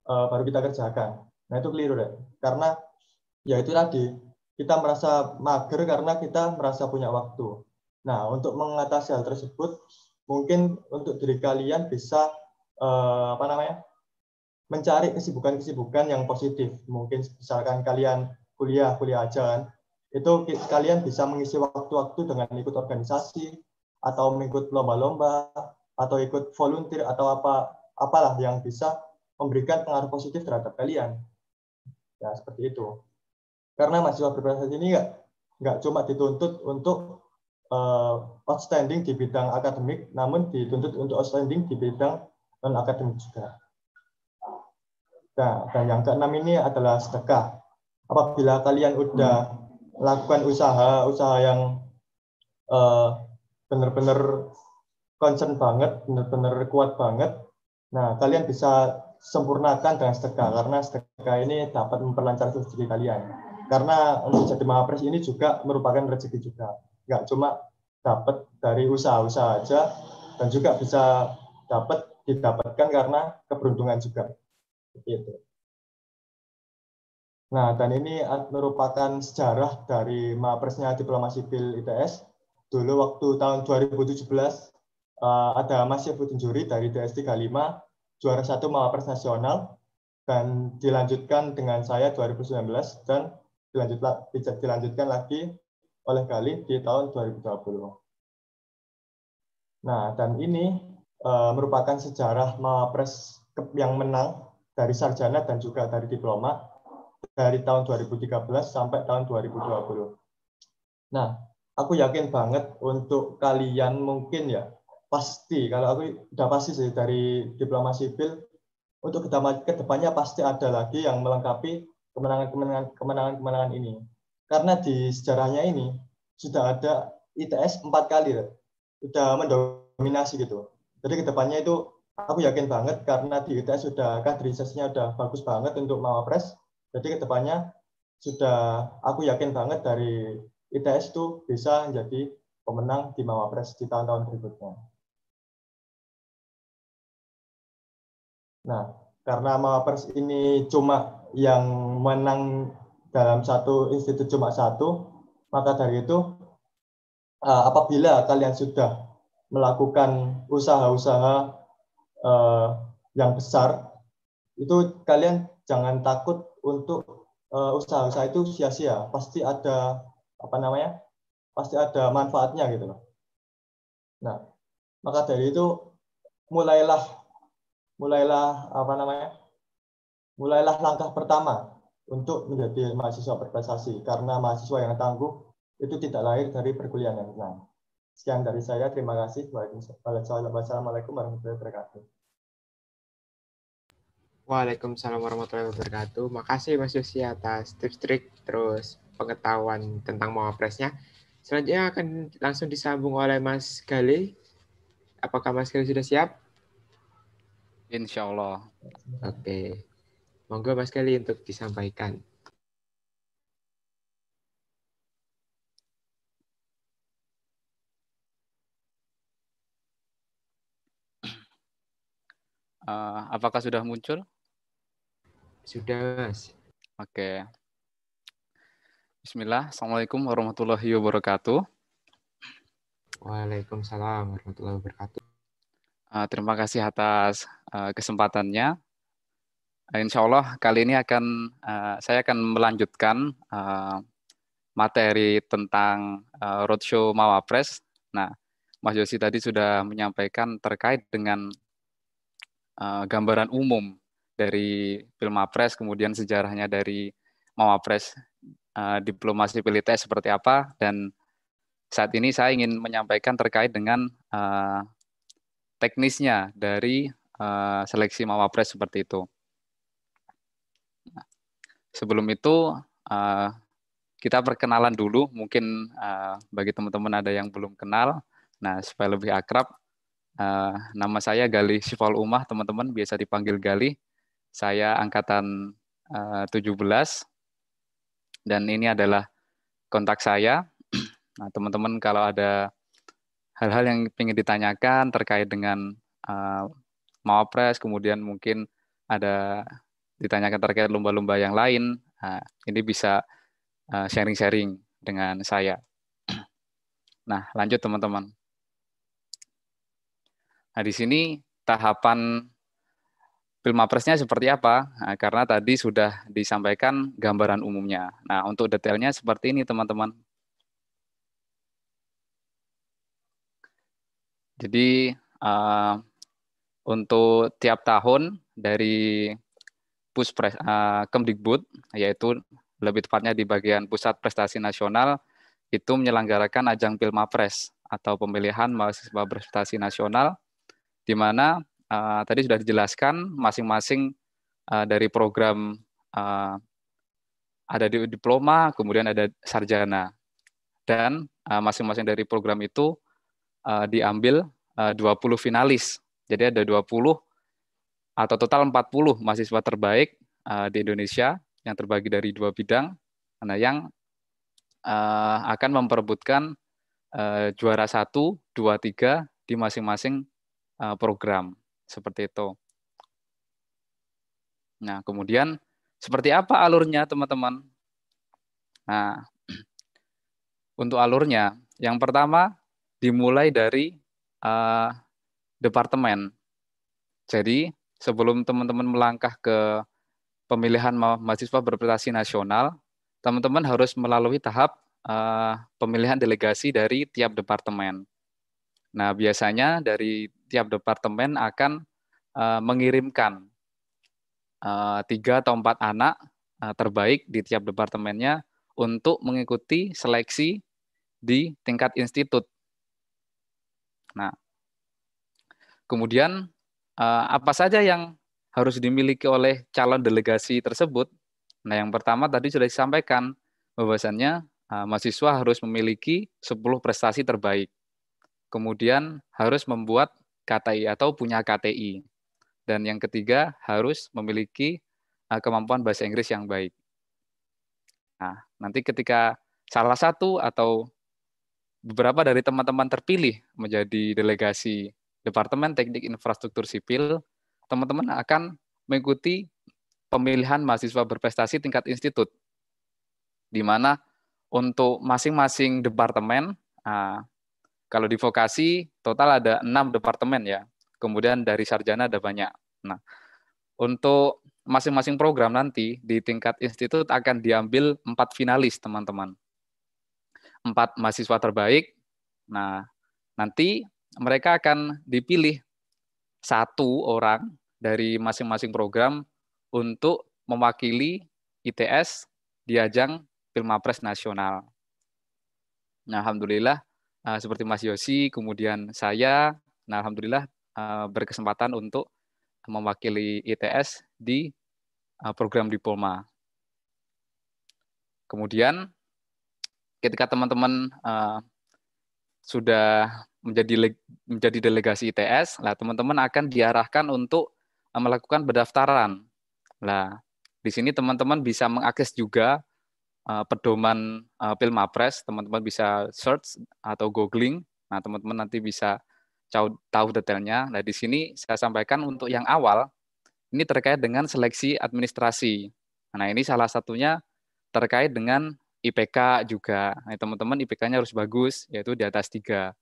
uh, baru kita kerjakan. Nah itu keliru deh, karena ya itu tadi kita merasa mager karena kita merasa punya waktu. Nah untuk mengatasi hal tersebut mungkin untuk diri kalian bisa uh, apa namanya mencari kesibukan-kesibukan yang positif. Mungkin misalkan kalian kuliah kuliah aja kan, itu kalian bisa mengisi waktu-waktu dengan ikut organisasi atau mengikut lomba-lomba atau ikut volunteer atau apa apalah yang bisa memberikan pengaruh positif terhadap kalian. Ya, seperti itu. Karena mahasiswa berprestasi ini enggak nggak cuma dituntut untuk uh, outstanding di bidang akademik, namun dituntut untuk outstanding di bidang non akademik juga. Nah, dan yang keenam ini adalah sedekah. Apabila kalian udah melakukan usaha-usaha yang eh, benar-benar concern banget, benar-benar kuat banget. Nah, kalian bisa sempurnakan dengan sedekah karena sedekah ini dapat memperlancar rezeki kalian. Karena untuk jadi mahapres ini juga merupakan rezeki juga. Enggak cuma dapat dari usaha-usaha aja dan juga bisa dapat didapatkan karena keberuntungan juga. Seperti itu. Nah, dan ini merupakan sejarah dari Mapresnya Diplomasi Sipil ITS. Dulu waktu tahun 2017 uh, ada Mas Syafruddin Tunjuri dari DS35 juara satu Mawapres Nasional dan dilanjutkan dengan saya 2019 dan dilanjut, dilanjutkan lagi oleh kali di tahun 2020. Nah, dan ini uh, merupakan sejarah Mawapres yang menang dari sarjana dan juga dari diploma dari tahun 2013 sampai tahun 2020. Nah, aku yakin banget untuk kalian mungkin ya pasti kalau aku udah pasti sih dari diploma sipil untuk kedepannya pasti ada lagi yang melengkapi kemenangan-kemenangan kemenangan-kemenangan ini karena di sejarahnya ini sudah ada ITS empat kali sudah mendominasi gitu jadi kedepannya itu aku yakin banget karena di ITS sudah kaderisasinya sudah bagus banget untuk mawapres jadi kedepannya sudah aku yakin banget dari ITS itu bisa menjadi pemenang di mawapres di tahun-tahun berikutnya. Nah, karena Mawapers ini cuma yang menang dalam satu institut cuma satu, maka dari itu eh, apabila kalian sudah melakukan usaha-usaha eh, yang besar, itu kalian jangan takut untuk eh, usaha-usaha itu sia-sia. Pasti ada apa namanya? Pasti ada manfaatnya gitu loh. Nah, maka dari itu mulailah mulailah apa namanya? Mulailah langkah pertama untuk menjadi mahasiswa berprestasi karena mahasiswa yang tangguh itu tidak lahir dari perkuliahan yang tenang. Sekian dari saya, terima kasih. Wassalamualaikum warahmatullahi wabarakatuh. Waalaikumsalam warahmatullahi wabarakatuh. Makasih Mas Yosi atas tips-trik terus pengetahuan tentang Mawapresnya. Selanjutnya akan langsung disambung oleh Mas Gali. Apakah Mas Gali sudah siap? Insya Allah. Oke. Okay. Monggo Mas Kelly untuk disampaikan. Uh, apakah sudah muncul? Sudah, Mas. Oke. Okay. Bismillah. Assalamualaikum warahmatullahi wabarakatuh. Waalaikumsalam warahmatullahi wabarakatuh. Uh, terima kasih atas uh, kesempatannya. Uh, insya Allah kali ini akan uh, saya akan melanjutkan uh, materi tentang uh, roadshow Mawapres. Nah, Mas Yosi tadi sudah menyampaikan terkait dengan uh, gambaran umum dari Pilmapres, kemudian sejarahnya dari Mawapres, uh, diplomasi militer seperti apa, dan saat ini saya ingin menyampaikan terkait dengan uh, teknisnya dari uh, seleksi Mawapres seperti itu. Nah, sebelum itu uh, kita perkenalan dulu, mungkin uh, bagi teman-teman ada yang belum kenal. Nah, supaya lebih akrab, uh, nama saya Galih Sifal Umah, teman-teman biasa dipanggil Galih. Saya angkatan uh, 17 dan ini adalah kontak saya. Nah, teman-teman kalau ada hal-hal yang ingin ditanyakan terkait dengan uh, Mawapres, kemudian mungkin ada ditanyakan terkait lomba-lomba yang lain, nah, ini bisa sharing eh, sharing-sharing dengan saya. Nah, lanjut teman-teman. Nah, di sini tahapan Pilmapresnya seperti apa? Nah, karena tadi sudah disampaikan gambaran umumnya. Nah, untuk detailnya seperti ini teman-teman. Jadi uh, untuk tiap tahun dari Puspres uh, eh, Kemdikbud yaitu lebih tepatnya di bagian Pusat Prestasi Nasional itu menyelenggarakan ajang Pilmapres atau pemilihan mahasiswa prestasi nasional di mana uh, tadi sudah dijelaskan masing-masing uh, dari program uh, ada di diploma, kemudian ada sarjana. Dan masing-masing uh, masing -masing dari program itu uh, diambil eh, uh, 20 finalis. Jadi ada 20 atau total 40 mahasiswa terbaik uh, di Indonesia yang terbagi dari dua bidang. Nah, yang uh, akan memperebutkan uh, juara 1, 2, 3 di masing-masing uh, program. Seperti itu. Nah, kemudian seperti apa alurnya, teman-teman? Nah, untuk alurnya, yang pertama dimulai dari uh, departemen. Jadi sebelum teman-teman melangkah ke pemilihan ma mahasiswa berprestasi nasional, teman-teman harus melalui tahap uh, pemilihan delegasi dari tiap departemen. Nah, biasanya dari tiap departemen akan uh, mengirimkan tiga atau empat anak uh, terbaik di tiap departemennya untuk mengikuti seleksi di tingkat institut Nah, kemudian eh, apa saja yang harus dimiliki oleh calon delegasi tersebut? Nah, yang pertama tadi sudah disampaikan bahwasannya eh, mahasiswa harus memiliki 10 prestasi terbaik. Kemudian harus membuat KTI atau punya KTI. Dan yang ketiga harus memiliki eh, kemampuan bahasa Inggris yang baik. Nah, nanti ketika salah satu atau beberapa dari teman-teman terpilih menjadi delegasi Departemen Teknik Infrastruktur Sipil, teman-teman akan mengikuti pemilihan mahasiswa berprestasi tingkat institut, di mana untuk masing-masing departemen, ah, kalau di vokasi total ada enam departemen ya, kemudian dari sarjana ada banyak. Nah, untuk masing-masing program nanti di tingkat institut akan diambil empat finalis teman-teman empat mahasiswa terbaik. Nah, nanti mereka akan dipilih satu orang dari masing-masing program untuk mewakili ITS di ajang Pilmapres nasional. Nah, alhamdulillah eh, seperti Mas Yosi, kemudian saya, nah alhamdulillah eh, berkesempatan untuk mewakili ITS di eh, program diploma. Kemudian ketika teman-teman uh, sudah menjadi menjadi delegasi ITS, lah teman-teman akan diarahkan untuk uh, melakukan pendaftaran. Lah di sini teman-teman bisa mengakses juga uh, pedoman uh, Pilmapres, teman-teman bisa search atau googling. Nah, teman-teman nanti bisa tahu, tahu detailnya. Nah, di sini saya sampaikan untuk yang awal ini terkait dengan seleksi administrasi. Nah, ini salah satunya terkait dengan IPK juga. Nah, teman-teman IPK-nya harus bagus, yaitu di atas tiga.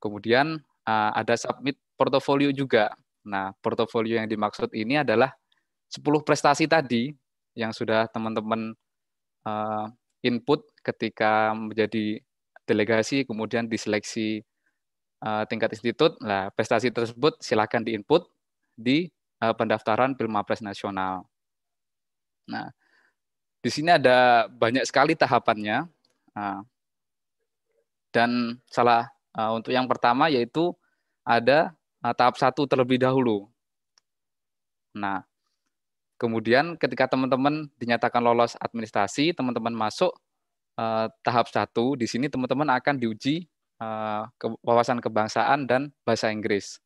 Kemudian eh, ada submit portofolio juga. Nah, portofolio yang dimaksud ini adalah 10 prestasi tadi yang sudah teman-teman eh, input ketika menjadi delegasi, kemudian diseleksi eh, tingkat institut. Nah, prestasi tersebut silakan diinput di pendaftaran Pilmapres Nasional. Nah, di sini ada banyak sekali tahapannya. Ah, dan salah ah, untuk yang pertama yaitu ada ah, tahap satu terlebih dahulu. Nah, kemudian ketika teman-teman dinyatakan lolos administrasi, teman-teman masuk tahap satu. Di sini teman-teman akan diuji wawasan kebangsaan dan bahasa Inggris.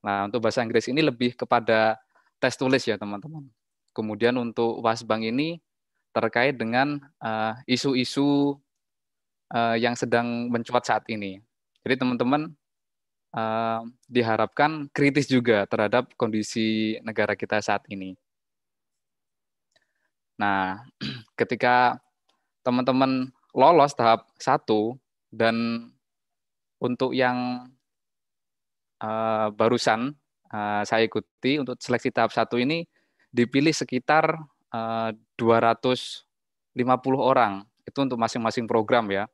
Nah, untuk bahasa Inggris ini lebih kepada tes tulis ya teman-teman. Kemudian untuk wasbang ini terkait dengan eh, isu-isu uh, uh, yang sedang mencuat saat ini. Jadi teman-teman uh, diharapkan kritis juga terhadap kondisi negara kita saat ini. Nah, ketika teman-teman lolos tahap satu dan untuk yang uh, barusan uh, saya ikuti untuk seleksi tahap satu ini dipilih sekitar 250 eh, orang itu untuk masing-masing program ya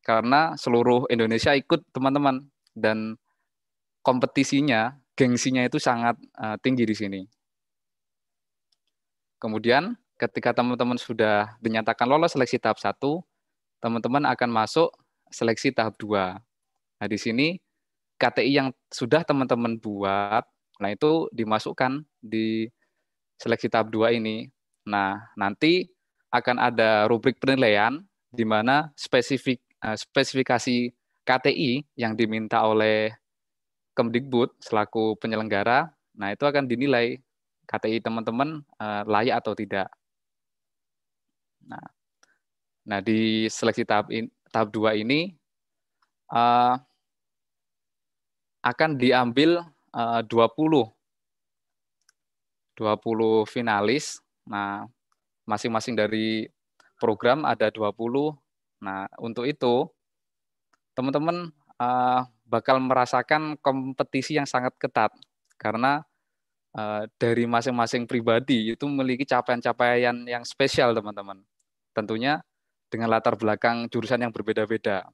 karena seluruh Indonesia ikut teman-teman dan kompetisinya gengsinya itu sangat eh, tinggi di sini kemudian ketika teman-teman sudah dinyatakan lolos seleksi tahap 1 teman-teman akan masuk seleksi tahap 2 nah di sini KTI yang sudah teman-teman buat nah itu dimasukkan di seleksi tahap 2 ini. Nah, nanti akan ada rubrik penilaian di mana spesifik eh, spesifikasi KTI yang diminta oleh Kemdikbud selaku penyelenggara, nah itu akan dinilai KTI teman-teman eh, layak atau tidak. Nah, nah di seleksi tahap in, tahap 2 ini uh, akan diambil uh, 20 20 finalis. Nah, masing-masing dari program ada 20. Nah, untuk itu teman-teman uh, bakal merasakan kompetisi yang sangat ketat karena uh, dari masing-masing pribadi itu memiliki capaian-capaian yang spesial, teman-teman. Tentunya dengan latar belakang jurusan yang berbeda-beda.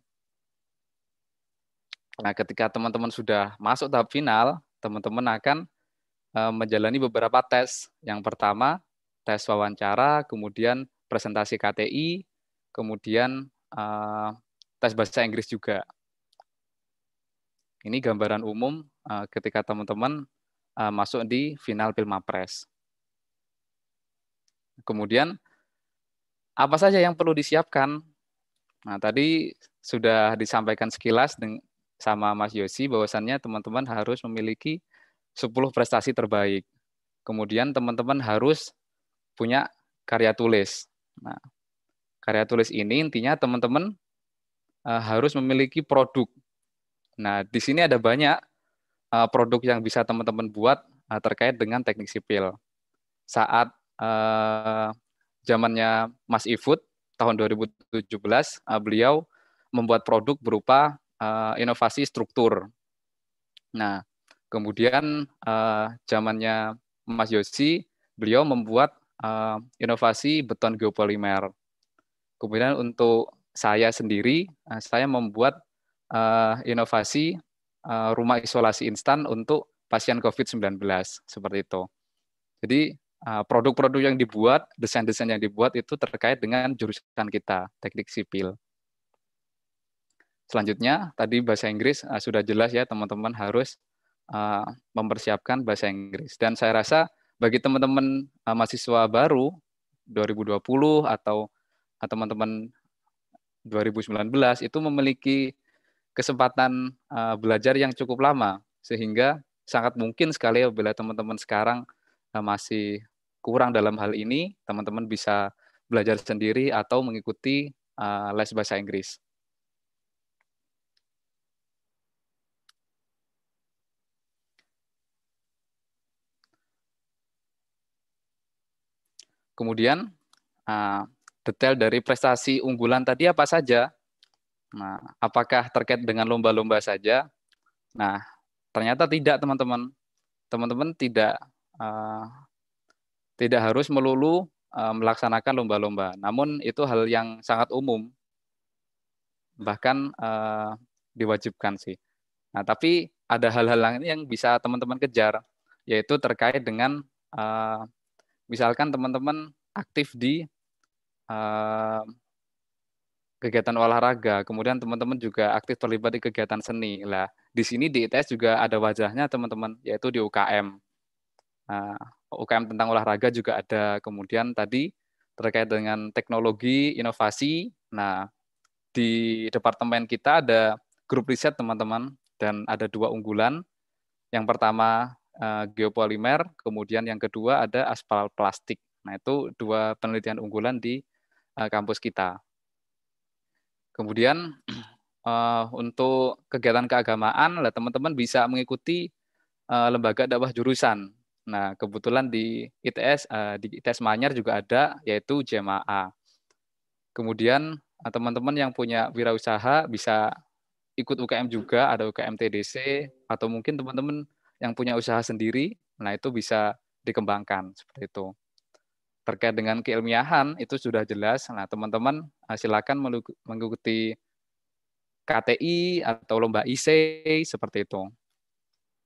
Nah, ketika teman-teman sudah masuk tahap final, teman-teman akan Eh, menjalani beberapa tes. Yang pertama, tes wawancara, kemudian presentasi KTI, kemudian eh, tes bahasa Inggris juga. Ini gambaran umum eh, ketika teman-teman masuk di final Pilmapres. Kemudian apa saja yang perlu disiapkan? Nah, tadi sudah disampaikan sekilas sama Mas Yosi bahwasannya teman-teman harus memiliki 10 prestasi terbaik. Kemudian teman-teman harus punya karya tulis. Nah, karya tulis ini intinya teman-teman eh, harus memiliki produk. Nah, di sini ada banyak eh, produk yang bisa teman-teman buat eh, terkait dengan teknik sipil. Saat zamannya Mas Ifut tahun 2017, uh, beliau membuat produk berupa inovasi struktur. Nah, Kemudian uh, zamannya Mas Yosi, beliau membuat uh, inovasi beton geopolimer. Kemudian untuk saya sendiri, uh, saya membuat uh, inovasi uh, rumah isolasi instan untuk pasien COVID-19 seperti itu. Jadi produk-produk yang dibuat, desain-desain yang dibuat itu terkait dengan jurusan kita, teknik sipil. Selanjutnya, tadi bahasa Inggris sudah jelas ya teman-teman harus Eh, mempersiapkan bahasa Inggris. Dan saya rasa bagi teman-teman eh, mahasiswa baru 2020 atau eh, teman-teman 2019 itu memiliki kesempatan belajar yang cukup lama sehingga sangat mungkin sekali apabila teman-teman sekarang masih kurang dalam hal ini teman-teman bisa belajar sendiri atau mengikuti les bahasa Inggris. Kemudian uh, detail dari prestasi unggulan tadi apa saja? Nah, apakah terkait dengan lomba-lomba saja? Nah, ternyata tidak teman-teman. Teman-teman tidak uh, tidak harus melulu uh, melaksanakan lomba-lomba. Namun itu hal yang sangat umum, bahkan uh, diwajibkan sih. Nah, tapi ada hal-hal lain yang bisa teman-teman kejar, yaitu terkait dengan uh, misalkan teman-teman aktif di uh, kegiatan olahraga, kemudian teman-teman juga aktif terlibat di kegiatan seni. Lah, di sini di ITS juga ada wajahnya teman-teman, yaitu di UKM. Uh, nah, UKM tentang olahraga juga ada. Kemudian tadi terkait dengan teknologi, inovasi. Nah, di departemen kita ada grup riset teman-teman dan ada dua unggulan. Yang pertama Eh, geopolimer, kemudian yang kedua ada aspal plastik. Nah, itu dua penelitian unggulan di eh, kampus kita. Kemudian eh, untuk kegiatan keagamaan, lah teman-teman bisa mengikuti lembaga dakwah jurusan. Nah, kebetulan di ITS di ITS Manyar juga ada yaitu JMA. Kemudian teman-teman yang punya wirausaha bisa ikut UKM juga, ada UKM TDC atau mungkin teman-teman yang punya usaha sendiri, nah itu bisa dikembangkan seperti itu. Terkait dengan keilmiahan itu sudah jelas. Nah, teman-teman eh, silakan mengikuti KTI atau lomba IC seperti itu.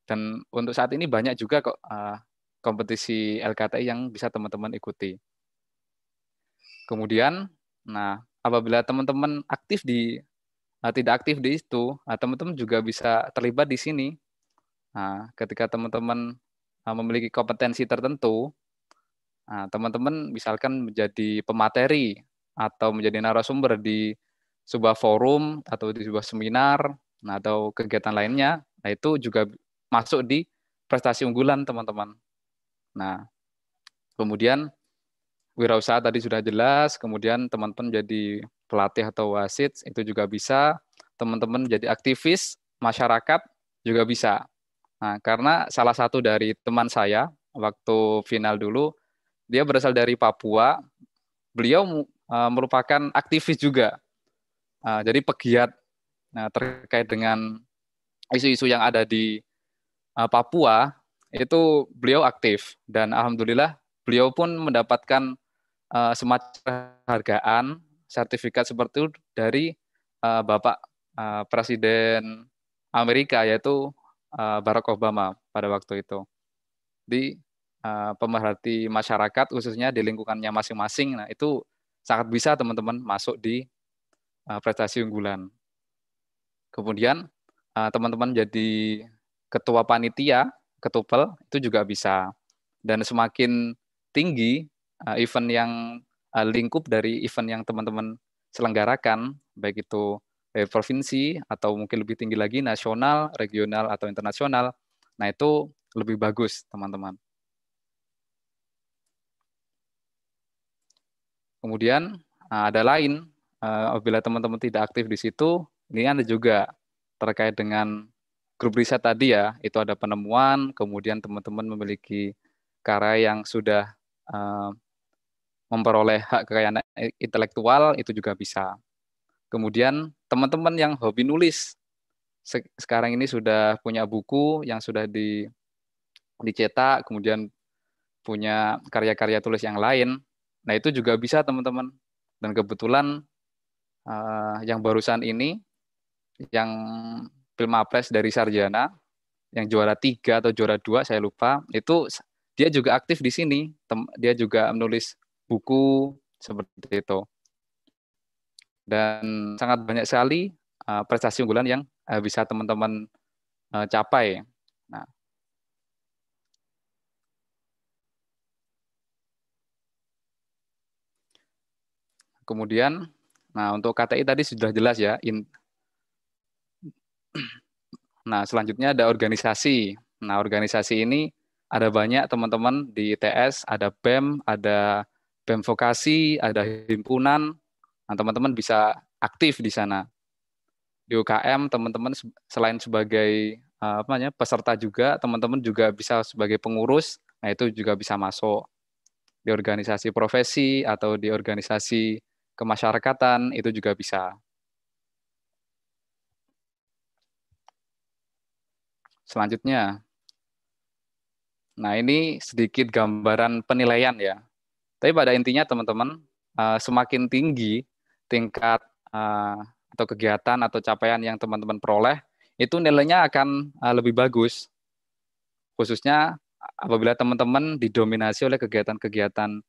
Dan untuk saat ini banyak juga kok eh, kompetisi LKTI yang bisa teman-teman ikuti. Kemudian, nah apabila teman-teman aktif di eh, tidak aktif di itu, teman-teman juga bisa terlibat di sini Nah, ketika teman-teman eh, memiliki kompetensi tertentu, nah, teman-teman misalkan menjadi pemateri atau menjadi narasumber di sebuah forum atau di sebuah seminar nah, atau kegiatan lainnya, nah itu juga masuk di prestasi unggulan teman-teman. Nah, kemudian wirausaha tadi sudah jelas, kemudian teman-teman jadi pelatih atau wasit itu juga bisa, teman-teman jadi aktivis masyarakat juga bisa. Nah, karena salah satu dari teman saya waktu final dulu, dia berasal dari Papua. Beliau uh, merupakan aktivis juga, uh, jadi pegiat nah, terkait dengan isu-isu yang ada di uh, Papua. Itu beliau aktif dan alhamdulillah beliau pun mendapatkan uh, semacam hargaan sertifikat seperti itu dari uh, Bapak uh, Presiden Amerika yaitu Eh, Barack Obama pada waktu itu di eh, pemerhati masyarakat khususnya di lingkungannya masing-masing. Nah itu sangat bisa teman-teman masuk di eh, prestasi unggulan. Kemudian teman-teman jadi ketua panitia, ketupel itu juga bisa. Dan semakin tinggi event yang lingkup dari event yang teman-teman selenggarakan, baik itu eh, provinsi atau mungkin lebih tinggi lagi nasional, regional atau internasional. Nah, itu lebih bagus, teman-teman. Kemudian eh, ada lain eh, apabila teman-teman tidak aktif di situ, ini ada juga terkait dengan grup riset tadi ya, itu ada penemuan, kemudian teman-teman memiliki karya yang sudah eh, memperoleh hak kekayaan intelektual itu juga bisa. Kemudian teman-teman yang hobi nulis sekarang ini sudah punya buku yang sudah di dicetak, kemudian punya karya-karya tulis yang lain. Nah, itu juga bisa teman-teman. Dan kebetulan uh, yang barusan ini yang film apres dari Sarjana yang juara tiga atau juara dua saya lupa itu dia juga aktif di sini dia juga menulis buku seperti itu dan sangat banyak sekali eh, prestasi unggulan yang eh, bisa teman-teman eh, capai. Nah, kemudian, nah untuk KTI tadi sudah jelas ya. In, nah selanjutnya ada organisasi. Nah organisasi ini ada banyak teman-teman di ITS, ada BEM, ada BEM Vokasi, ada himpunan, Nah, teman-teman bisa aktif di sana. Di UKM teman-teman selain sebagai eh, apa namanya peserta juga, teman-teman juga bisa sebagai pengurus. Nah, itu juga bisa masuk di organisasi profesi atau di organisasi kemasyarakatan itu juga bisa. Selanjutnya. Nah, ini sedikit gambaran penilaian ya. Tapi pada intinya teman-teman, eh, semakin tinggi tingkat uh, atau kegiatan atau capaian yang teman-teman peroleh itu nilainya akan uh, lebih bagus khususnya apabila teman-teman didominasi oleh kegiatan-kegiatan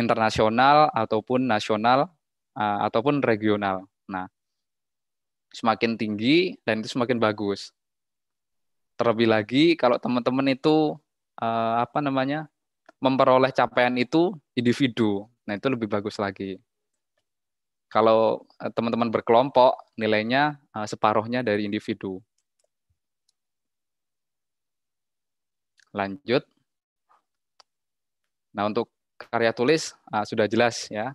internasional ataupun nasional uh, ataupun regional. Nah, semakin tinggi dan itu semakin bagus. Terlebih lagi kalau teman-teman itu uh, apa namanya memperoleh capaian itu individu, nah itu lebih bagus lagi. Kalau eh, teman-teman berkelompok, nilainya eh, separuhnya dari individu. Lanjut. Nah, untuk karya tulis eh, sudah jelas ya.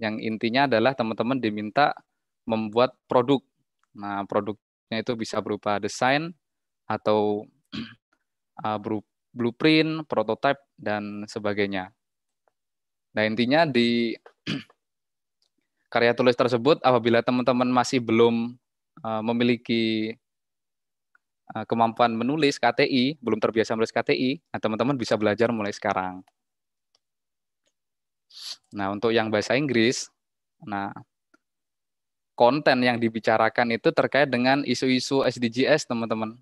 Yang intinya adalah teman-teman diminta membuat produk. Nah, produknya itu bisa berupa desain atau blueprint, prototipe, dan sebagainya. Nah, intinya di karya tulis tersebut apabila teman-teman masih belum uh, memiliki uh, kemampuan menulis KTI, belum terbiasa menulis KTI, nah teman-teman bisa belajar mulai sekarang. Nah, untuk yang bahasa Inggris, nah konten yang dibicarakan itu terkait dengan isu-isu SDGs, teman-teman.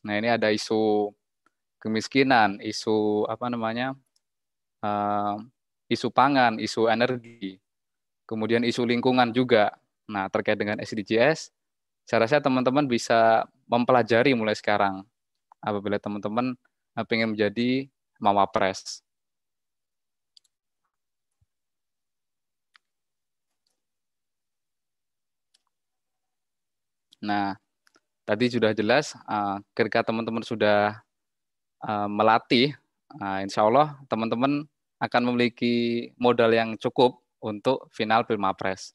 Nah, ini ada isu kemiskinan, isu apa namanya? Uh, isu pangan, isu energi kemudian isu lingkungan juga. Nah, terkait dengan SDGs, saya rasa teman-teman bisa mempelajari mulai sekarang apabila teman-teman ingin eh, menjadi mawapres. Nah, tadi sudah jelas, eh, ketika teman-teman sudah eh, melatih, insya Allah teman-teman akan memiliki modal yang cukup untuk final Pilmapres.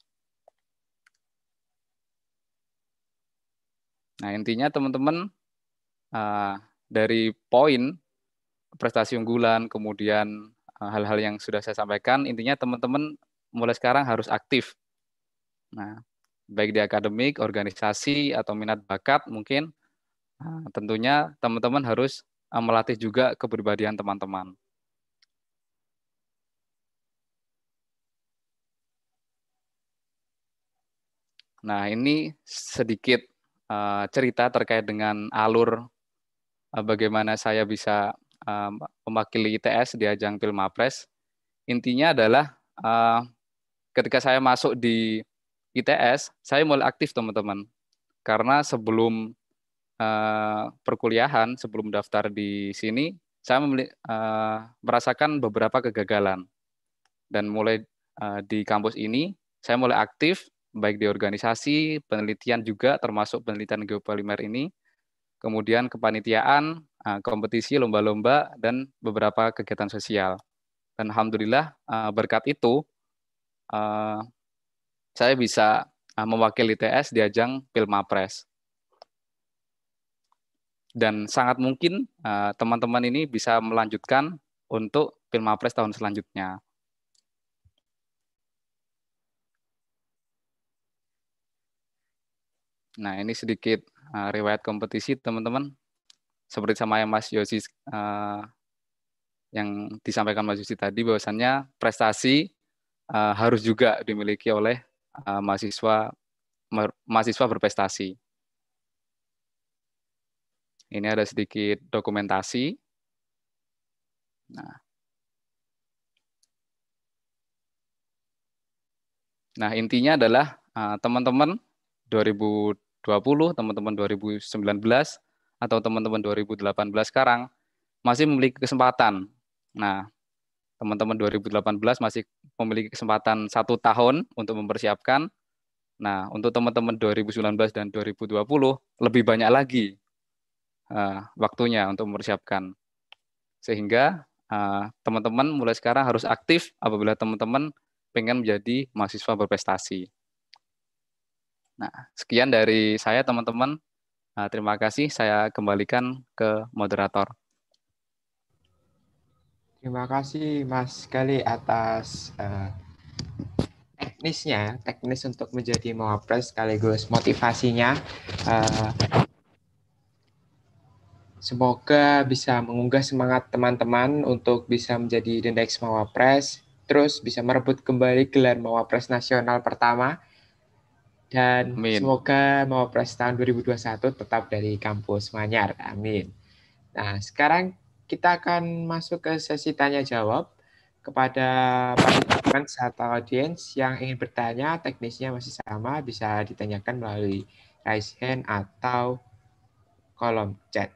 Nah, intinya teman-teman eh, dari poin prestasi unggulan, kemudian eh, hal-hal yang sudah saya sampaikan, intinya teman-teman mulai sekarang harus aktif. Nah, baik di akademik, organisasi, atau minat bakat mungkin, eh, tentunya teman-teman harus melatih juga kepribadian teman-teman. Nah, ini sedikit uh, cerita terkait dengan alur uh, bagaimana saya bisa uh, eh, ITS di ajang Pilmapres. Intinya adalah uh, ketika saya masuk di ITS, saya mulai aktif teman-teman. Karena sebelum uh, perkuliahan, sebelum daftar di sini, saya memilih, uh, merasakan beberapa kegagalan. Dan mulai uh, di kampus ini, saya mulai aktif baik di organisasi, penelitian juga termasuk penelitian geopolimer ini, kemudian kepanitiaan, eh, kompetisi, lomba-lomba, dan beberapa kegiatan sosial. Dan alhamdulillah eh, berkat itu eh, saya bisa mewakili TS di ajang Pilmapres. Dan sangat mungkin teman-teman ini bisa melanjutkan untuk Pilmapres tahun selanjutnya. Nah, ini sedikit uh, riwayat kompetisi, teman-teman. Seperti sama yang Mas Yosi uh, yang disampaikan Mas Yosi tadi, bahwasannya prestasi uh, harus juga dimiliki oleh uh, mahasiswa mahasiswa berprestasi. Ini ada sedikit dokumentasi. Nah, nah intinya adalah teman-teman uh, teman 2020, teman-teman 2019, atau teman-teman 2018 sekarang, masih memiliki kesempatan. Nah, teman-teman 2018 masih memiliki kesempatan satu tahun untuk mempersiapkan. Nah, untuk teman-teman 2019 dan 2020, lebih banyak lagi uh, waktunya untuk mempersiapkan. Sehingga teman eh, teman-teman mulai sekarang harus aktif apabila teman-teman pengen menjadi mahasiswa berprestasi. Nah, sekian dari saya teman-teman. Nah, terima kasih. Saya kembalikan ke moderator. Terima kasih Mas Kali atas uh, teknisnya, teknis untuk menjadi mawapres sekaligus motivasinya. Uh, semoga bisa mengunggah semangat teman-teman untuk bisa menjadi next Mawapres, terus bisa merebut kembali gelar Mawapres nasional pertama dan Amin. semoga pres tahun 2021 tetap dari kampus Manyar. Amin. Nah, sekarang kita akan masuk ke sesi tanya jawab kepada partisipan atau audiens yang ingin bertanya, teknisnya masih sama, bisa ditanyakan melalui raise hand atau kolom chat.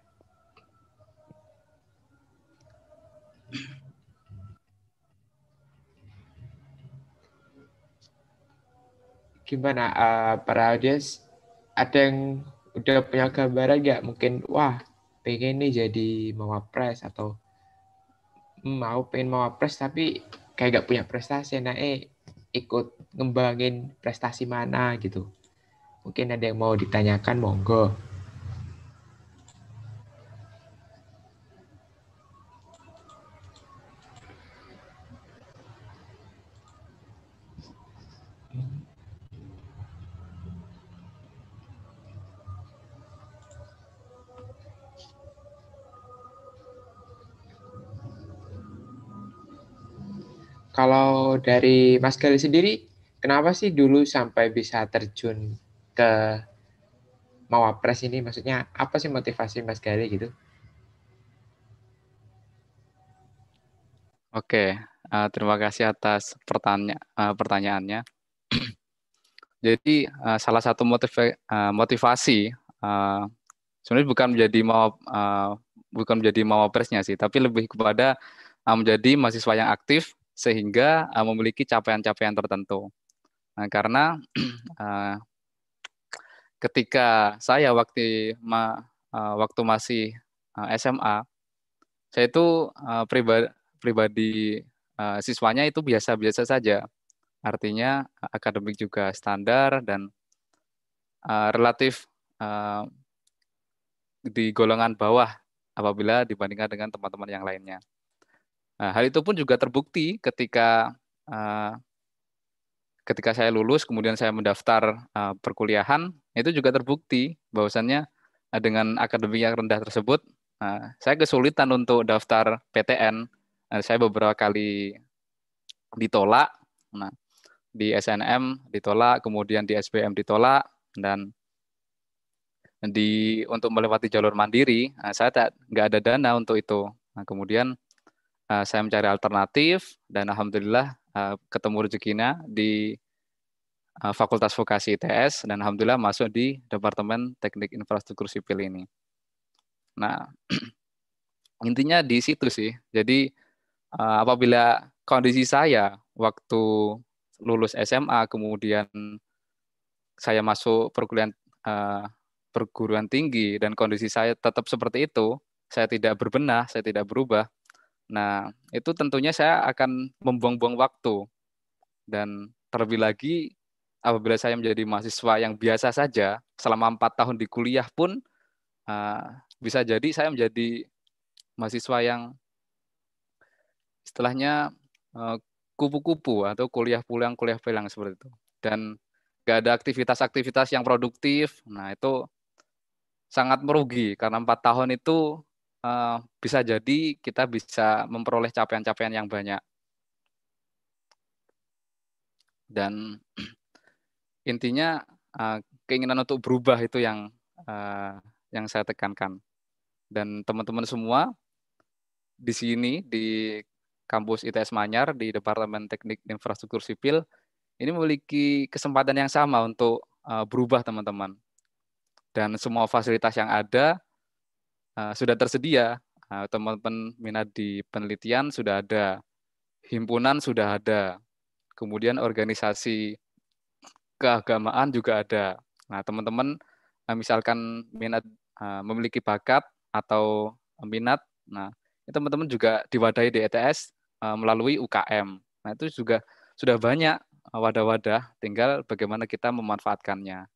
gimana uh, para audiens ada yang udah punya gambaran gak mungkin wah pengen nih jadi mawapres atau mau pengen mawapres tapi kayak gak punya prestasi nah eh ikut ngembangin prestasi mana gitu mungkin ada yang mau ditanyakan monggo Kalau dari Mas Gali sendiri, kenapa sih dulu sampai bisa terjun ke Mawapres ini? Maksudnya apa sih motivasi Mas Gali gitu? Oke, uh, terima kasih atas pertanya uh, pertanyaannya. Jadi uh, salah satu motiva uh, motivasi uh, sebenarnya bukan menjadi mau uh, bukan menjadi mawapresnya sih, tapi lebih kepada uh, menjadi mahasiswa yang aktif sehingga uh, memiliki capaian-capaian tertentu. Nah, karena uh, ketika saya waktu ma, uh, waktu masih uh, SMA, saya itu uh, pribadi, pribadi uh, siswanya itu biasa-biasa saja. Artinya akademik juga standar dan uh, relatif uh, di golongan bawah apabila dibandingkan dengan teman-teman yang lainnya. Nah, hal itu pun juga terbukti ketika uh, ketika saya lulus kemudian saya mendaftar uh, perkuliahan itu juga terbukti bahwasannya uh, dengan akademik yang rendah tersebut uh, saya kesulitan untuk daftar PTN. Uh, saya beberapa kali ditolak. Nah, di SNM ditolak, kemudian di SBM ditolak dan di untuk melewati jalur mandiri, saya tak nggak ada dana untuk itu. Nah, kemudian Eh, saya mencari alternatif dan alhamdulillah eh, ketemu rezekinya di eh, Fakultas Vokasi ITS dan alhamdulillah masuk di Departemen Teknik Infrastruktur Sipil ini. Nah, intinya di situ sih. Jadi apabila kondisi saya waktu lulus SMA kemudian saya masuk perguruan perguruan tinggi dan kondisi saya tetap seperti itu, saya tidak berbenah, saya tidak berubah, Nah, itu tentunya saya akan membuang-buang waktu. Dan terlebih lagi, apabila saya menjadi mahasiswa yang biasa saja, selama empat tahun di kuliah pun, ah, bisa jadi saya menjadi mahasiswa yang setelahnya eh, kupu-kupu atau kuliah pulang kuliah pulang seperti itu dan gak ada aktivitas-aktivitas yang produktif nah itu sangat merugi karena empat tahun itu Eh, bisa jadi kita bisa memperoleh capaian-capaian yang banyak. Dan intinya eh, keinginan untuk berubah itu yang eh, yang saya tekankan. Dan teman-teman semua di sini di kampus ITS Manyar di Departemen Teknik Infrastruktur Sipil ini memiliki kesempatan yang sama untuk berubah teman-teman. Dan semua fasilitas yang ada Eh, sudah tersedia eh, teman-teman minat di penelitian sudah ada, himpunan sudah ada, kemudian organisasi keagamaan juga ada. Nah, teman-teman eh, misalkan minat memiliki bakat atau minat, nah teman-teman juga diwadahi di ETS melalui UKM. Nah, itu juga sudah banyak wadah-wadah, tinggal bagaimana kita memanfaatkannya.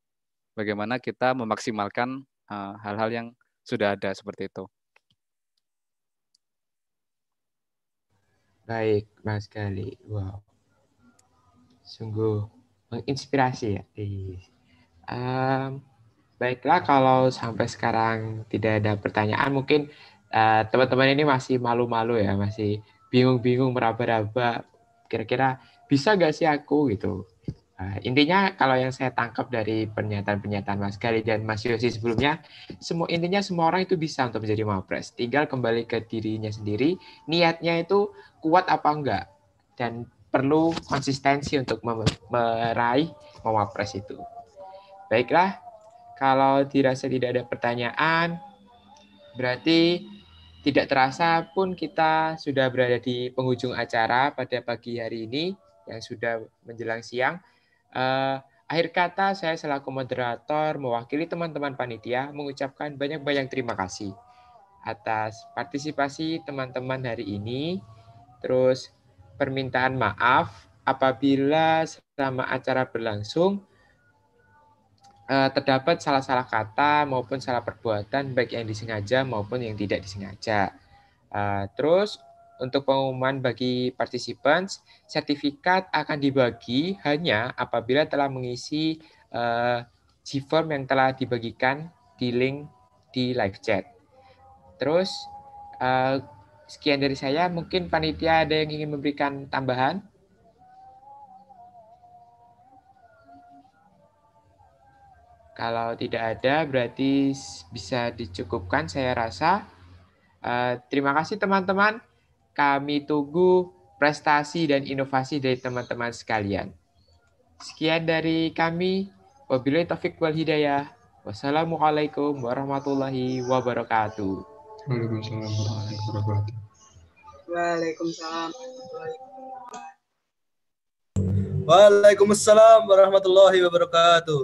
Bagaimana kita memaksimalkan hal-hal yang sudah ada seperti itu. Baik, Mas Gali. Wow. Sungguh menginspirasi ya. Um, baiklah kalau sampai sekarang tidak ada pertanyaan, mungkin eh, teman-teman uh, ini masih malu-malu ya, masih bingung-bingung meraba-raba kira-kira bisa nggak sih aku gitu Nah, intinya kalau yang saya tangkap dari pernyataan-pernyataan Mas Gali dan Mas Yosi sebelumnya, semua intinya semua orang itu bisa untuk menjadi wapres. Tinggal kembali ke dirinya sendiri, niatnya itu kuat apa enggak dan perlu konsistensi untuk meraih mawapres itu. Baiklah, kalau dirasa tidak ada pertanyaan, berarti tidak terasa pun kita sudah berada di penghujung acara pada pagi hari ini yang sudah menjelang siang. Uh, akhir kata, saya selaku moderator mewakili teman-teman panitia mengucapkan banyak-banyak terima kasih atas partisipasi teman-teman hari ini. Terus permintaan maaf apabila selama acara berlangsung uh, terdapat salah-salah kata maupun salah perbuatan baik yang disengaja maupun yang tidak disengaja. Uh, terus untuk pengumuman bagi partisipan, sertifikat akan dibagi hanya apabila telah mengisi uh, G-form yang telah dibagikan di link di live chat. Terus uh, sekian dari saya. Mungkin panitia ada yang ingin memberikan tambahan? Kalau tidak ada, berarti bisa dicukupkan saya rasa. Uh, terima kasih teman-teman. Kami tunggu prestasi dan inovasi dari teman-teman sekalian. Sekian dari kami. Wabillahi taufik wal hidayah. Wassalamualaikum warahmatullahi wabarakatuh. Waalaikumsalam warahmatullahi wabarakatuh. Waalaikumsalam warahmatullahi wabarakatuh. Waalaikumsalam warahmatullahi wabarakatuh.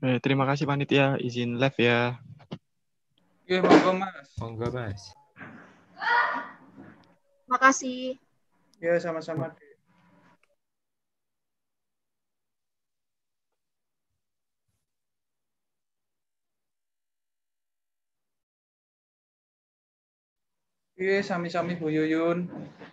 Eh, terima kasih panitia, izin live ya. Oke, monggo Mas. Monggo Mas. Makasih. Ya, sama-sama. Oke, sami-sami Bu Yuyun.